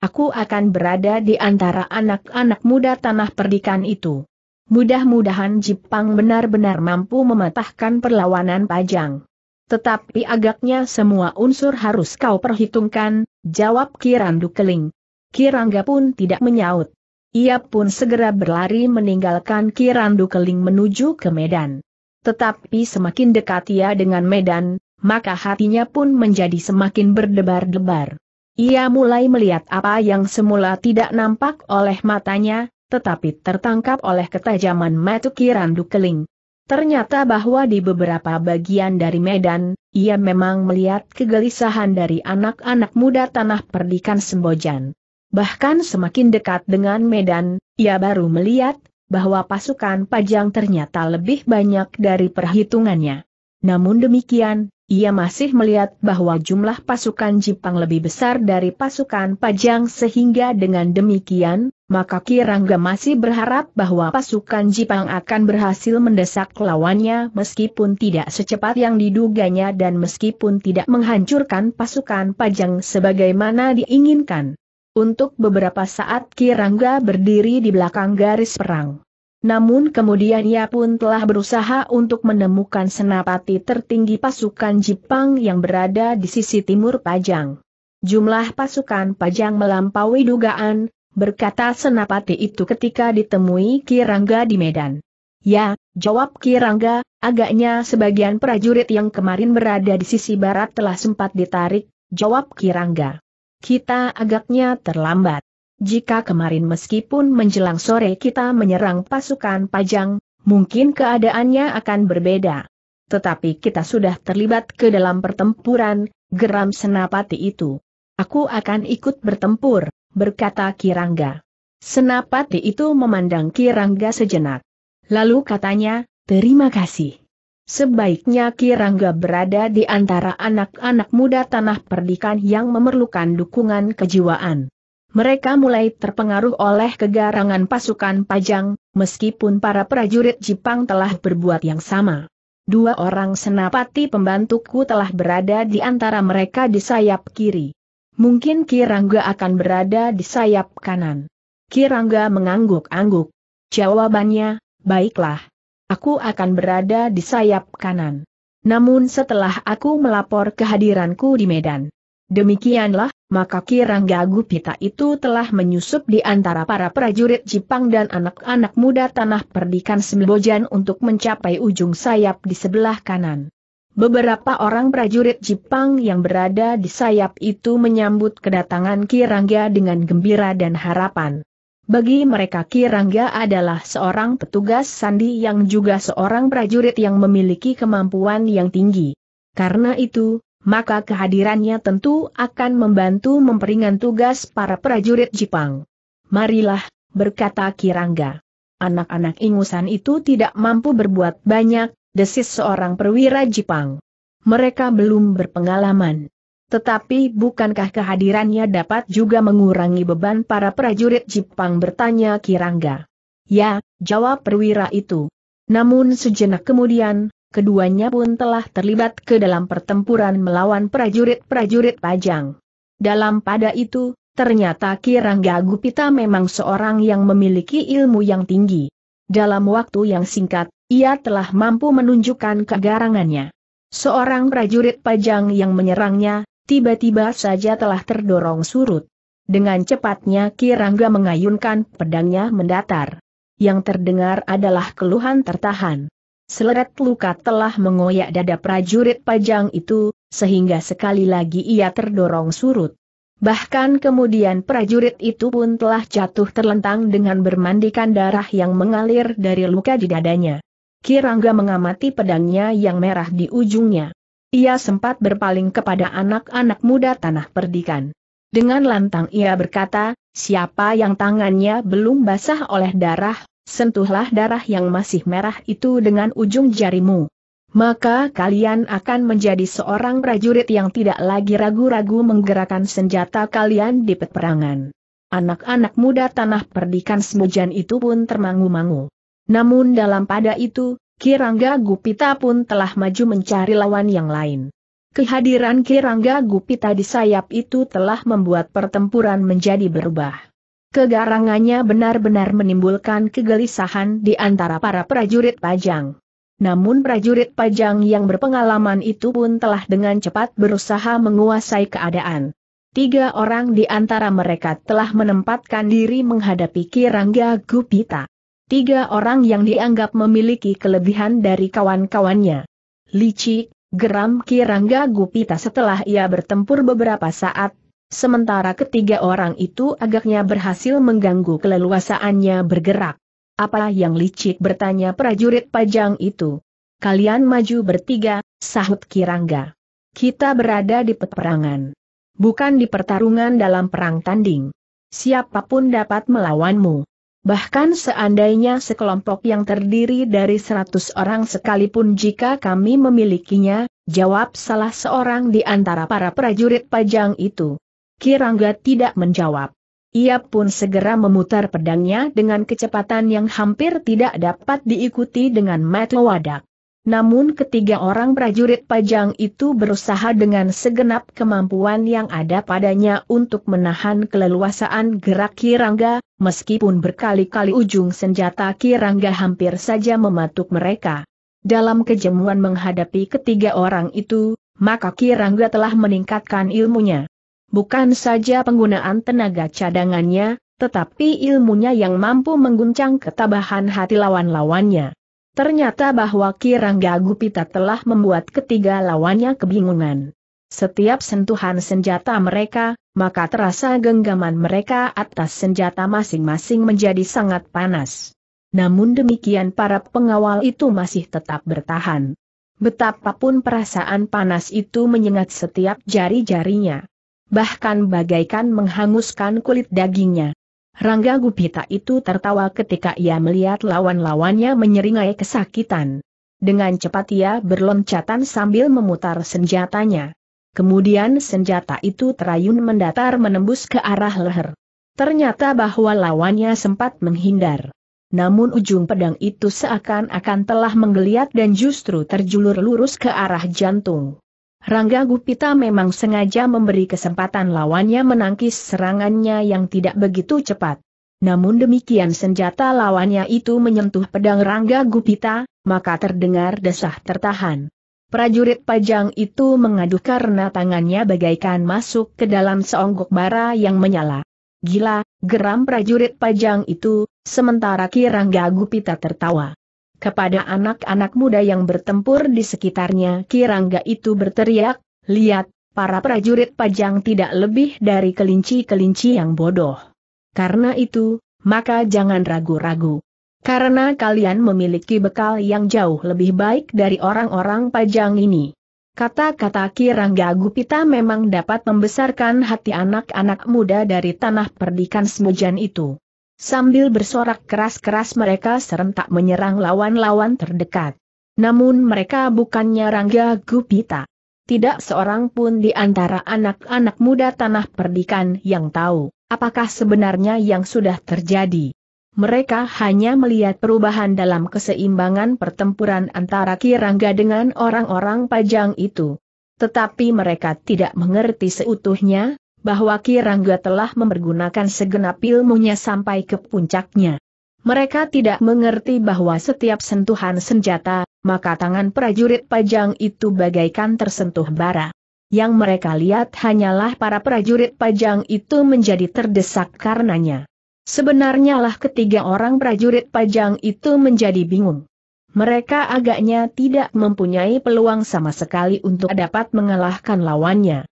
Aku akan berada di antara anak-anak muda tanah perdikan itu. Mudah-mudahan Jepang benar-benar mampu mematahkan perlawanan pajang. Tetapi agaknya semua unsur harus kau perhitungkan, jawab Kirandu Keling. Kirangga pun tidak menyaut. Ia pun segera berlari meninggalkan Kirandu Keling menuju ke Medan. Tetapi semakin dekat ia dengan Medan, maka hatinya pun menjadi semakin berdebar-debar. Ia mulai melihat apa yang semula tidak nampak oleh matanya, tetapi tertangkap oleh ketajaman mata kiran Keling. Ternyata bahwa di beberapa bagian dari medan, ia memang melihat kegelisahan dari anak-anak muda tanah perdikan Sembojan. Bahkan semakin dekat dengan medan, ia baru melihat bahwa pasukan pajang ternyata lebih banyak dari perhitungannya. Namun demikian, ia masih melihat bahwa jumlah pasukan Jepang lebih besar dari pasukan Pajang sehingga dengan demikian, maka Kirangga masih berharap bahwa pasukan Jepang akan berhasil mendesak lawannya meskipun tidak secepat yang diduganya dan meskipun tidak menghancurkan pasukan Pajang sebagaimana diinginkan. Untuk beberapa saat Kirangga berdiri di belakang garis perang. Namun kemudian ia pun telah berusaha untuk menemukan senapati tertinggi pasukan Jepang yang berada di sisi timur Pajang. Jumlah pasukan Pajang melampaui dugaan, berkata senapati itu ketika ditemui Kirangga di Medan. Ya, jawab Kirangga, agaknya sebagian prajurit yang kemarin berada di sisi barat telah sempat ditarik, jawab Kirangga. Kita agaknya terlambat. Jika kemarin meskipun menjelang sore kita menyerang pasukan pajang, mungkin keadaannya akan berbeda. Tetapi kita sudah terlibat ke dalam pertempuran, geram Senapati itu. Aku akan ikut bertempur, berkata Kirangga. Senapati itu memandang Kirangga sejenak. Lalu katanya, terima kasih. Sebaiknya Kirangga berada di antara anak-anak muda tanah perdikan yang memerlukan dukungan kejiwaan. Mereka mulai terpengaruh oleh kegarangan pasukan Pajang, meskipun para prajurit Jepang telah berbuat yang sama. Dua orang senapati pembantuku telah berada di antara mereka di sayap kiri. Mungkin Kirangga akan berada di sayap kanan. Kirangga mengangguk-angguk. Jawabannya, baiklah. Aku akan berada di sayap kanan. Namun setelah aku melapor kehadiranku di Medan. Demikianlah, maka Kirangga Gupita itu telah menyusup di antara para prajurit Jepang dan anak-anak muda tanah perdikan Sembojan untuk mencapai ujung sayap di sebelah kanan. Beberapa orang prajurit Jepang yang berada di sayap itu menyambut kedatangan Kirangga dengan gembira dan harapan. Bagi mereka Kirangga adalah seorang petugas sandi yang juga seorang prajurit yang memiliki kemampuan yang tinggi. Karena itu, maka kehadirannya tentu akan membantu memperingan tugas para prajurit Jepang. Marilah, berkata Kirangga. Anak-anak ingusan itu tidak mampu berbuat banyak, desis seorang perwira Jepang. Mereka belum berpengalaman. Tetapi bukankah kehadirannya dapat juga mengurangi beban para prajurit Jepang bertanya Kirangga. Ya, jawab perwira itu. Namun sejenak kemudian, keduanya pun telah terlibat ke dalam pertempuran melawan prajurit-prajurit Pajang. Dalam pada itu, ternyata Kirangga Gupita memang seorang yang memiliki ilmu yang tinggi. Dalam waktu yang singkat, ia telah mampu menunjukkan kegarangannya. Seorang prajurit Pajang yang menyerangnya, tiba-tiba saja telah terdorong surut. Dengan cepatnya Kirangga mengayunkan pedangnya mendatar. Yang terdengar adalah keluhan tertahan. Seleret luka telah mengoyak dada prajurit pajang itu, sehingga sekali lagi ia terdorong surut. Bahkan kemudian prajurit itu pun telah jatuh terlentang dengan bermandikan darah yang mengalir dari luka di dadanya. Kirangga mengamati pedangnya yang merah di ujungnya. Ia sempat berpaling kepada anak-anak muda tanah perdikan. Dengan lantang ia berkata, siapa yang tangannya belum basah oleh darah, sentuhlah darah yang masih merah itu dengan ujung jarimu. Maka kalian akan menjadi seorang prajurit yang tidak lagi ragu-ragu menggerakkan senjata kalian di peperangan. Anak-anak muda tanah perdikan semujan itu pun termangu-mangu. Namun dalam pada itu, Kirangga Gupita pun telah maju mencari lawan yang lain. Kehadiran Kirangga Gupita di sayap itu telah membuat pertempuran menjadi berubah. Kegarangannya benar-benar menimbulkan kegelisahan di antara para prajurit pajang. Namun prajurit pajang yang berpengalaman itu pun telah dengan cepat berusaha menguasai keadaan. Tiga orang di antara mereka telah menempatkan diri menghadapi Kirangga Gupita. Tiga orang yang dianggap memiliki kelebihan dari kawan-kawannya. Licik, geram Kirangga Gupita setelah ia bertempur beberapa saat Sementara ketiga orang itu agaknya berhasil mengganggu keleluasaannya bergerak. Apa yang licik bertanya prajurit pajang itu? Kalian maju bertiga, sahut Kirangga. Kita berada di peperangan. Bukan di pertarungan dalam perang tanding. Siapapun dapat melawanmu. Bahkan seandainya sekelompok yang terdiri dari seratus orang sekalipun jika kami memilikinya, jawab salah seorang di antara para prajurit pajang itu. Kirangga tidak menjawab. Ia pun segera memutar pedangnya dengan kecepatan yang hampir tidak dapat diikuti dengan mata wadak. Namun ketiga orang prajurit pajang itu berusaha dengan segenap kemampuan yang ada padanya untuk menahan keleluasaan gerak Kirangga, meskipun berkali-kali ujung senjata Kirangga hampir saja mematuk mereka. Dalam kejemuan menghadapi ketiga orang itu, maka Kirangga telah meningkatkan ilmunya. Bukan saja penggunaan tenaga cadangannya, tetapi ilmunya yang mampu mengguncang ketabahan hati lawan-lawannya. Ternyata bahwa Kirangga Gupita telah membuat ketiga lawannya kebingungan. Setiap sentuhan senjata mereka, maka terasa genggaman mereka atas senjata masing-masing menjadi sangat panas. Namun demikian para pengawal itu masih tetap bertahan. Betapapun perasaan panas itu menyengat setiap jari-jarinya bahkan bagaikan menghanguskan kulit dagingnya. Rangga Gupita itu tertawa ketika ia melihat lawan-lawannya menyeringai kesakitan. Dengan cepat ia berloncatan sambil memutar senjatanya. Kemudian senjata itu terayun mendatar menembus ke arah leher. Ternyata bahwa lawannya sempat menghindar. Namun ujung pedang itu seakan-akan telah menggeliat dan justru terjulur lurus ke arah jantung. Rangga Gupita memang sengaja memberi kesempatan lawannya menangkis serangannya yang tidak begitu cepat. Namun demikian senjata lawannya itu menyentuh pedang Rangga Gupita, maka terdengar desah tertahan. Prajurit pajang itu mengadu karena tangannya bagaikan masuk ke dalam seonggok bara yang menyala. Gila, geram prajurit pajang itu, sementara Ki Rangga Gupita tertawa kepada anak-anak muda yang bertempur di sekitarnya Kirangga itu berteriak, lihat, para prajurit pajang tidak lebih dari kelinci-kelinci yang bodoh. Karena itu, maka jangan ragu-ragu. Karena kalian memiliki bekal yang jauh lebih baik dari orang-orang pajang ini. Kata-kata Kirangga Gupita memang dapat membesarkan hati anak-anak muda dari tanah perdikan Semujan itu. Sambil bersorak keras-keras mereka serentak menyerang lawan-lawan terdekat. Namun mereka bukannya Rangga Gupita. Tidak seorang pun di antara anak-anak muda tanah perdikan yang tahu apakah sebenarnya yang sudah terjadi. Mereka hanya melihat perubahan dalam keseimbangan pertempuran antara Kirangga dengan orang-orang pajang itu. Tetapi mereka tidak mengerti seutuhnya, bahwa Kirangga telah mempergunakan segenap ilmunya sampai ke puncaknya. Mereka tidak mengerti bahwa setiap sentuhan senjata, maka tangan prajurit pajang itu bagaikan tersentuh bara. Yang mereka lihat hanyalah para prajurit pajang itu menjadi terdesak karenanya. Sebenarnya lah ketiga orang prajurit pajang itu menjadi bingung. Mereka agaknya tidak mempunyai peluang sama sekali untuk dapat mengalahkan lawannya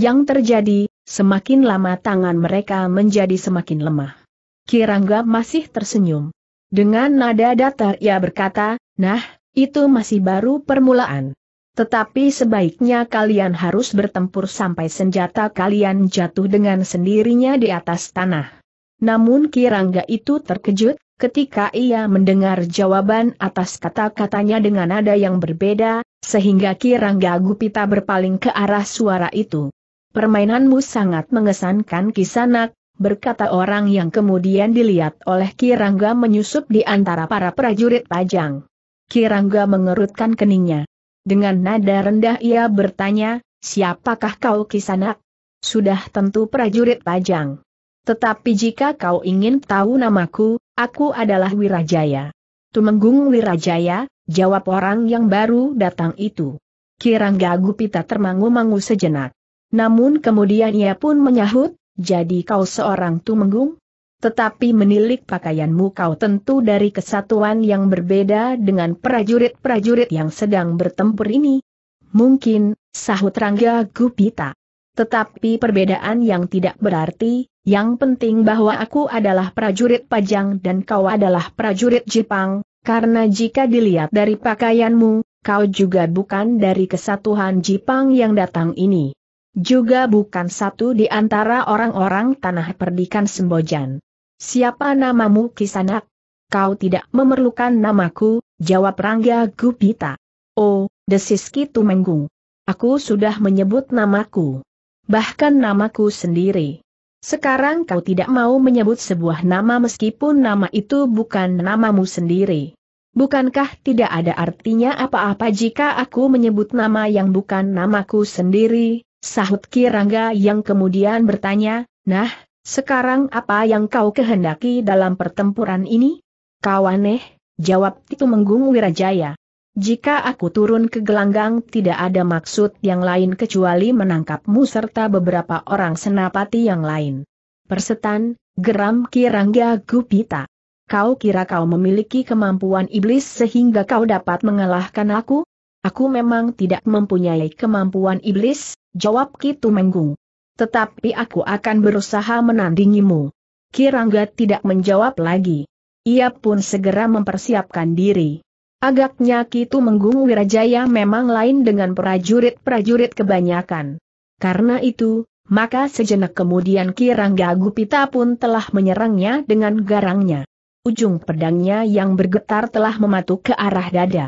yang terjadi, semakin lama tangan mereka menjadi semakin lemah. Kirangga masih tersenyum. Dengan nada datar ia berkata, nah, itu masih baru permulaan. Tetapi sebaiknya kalian harus bertempur sampai senjata kalian jatuh dengan sendirinya di atas tanah. Namun Kirangga itu terkejut, ketika ia mendengar jawaban atas kata-katanya dengan nada yang berbeda, sehingga Kirangga Gupita berpaling ke arah suara itu. Permainanmu sangat mengesankan kisanak, berkata orang yang kemudian dilihat oleh Kirangga menyusup di antara para prajurit pajang. Kirangga mengerutkan keningnya. Dengan nada rendah ia bertanya, siapakah kau kisanak? Sudah tentu prajurit pajang. Tetapi jika kau ingin tahu namaku, aku adalah Wirajaya. Tumenggung Wirajaya, jawab orang yang baru datang itu. Kirangga Gupita termangu-mangu sejenak. Namun kemudian ia pun menyahut, jadi kau seorang tumenggung? Tetapi menilik pakaianmu kau tentu dari kesatuan yang berbeda dengan prajurit-prajurit yang sedang bertempur ini. Mungkin, sahut Rangga Gupita. Tetapi perbedaan yang tidak berarti, yang penting bahwa aku adalah prajurit Pajang dan kau adalah prajurit Jepang, karena jika dilihat dari pakaianmu, kau juga bukan dari kesatuan Jepang yang datang ini. Juga bukan satu di antara orang-orang tanah perdikan Sembojan. Siapa namamu Kisanak? Kau tidak memerlukan namaku, jawab Rangga Gupita. Oh, desis Kitu Menggung. Aku sudah menyebut namaku. Bahkan namaku sendiri. Sekarang kau tidak mau menyebut sebuah nama meskipun nama itu bukan namamu sendiri. Bukankah tidak ada artinya apa-apa jika aku menyebut nama yang bukan namaku sendiri? Sahut Kirangga yang kemudian bertanya, nah, sekarang apa yang kau kehendaki dalam pertempuran ini? Kau aneh, jawab Titu Menggung Wirajaya. Jika aku turun ke gelanggang tidak ada maksud yang lain kecuali menangkapmu serta beberapa orang senapati yang lain. Persetan, geram Kirangga Gupita. Kau kira kau memiliki kemampuan iblis sehingga kau dapat mengalahkan aku? Aku memang tidak mempunyai kemampuan iblis, jawab Kitu Menggung. Tetapi aku akan berusaha menandingimu. Kirangga tidak menjawab lagi. Ia pun segera mempersiapkan diri. Agaknya Kitu Menggung Wirajaya memang lain dengan prajurit-prajurit kebanyakan. Karena itu, maka sejenak kemudian Kirangga Gupita pun telah menyerangnya dengan garangnya. Ujung pedangnya yang bergetar telah mematuk ke arah dada.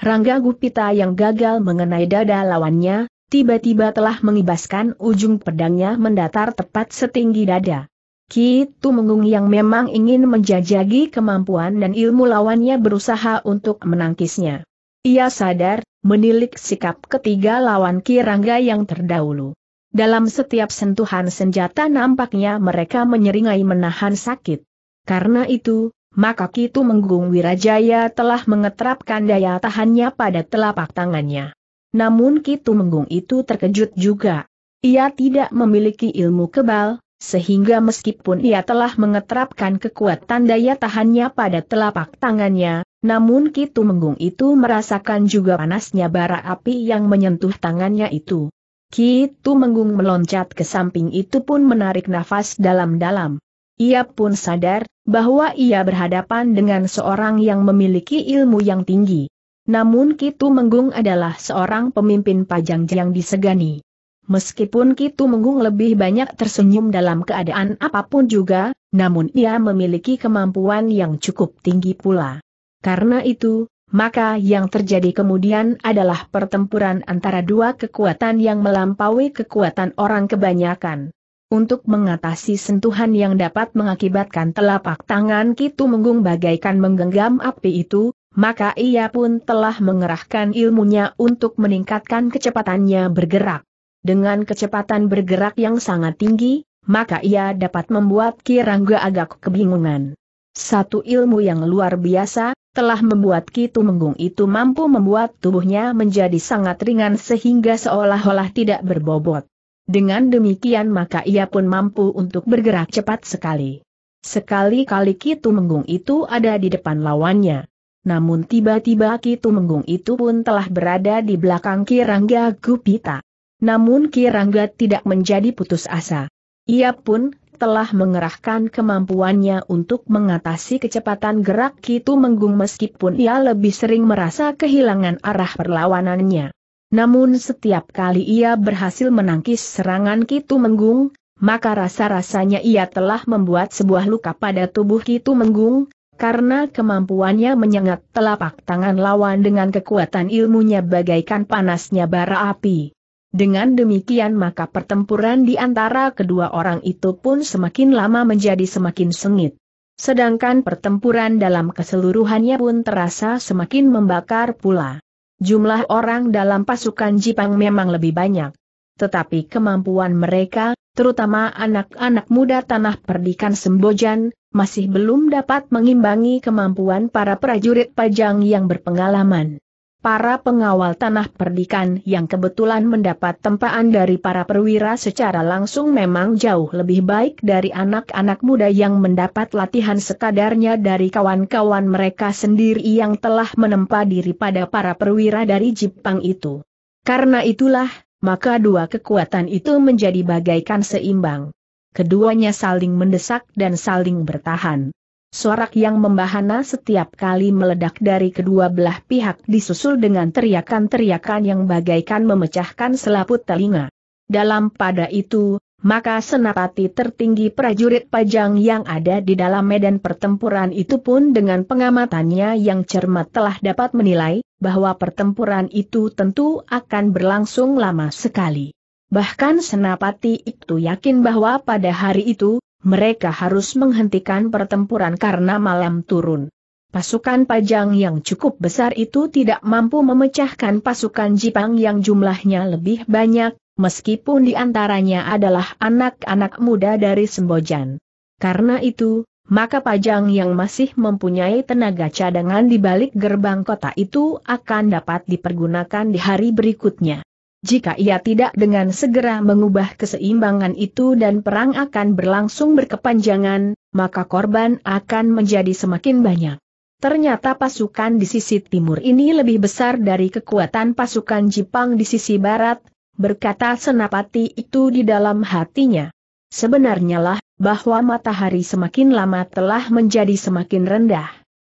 Rangga Gupita yang gagal mengenai dada lawannya, tiba-tiba telah mengibaskan ujung pedangnya mendatar tepat setinggi dada. Ki Mengung yang memang ingin menjajagi kemampuan dan ilmu lawannya berusaha untuk menangkisnya. Ia sadar, menilik sikap ketiga lawan Ki Rangga yang terdahulu. Dalam setiap sentuhan senjata nampaknya mereka menyeringai menahan sakit. Karena itu, maka Kitu Menggung Wirajaya telah mengetrapkan daya tahannya pada telapak tangannya. Namun Kitu Menggung itu terkejut juga. Ia tidak memiliki ilmu kebal, sehingga meskipun ia telah mengetrapkan kekuatan daya tahannya pada telapak tangannya, namun Kitu Menggung itu merasakan juga panasnya bara api yang menyentuh tangannya itu. Kitu Menggung meloncat ke samping itu pun menarik nafas dalam-dalam. Ia pun sadar bahwa ia berhadapan dengan seorang yang memiliki ilmu yang tinggi. Namun Kitu Menggung adalah seorang pemimpin pajang yang disegani. Meskipun Kitu Menggung lebih banyak tersenyum dalam keadaan apapun juga, namun ia memiliki kemampuan yang cukup tinggi pula. Karena itu, maka yang terjadi kemudian adalah pertempuran antara dua kekuatan yang melampaui kekuatan orang kebanyakan untuk mengatasi sentuhan yang dapat mengakibatkan telapak tangan Kitu Menggung bagaikan menggenggam api itu, maka ia pun telah mengerahkan ilmunya untuk meningkatkan kecepatannya bergerak. Dengan kecepatan bergerak yang sangat tinggi, maka ia dapat membuat Kirangga agak kebingungan. Satu ilmu yang luar biasa, telah membuat Kitu Menggung itu mampu membuat tubuhnya menjadi sangat ringan sehingga seolah-olah tidak berbobot. Dengan demikian maka ia pun mampu untuk bergerak cepat sekali. Sekali-kali Kitu Menggung itu ada di depan lawannya. Namun tiba-tiba Kitu Menggung itu pun telah berada di belakang Kirangga Gupita. Namun Kirangga tidak menjadi putus asa. Ia pun telah mengerahkan kemampuannya untuk mengatasi kecepatan gerak Kitu Menggung meskipun ia lebih sering merasa kehilangan arah perlawanannya. Namun setiap kali ia berhasil menangkis serangan Kitu Menggung, maka rasa-rasanya ia telah membuat sebuah luka pada tubuh Kitu Menggung, karena kemampuannya menyengat telapak tangan lawan dengan kekuatan ilmunya bagaikan panasnya bara api. Dengan demikian maka pertempuran di antara kedua orang itu pun semakin lama menjadi semakin sengit. Sedangkan pertempuran dalam keseluruhannya pun terasa semakin membakar pula. Jumlah orang dalam pasukan Jipang memang lebih banyak. Tetapi kemampuan mereka, terutama anak-anak muda tanah perdikan Sembojan, masih belum dapat mengimbangi kemampuan para prajurit pajang yang berpengalaman para pengawal tanah perdikan yang kebetulan mendapat tempaan dari para perwira secara langsung memang jauh lebih baik dari anak-anak muda yang mendapat latihan sekadarnya dari kawan-kawan mereka sendiri yang telah menempa diri pada para perwira dari Jepang itu. Karena itulah, maka dua kekuatan itu menjadi bagaikan seimbang. Keduanya saling mendesak dan saling bertahan. Sorak yang membahana setiap kali meledak dari kedua belah pihak disusul dengan teriakan-teriakan yang bagaikan memecahkan selaput telinga. Dalam pada itu, maka senapati tertinggi prajurit pajang yang ada di dalam medan pertempuran itu pun dengan pengamatannya yang cermat telah dapat menilai, bahwa pertempuran itu tentu akan berlangsung lama sekali. Bahkan senapati itu yakin bahwa pada hari itu, mereka harus menghentikan pertempuran karena malam turun. Pasukan Pajang yang cukup besar itu tidak mampu memecahkan pasukan Jipang yang jumlahnya lebih banyak, meskipun di antaranya adalah anak-anak muda dari Sembojan. Karena itu, maka Pajang yang masih mempunyai tenaga cadangan di balik gerbang kota itu akan dapat dipergunakan di hari berikutnya jika ia tidak dengan segera mengubah keseimbangan itu dan perang akan berlangsung berkepanjangan, maka korban akan menjadi semakin banyak. Ternyata pasukan di sisi timur ini lebih besar dari kekuatan pasukan Jepang di sisi barat, berkata senapati itu di dalam hatinya. Sebenarnya lah, bahwa matahari semakin lama telah menjadi semakin rendah.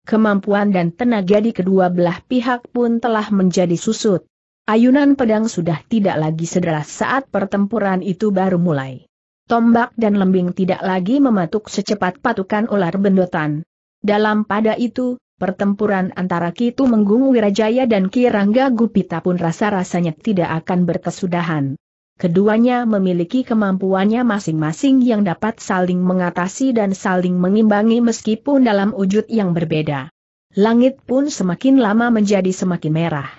Kemampuan dan tenaga di kedua belah pihak pun telah menjadi susut. Ayunan pedang sudah tidak lagi sederas saat pertempuran itu baru mulai. Tombak dan lembing tidak lagi mematuk secepat patukan ular bendotan. Dalam pada itu, pertempuran antara Kitu Menggung Wirajaya dan Kirangga Gupita pun rasa-rasanya tidak akan berkesudahan. Keduanya memiliki kemampuannya masing-masing yang dapat saling mengatasi dan saling mengimbangi meskipun dalam wujud yang berbeda. Langit pun semakin lama menjadi semakin merah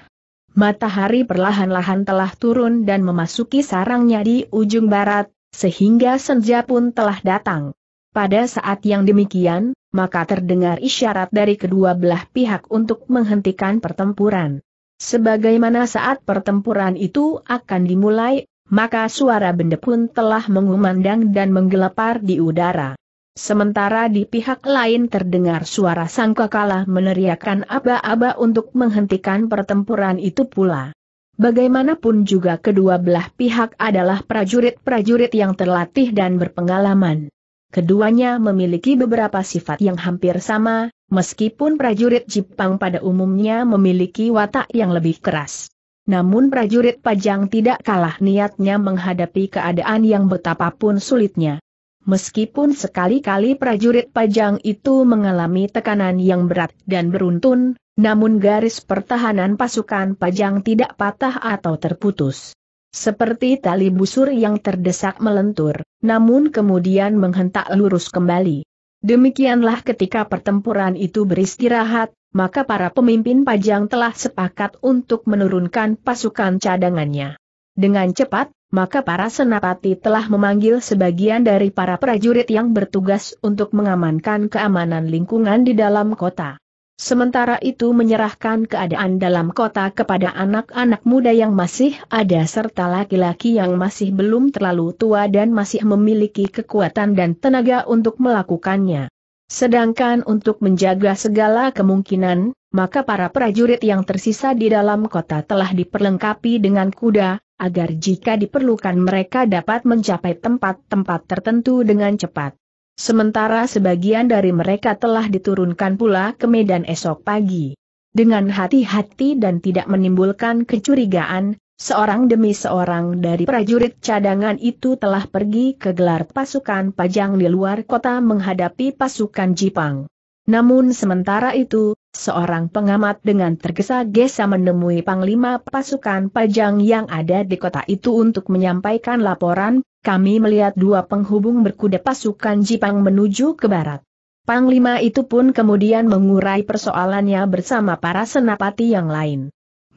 matahari perlahan-lahan telah turun dan memasuki sarangnya di ujung barat, sehingga senja pun telah datang. Pada saat yang demikian, maka terdengar isyarat dari kedua belah pihak untuk menghentikan pertempuran. Sebagaimana saat pertempuran itu akan dimulai, maka suara benda pun telah mengumandang dan menggelepar di udara. Sementara di pihak lain terdengar suara sang kakala meneriakkan aba-aba untuk menghentikan pertempuran itu pula. Bagaimanapun juga kedua belah pihak adalah prajurit-prajurit yang terlatih dan berpengalaman. Keduanya memiliki beberapa sifat yang hampir sama, meskipun prajurit Jepang pada umumnya memiliki watak yang lebih keras. Namun prajurit Pajang tidak kalah niatnya menghadapi keadaan yang betapapun sulitnya. Meskipun sekali-kali prajurit pajang itu mengalami tekanan yang berat dan beruntun, namun garis pertahanan pasukan pajang tidak patah atau terputus. Seperti tali busur yang terdesak melentur, namun kemudian menghentak lurus kembali. Demikianlah ketika pertempuran itu beristirahat, maka para pemimpin pajang telah sepakat untuk menurunkan pasukan cadangannya. Dengan cepat, maka para senapati telah memanggil sebagian dari para prajurit yang bertugas untuk mengamankan keamanan lingkungan di dalam kota. Sementara itu menyerahkan keadaan dalam kota kepada anak-anak muda yang masih ada serta laki-laki yang masih belum terlalu tua dan masih memiliki kekuatan dan tenaga untuk melakukannya. Sedangkan untuk menjaga segala kemungkinan, maka para prajurit yang tersisa di dalam kota telah diperlengkapi dengan kuda, agar jika diperlukan mereka dapat mencapai tempat-tempat tertentu dengan cepat. Sementara sebagian dari mereka telah diturunkan pula ke medan esok pagi. Dengan hati-hati dan tidak menimbulkan kecurigaan, Seorang demi seorang dari prajurit cadangan itu telah pergi ke gelar pasukan pajang di luar kota menghadapi pasukan Jipang. Namun sementara itu, seorang pengamat dengan tergesa-gesa menemui panglima pasukan pajang yang ada di kota itu untuk menyampaikan laporan, kami melihat dua penghubung berkuda pasukan Jipang menuju ke barat. Panglima itu pun kemudian mengurai persoalannya bersama para senapati yang lain.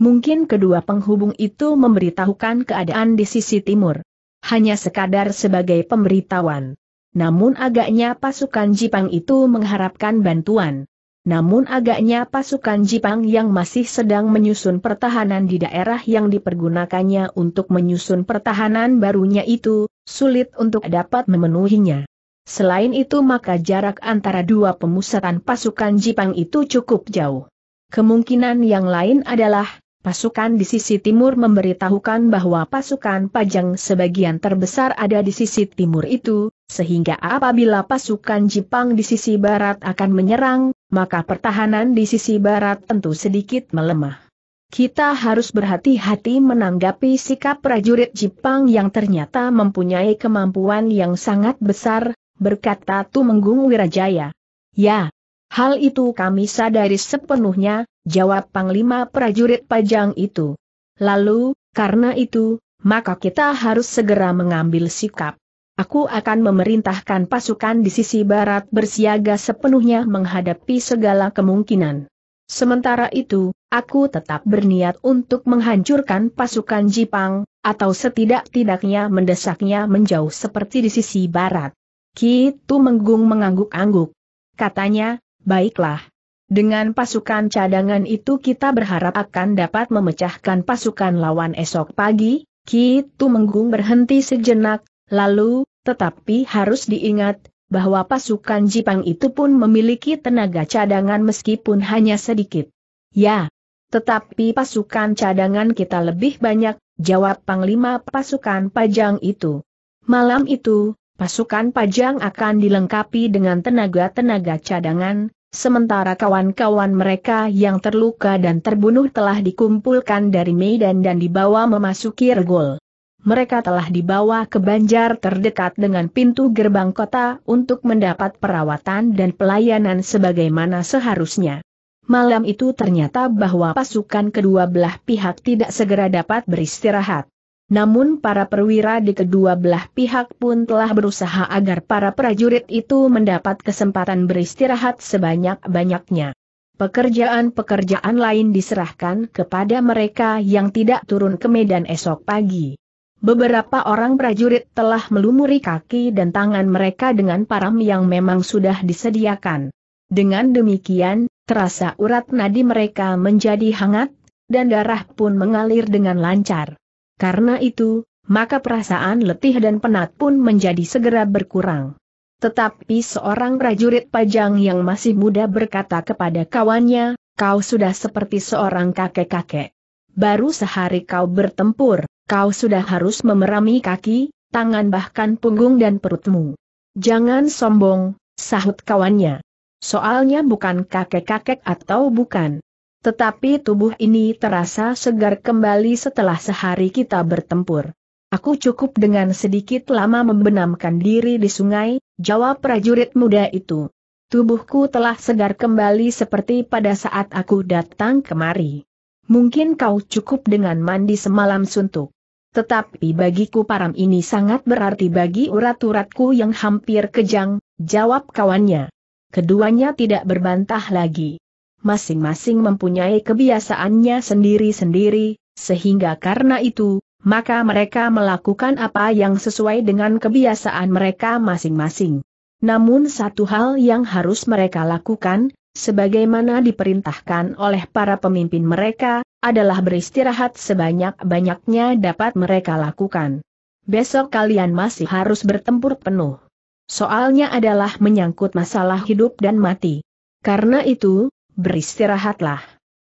Mungkin kedua penghubung itu memberitahukan keadaan di sisi timur. Hanya sekadar sebagai pemberitahuan. Namun agaknya pasukan Jipang itu mengharapkan bantuan. Namun agaknya pasukan Jipang yang masih sedang menyusun pertahanan di daerah yang dipergunakannya untuk menyusun pertahanan barunya itu, sulit untuk dapat memenuhinya. Selain itu maka jarak antara dua pemusatan pasukan Jipang itu cukup jauh. Kemungkinan yang lain adalah, Pasukan di sisi timur memberitahukan bahwa pasukan Pajang sebagian terbesar ada di sisi timur itu, sehingga apabila pasukan Jepang di sisi barat akan menyerang, maka pertahanan di sisi barat tentu sedikit melemah. Kita harus berhati-hati menanggapi sikap prajurit Jepang yang ternyata mempunyai kemampuan yang sangat besar, berkata Tumenggung Wirajaya. Ya, hal itu kami sadari sepenuhnya, jawab Panglima prajurit pajang itu. Lalu, karena itu, maka kita harus segera mengambil sikap. Aku akan memerintahkan pasukan di sisi barat bersiaga sepenuhnya menghadapi segala kemungkinan. Sementara itu, aku tetap berniat untuk menghancurkan pasukan Jipang, atau setidak-tidaknya mendesaknya menjauh seperti di sisi barat. Kitu Menggung mengangguk-angguk. Katanya, baiklah, dengan pasukan cadangan itu kita berharap akan dapat memecahkan pasukan lawan esok pagi, Kitu menggung berhenti sejenak, lalu, tetapi harus diingat, bahwa pasukan Jipang itu pun memiliki tenaga cadangan meskipun hanya sedikit. Ya, tetapi pasukan cadangan kita lebih banyak, jawab Panglima pasukan Pajang itu. Malam itu, pasukan Pajang akan dilengkapi dengan tenaga-tenaga cadangan, Sementara kawan-kawan mereka yang terluka dan terbunuh telah dikumpulkan dari Medan dan dibawa memasuki Regol. Mereka telah dibawa ke banjar terdekat dengan pintu gerbang kota untuk mendapat perawatan dan pelayanan sebagaimana seharusnya. Malam itu ternyata bahwa pasukan kedua belah pihak tidak segera dapat beristirahat. Namun para perwira di kedua belah pihak pun telah berusaha agar para prajurit itu mendapat kesempatan beristirahat sebanyak-banyaknya. Pekerjaan-pekerjaan lain diserahkan kepada mereka yang tidak turun ke medan esok pagi. Beberapa orang prajurit telah melumuri kaki dan tangan mereka dengan param yang memang sudah disediakan. Dengan demikian, terasa urat nadi mereka menjadi hangat, dan darah pun mengalir dengan lancar. Karena itu, maka perasaan letih dan penat pun menjadi segera berkurang. Tetapi seorang prajurit pajang yang masih muda berkata kepada kawannya, kau sudah seperti seorang kakek-kakek. Baru sehari kau bertempur, kau sudah harus memerami kaki, tangan bahkan punggung dan perutmu. Jangan sombong, sahut kawannya. Soalnya bukan kakek-kakek atau bukan, tetapi tubuh ini terasa segar kembali setelah sehari kita bertempur. Aku cukup dengan sedikit lama membenamkan diri di sungai, jawab prajurit muda itu. Tubuhku telah segar kembali seperti pada saat aku datang kemari. Mungkin kau cukup dengan mandi semalam suntuk. Tetapi bagiku param ini sangat berarti bagi urat-uratku yang hampir kejang, jawab kawannya. Keduanya tidak berbantah lagi masing-masing mempunyai kebiasaannya sendiri-sendiri, sehingga karena itu, maka mereka melakukan apa yang sesuai dengan kebiasaan mereka masing-masing. Namun satu hal yang harus mereka lakukan, sebagaimana diperintahkan oleh para pemimpin mereka, adalah beristirahat sebanyak-banyaknya dapat mereka lakukan. Besok kalian masih harus bertempur penuh. Soalnya adalah menyangkut masalah hidup dan mati. Karena itu, beristirahatlah.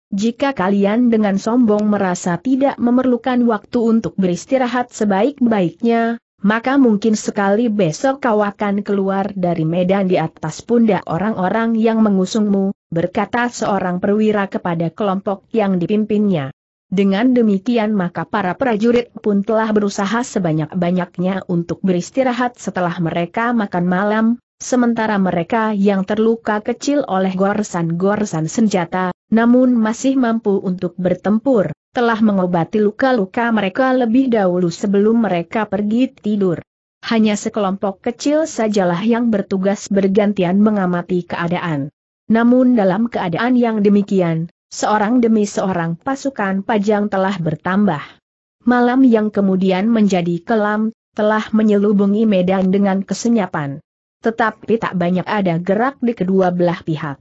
Jika kalian dengan sombong merasa tidak memerlukan waktu untuk beristirahat sebaik-baiknya, maka mungkin sekali besok kau akan keluar dari medan di atas pundak orang-orang yang mengusungmu, berkata seorang perwira kepada kelompok yang dipimpinnya. Dengan demikian maka para prajurit pun telah berusaha sebanyak-banyaknya untuk beristirahat setelah mereka makan malam, sementara mereka yang terluka kecil oleh goresan-goresan senjata, namun masih mampu untuk bertempur, telah mengobati luka-luka mereka lebih dahulu sebelum mereka pergi tidur. Hanya sekelompok kecil sajalah yang bertugas bergantian mengamati keadaan. Namun dalam keadaan yang demikian, seorang demi seorang pasukan pajang telah bertambah. Malam yang kemudian menjadi kelam, telah menyelubungi medan dengan kesenyapan. Tetapi tak banyak ada gerak di kedua belah pihak.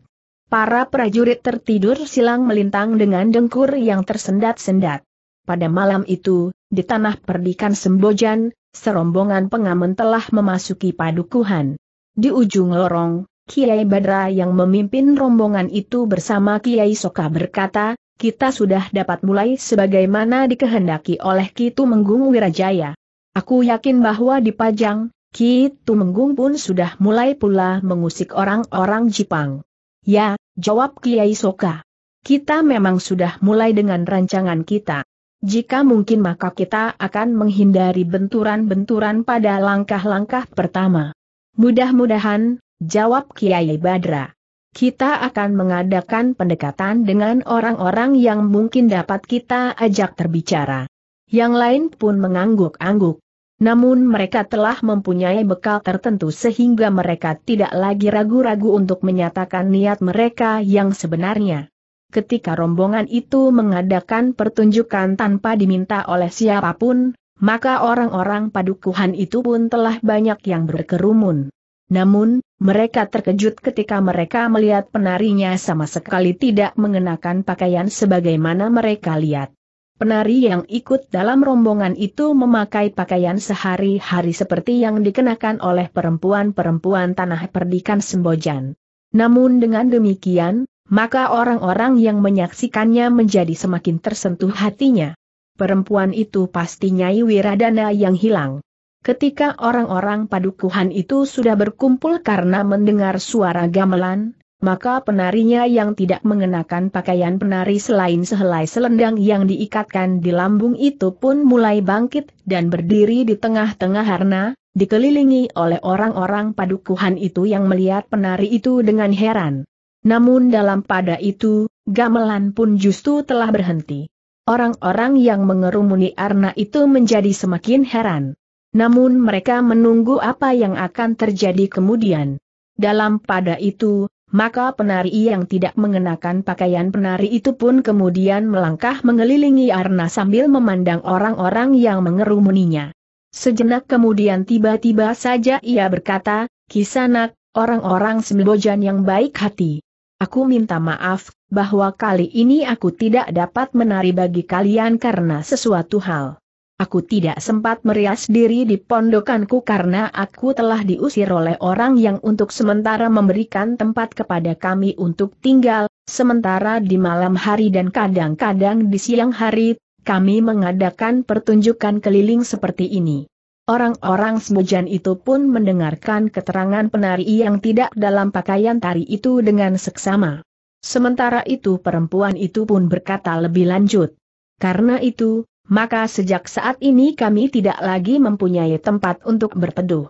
Para prajurit tertidur silang melintang dengan dengkur yang tersendat-sendat. Pada malam itu, di tanah perdikan Sembojan, serombongan pengamen telah memasuki padukuhan. Di ujung lorong, Kiai Badra yang memimpin rombongan itu bersama Kiai Soka berkata, kita sudah dapat mulai sebagaimana dikehendaki oleh Kitu Menggung Wirajaya. Aku yakin bahwa di Pajang, Ki Tumenggung pun sudah mulai pula mengusik orang-orang Jepang. Ya, jawab Kiai Soka. Kita memang sudah mulai dengan rancangan kita. Jika mungkin maka kita akan menghindari benturan-benturan pada langkah-langkah pertama. Mudah-mudahan, jawab Kiai Badra. Kita akan mengadakan pendekatan dengan orang-orang yang mungkin dapat kita ajak terbicara. Yang lain pun mengangguk-angguk. Namun mereka telah mempunyai bekal tertentu sehingga mereka tidak lagi ragu-ragu untuk menyatakan niat mereka yang sebenarnya. Ketika rombongan itu mengadakan pertunjukan tanpa diminta oleh siapapun, maka orang-orang padukuhan itu pun telah banyak yang berkerumun. Namun, mereka terkejut ketika mereka melihat penarinya sama sekali tidak mengenakan pakaian sebagaimana mereka lihat. Penari yang ikut dalam rombongan itu memakai pakaian sehari-hari seperti yang dikenakan oleh perempuan-perempuan tanah perdikan Sembojan. Namun dengan demikian, maka orang-orang yang menyaksikannya menjadi semakin tersentuh hatinya. Perempuan itu pasti Nyai Wiradana yang hilang. Ketika orang-orang padukuhan itu sudah berkumpul karena mendengar suara gamelan, maka penarinya yang tidak mengenakan pakaian penari selain sehelai selendang yang diikatkan di lambung itu pun mulai bangkit dan berdiri di tengah-tengah harna, dikelilingi oleh orang-orang padukuhan itu yang melihat penari itu dengan heran. Namun dalam pada itu, gamelan pun justru telah berhenti. Orang-orang yang mengerumuni Arna itu menjadi semakin heran. Namun mereka menunggu apa yang akan terjadi kemudian. Dalam pada itu, maka penari yang tidak mengenakan pakaian penari itu pun kemudian melangkah mengelilingi arna sambil memandang orang-orang yang mengerumuninya. Sejenak kemudian tiba-tiba saja ia berkata, Kisanak, orang-orang Sembojan yang baik hati. Aku minta maaf, bahwa kali ini aku tidak dapat menari bagi kalian karena sesuatu hal. Aku tidak sempat merias diri di pondokanku karena aku telah diusir oleh orang yang untuk sementara memberikan tempat kepada kami untuk tinggal, sementara di malam hari dan kadang-kadang di siang hari, kami mengadakan pertunjukan keliling seperti ini. Orang-orang semujan itu pun mendengarkan keterangan penari yang tidak dalam pakaian tari itu dengan seksama. Sementara itu perempuan itu pun berkata lebih lanjut. Karena itu, maka sejak saat ini kami tidak lagi mempunyai tempat untuk berteduh.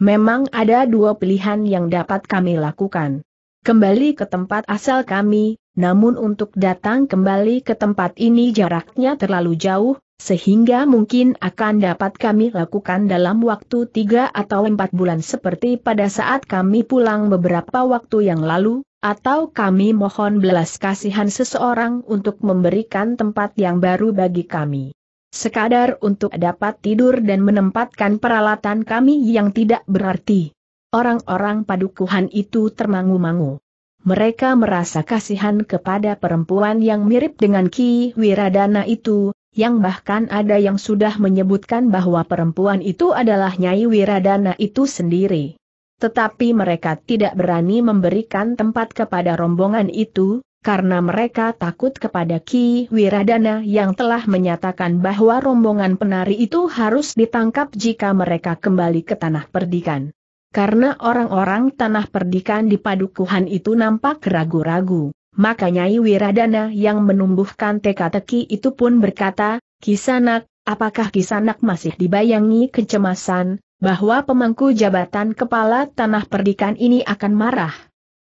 Memang ada dua pilihan yang dapat kami lakukan. Kembali ke tempat asal kami, namun untuk datang kembali ke tempat ini jaraknya terlalu jauh, sehingga mungkin akan dapat kami lakukan dalam waktu tiga atau empat bulan seperti pada saat kami pulang beberapa waktu yang lalu, atau kami mohon belas kasihan seseorang untuk memberikan tempat yang baru bagi kami. Sekadar untuk dapat tidur dan menempatkan peralatan kami yang tidak berarti. Orang-orang padukuhan itu termangu-mangu. Mereka merasa kasihan kepada perempuan yang mirip dengan Ki Wiradana itu, yang bahkan ada yang sudah menyebutkan bahwa perempuan itu adalah Nyai Wiradana itu sendiri. Tetapi mereka tidak berani memberikan tempat kepada rombongan itu, karena mereka takut kepada Ki Wiradana yang telah menyatakan bahwa rombongan penari itu harus ditangkap jika mereka kembali ke tanah perdikan. Karena orang-orang tanah perdikan di padukuhan itu nampak ragu-ragu, maka Nyai Wiradana yang menumbuhkan teka-teki itu pun berkata, Kisanak, apakah Kisanak masih dibayangi kecemasan, bahwa pemangku jabatan kepala tanah perdikan ini akan marah?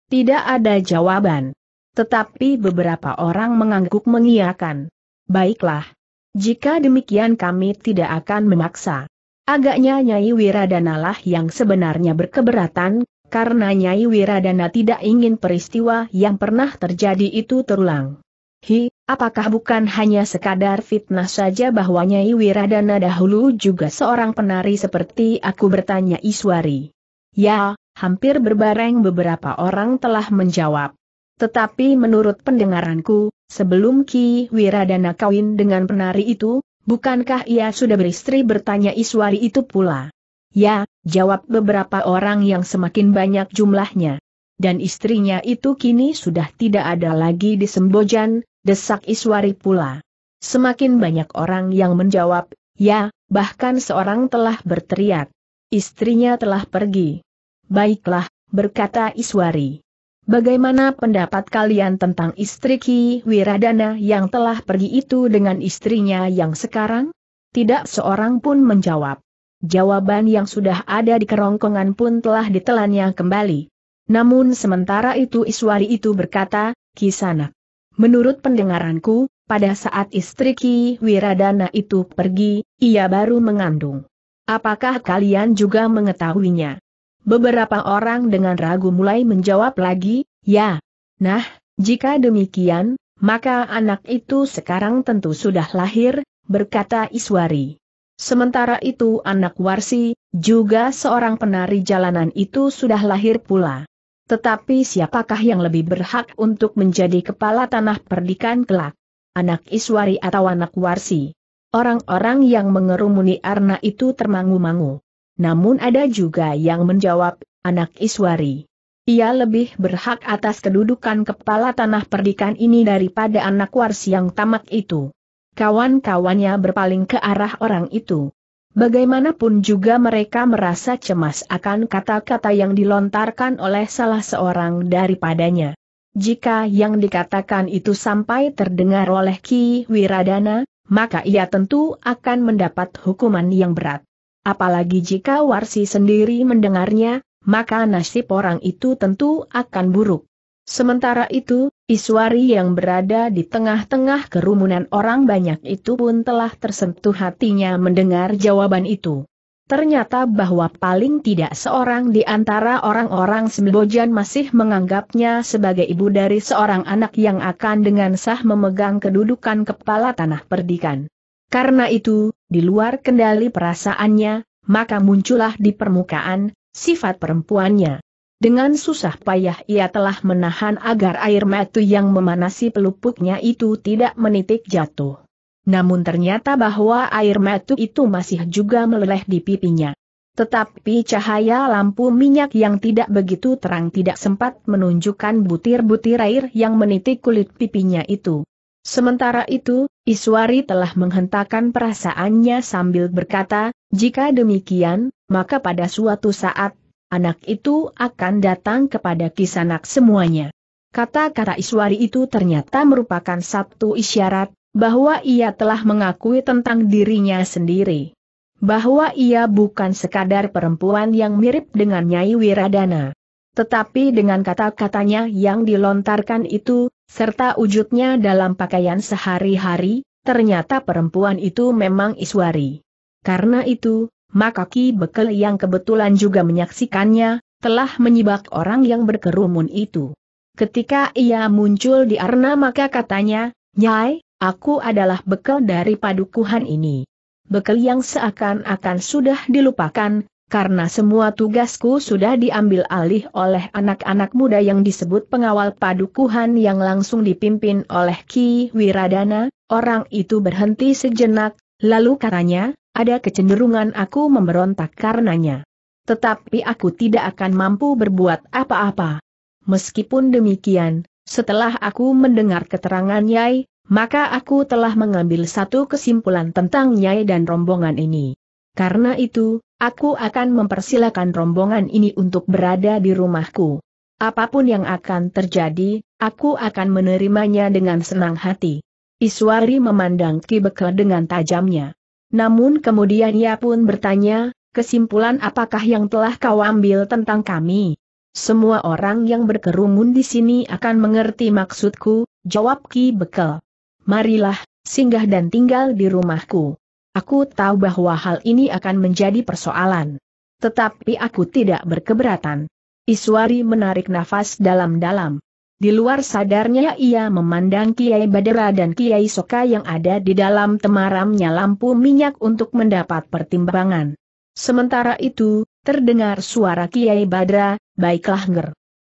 Tidak ada jawaban. Tetapi beberapa orang mengangguk mengiakan. Baiklah. Jika demikian kami tidak akan memaksa. Agaknya Nyai Wiradana lah yang sebenarnya berkeberatan, karena Nyai Wiradana tidak ingin peristiwa yang pernah terjadi itu terulang. Hi, apakah bukan hanya sekadar fitnah saja bahwa Nyai Wiradana dahulu juga seorang penari seperti aku bertanya Iswari? Ya, hampir berbareng beberapa orang telah menjawab. Tetapi menurut pendengaranku, sebelum Ki Wiradana kawin dengan penari itu, Bukankah ia sudah beristri bertanya Iswari itu pula? Ya, jawab beberapa orang yang semakin banyak jumlahnya. Dan istrinya itu kini sudah tidak ada lagi di Sembojan, desak Iswari pula. Semakin banyak orang yang menjawab, ya, bahkan seorang telah berteriak. Istrinya telah pergi. Baiklah, berkata Iswari. Bagaimana pendapat kalian tentang istri Ki Wiradana yang telah pergi itu dengan istrinya yang sekarang? Tidak seorang pun menjawab. Jawaban yang sudah ada di kerongkongan pun telah ditelannya kembali. Namun sementara itu Iswari itu berkata, Kisana. Menurut pendengaranku, pada saat istri Ki Wiradana itu pergi, ia baru mengandung. Apakah kalian juga mengetahuinya? Beberapa orang dengan ragu mulai menjawab lagi, ya. Nah, jika demikian, maka anak itu sekarang tentu sudah lahir, berkata Iswari. Sementara itu anak Warsi, juga seorang penari jalanan itu sudah lahir pula. Tetapi siapakah yang lebih berhak untuk menjadi kepala tanah perdikan kelak? Anak Iswari atau anak Warsi? Orang-orang yang mengerumuni Arna itu termangu-mangu. Namun ada juga yang menjawab, anak Iswari. Ia lebih berhak atas kedudukan kepala tanah perdikan ini daripada anak wars yang tamak itu. Kawan-kawannya berpaling ke arah orang itu. Bagaimanapun juga mereka merasa cemas akan kata-kata yang dilontarkan oleh salah seorang daripadanya. Jika yang dikatakan itu sampai terdengar oleh Ki Wiradana, maka ia tentu akan mendapat hukuman yang berat. Apalagi jika Warsi sendiri mendengarnya, maka nasib orang itu tentu akan buruk. Sementara itu, Iswari yang berada di tengah-tengah kerumunan orang banyak itu pun telah tersentuh hatinya mendengar jawaban itu. Ternyata bahwa paling tidak seorang di antara orang-orang Sembojan masih menganggapnya sebagai ibu dari seorang anak yang akan dengan sah memegang kedudukan kepala tanah perdikan. Karena itu, di luar kendali perasaannya, maka muncullah di permukaan, sifat perempuannya. Dengan susah payah ia telah menahan agar air mata yang memanasi pelupuknya itu tidak menitik jatuh. Namun ternyata bahwa air mata itu masih juga meleleh di pipinya. Tetapi cahaya lampu minyak yang tidak begitu terang tidak sempat menunjukkan butir-butir air yang menitik kulit pipinya itu. Sementara itu, Iswari telah menghentakkan perasaannya sambil berkata, jika demikian, maka pada suatu saat, anak itu akan datang kepada kisanak semuanya. Kata-kata Iswari itu ternyata merupakan satu isyarat, bahwa ia telah mengakui tentang dirinya sendiri. Bahwa ia bukan sekadar perempuan yang mirip dengan Nyai Wiradana. Tetapi dengan kata-katanya yang dilontarkan itu, serta wujudnya dalam pakaian sehari-hari, ternyata perempuan itu memang Iswari. Karena itu, maka Ki Bekel yang kebetulan juga menyaksikannya, telah menyibak orang yang berkerumun itu. Ketika ia muncul di Arna maka katanya, Nyai, aku adalah Bekel dari padukuhan ini. Bekel yang seakan-akan sudah dilupakan, karena semua tugasku sudah diambil alih oleh anak-anak muda yang disebut pengawal padukuhan yang langsung dipimpin oleh Ki Wiradana, orang itu berhenti sejenak, lalu katanya, ada kecenderungan aku memberontak karenanya. Tetapi aku tidak akan mampu berbuat apa-apa. Meskipun demikian, setelah aku mendengar keterangan Nyai, maka aku telah mengambil satu kesimpulan tentang Nyai dan rombongan ini. Karena itu, Aku akan mempersilahkan rombongan ini untuk berada di rumahku. Apapun yang akan terjadi, aku akan menerimanya dengan senang hati. Iswari memandang Ki Kibeke dengan tajamnya. Namun kemudian ia pun bertanya, kesimpulan apakah yang telah kau ambil tentang kami? Semua orang yang berkerumun di sini akan mengerti maksudku, jawab Ki Bekel. Marilah, singgah dan tinggal di rumahku. Aku tahu bahwa hal ini akan menjadi persoalan. Tetapi aku tidak berkeberatan. Iswari menarik nafas dalam-dalam. Di luar sadarnya ia memandang Kiai Badera dan Kiai Soka yang ada di dalam temaramnya lampu minyak untuk mendapat pertimbangan. Sementara itu, terdengar suara Kiai Badra, baiklah nger.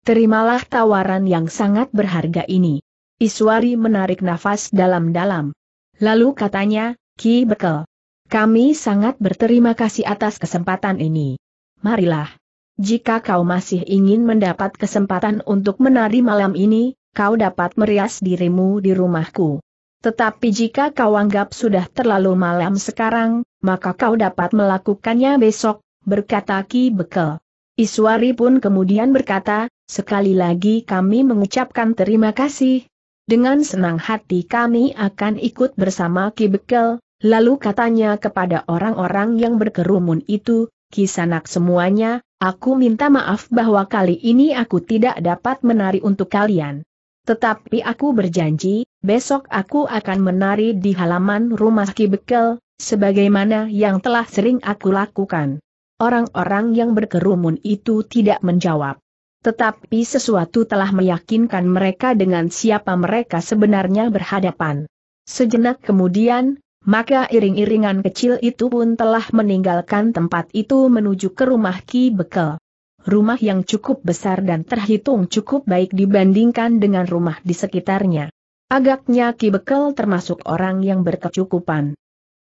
Terimalah tawaran yang sangat berharga ini. Iswari menarik nafas dalam-dalam. Lalu katanya, Ki Bekel. Kami sangat berterima kasih atas kesempatan ini. Marilah. Jika kau masih ingin mendapat kesempatan untuk menari malam ini, kau dapat merias dirimu di rumahku. Tetapi jika kau anggap sudah terlalu malam sekarang, maka kau dapat melakukannya besok, berkata Ki Bekel. Iswari pun kemudian berkata, sekali lagi kami mengucapkan terima kasih. Dengan senang hati kami akan ikut bersama Ki Bekel, Lalu katanya kepada orang-orang yang berkerumun itu, Kisanak semuanya, aku minta maaf bahwa kali ini aku tidak dapat menari untuk kalian. Tetapi aku berjanji, besok aku akan menari di halaman rumah Ki Bekel, sebagaimana yang telah sering aku lakukan. Orang-orang yang berkerumun itu tidak menjawab. Tetapi sesuatu telah meyakinkan mereka dengan siapa mereka sebenarnya berhadapan. Sejenak kemudian, maka iring-iringan kecil itu pun telah meninggalkan tempat itu menuju ke rumah Ki Bekel. Rumah yang cukup besar dan terhitung cukup baik dibandingkan dengan rumah di sekitarnya. Agaknya Ki Bekel termasuk orang yang berkecukupan.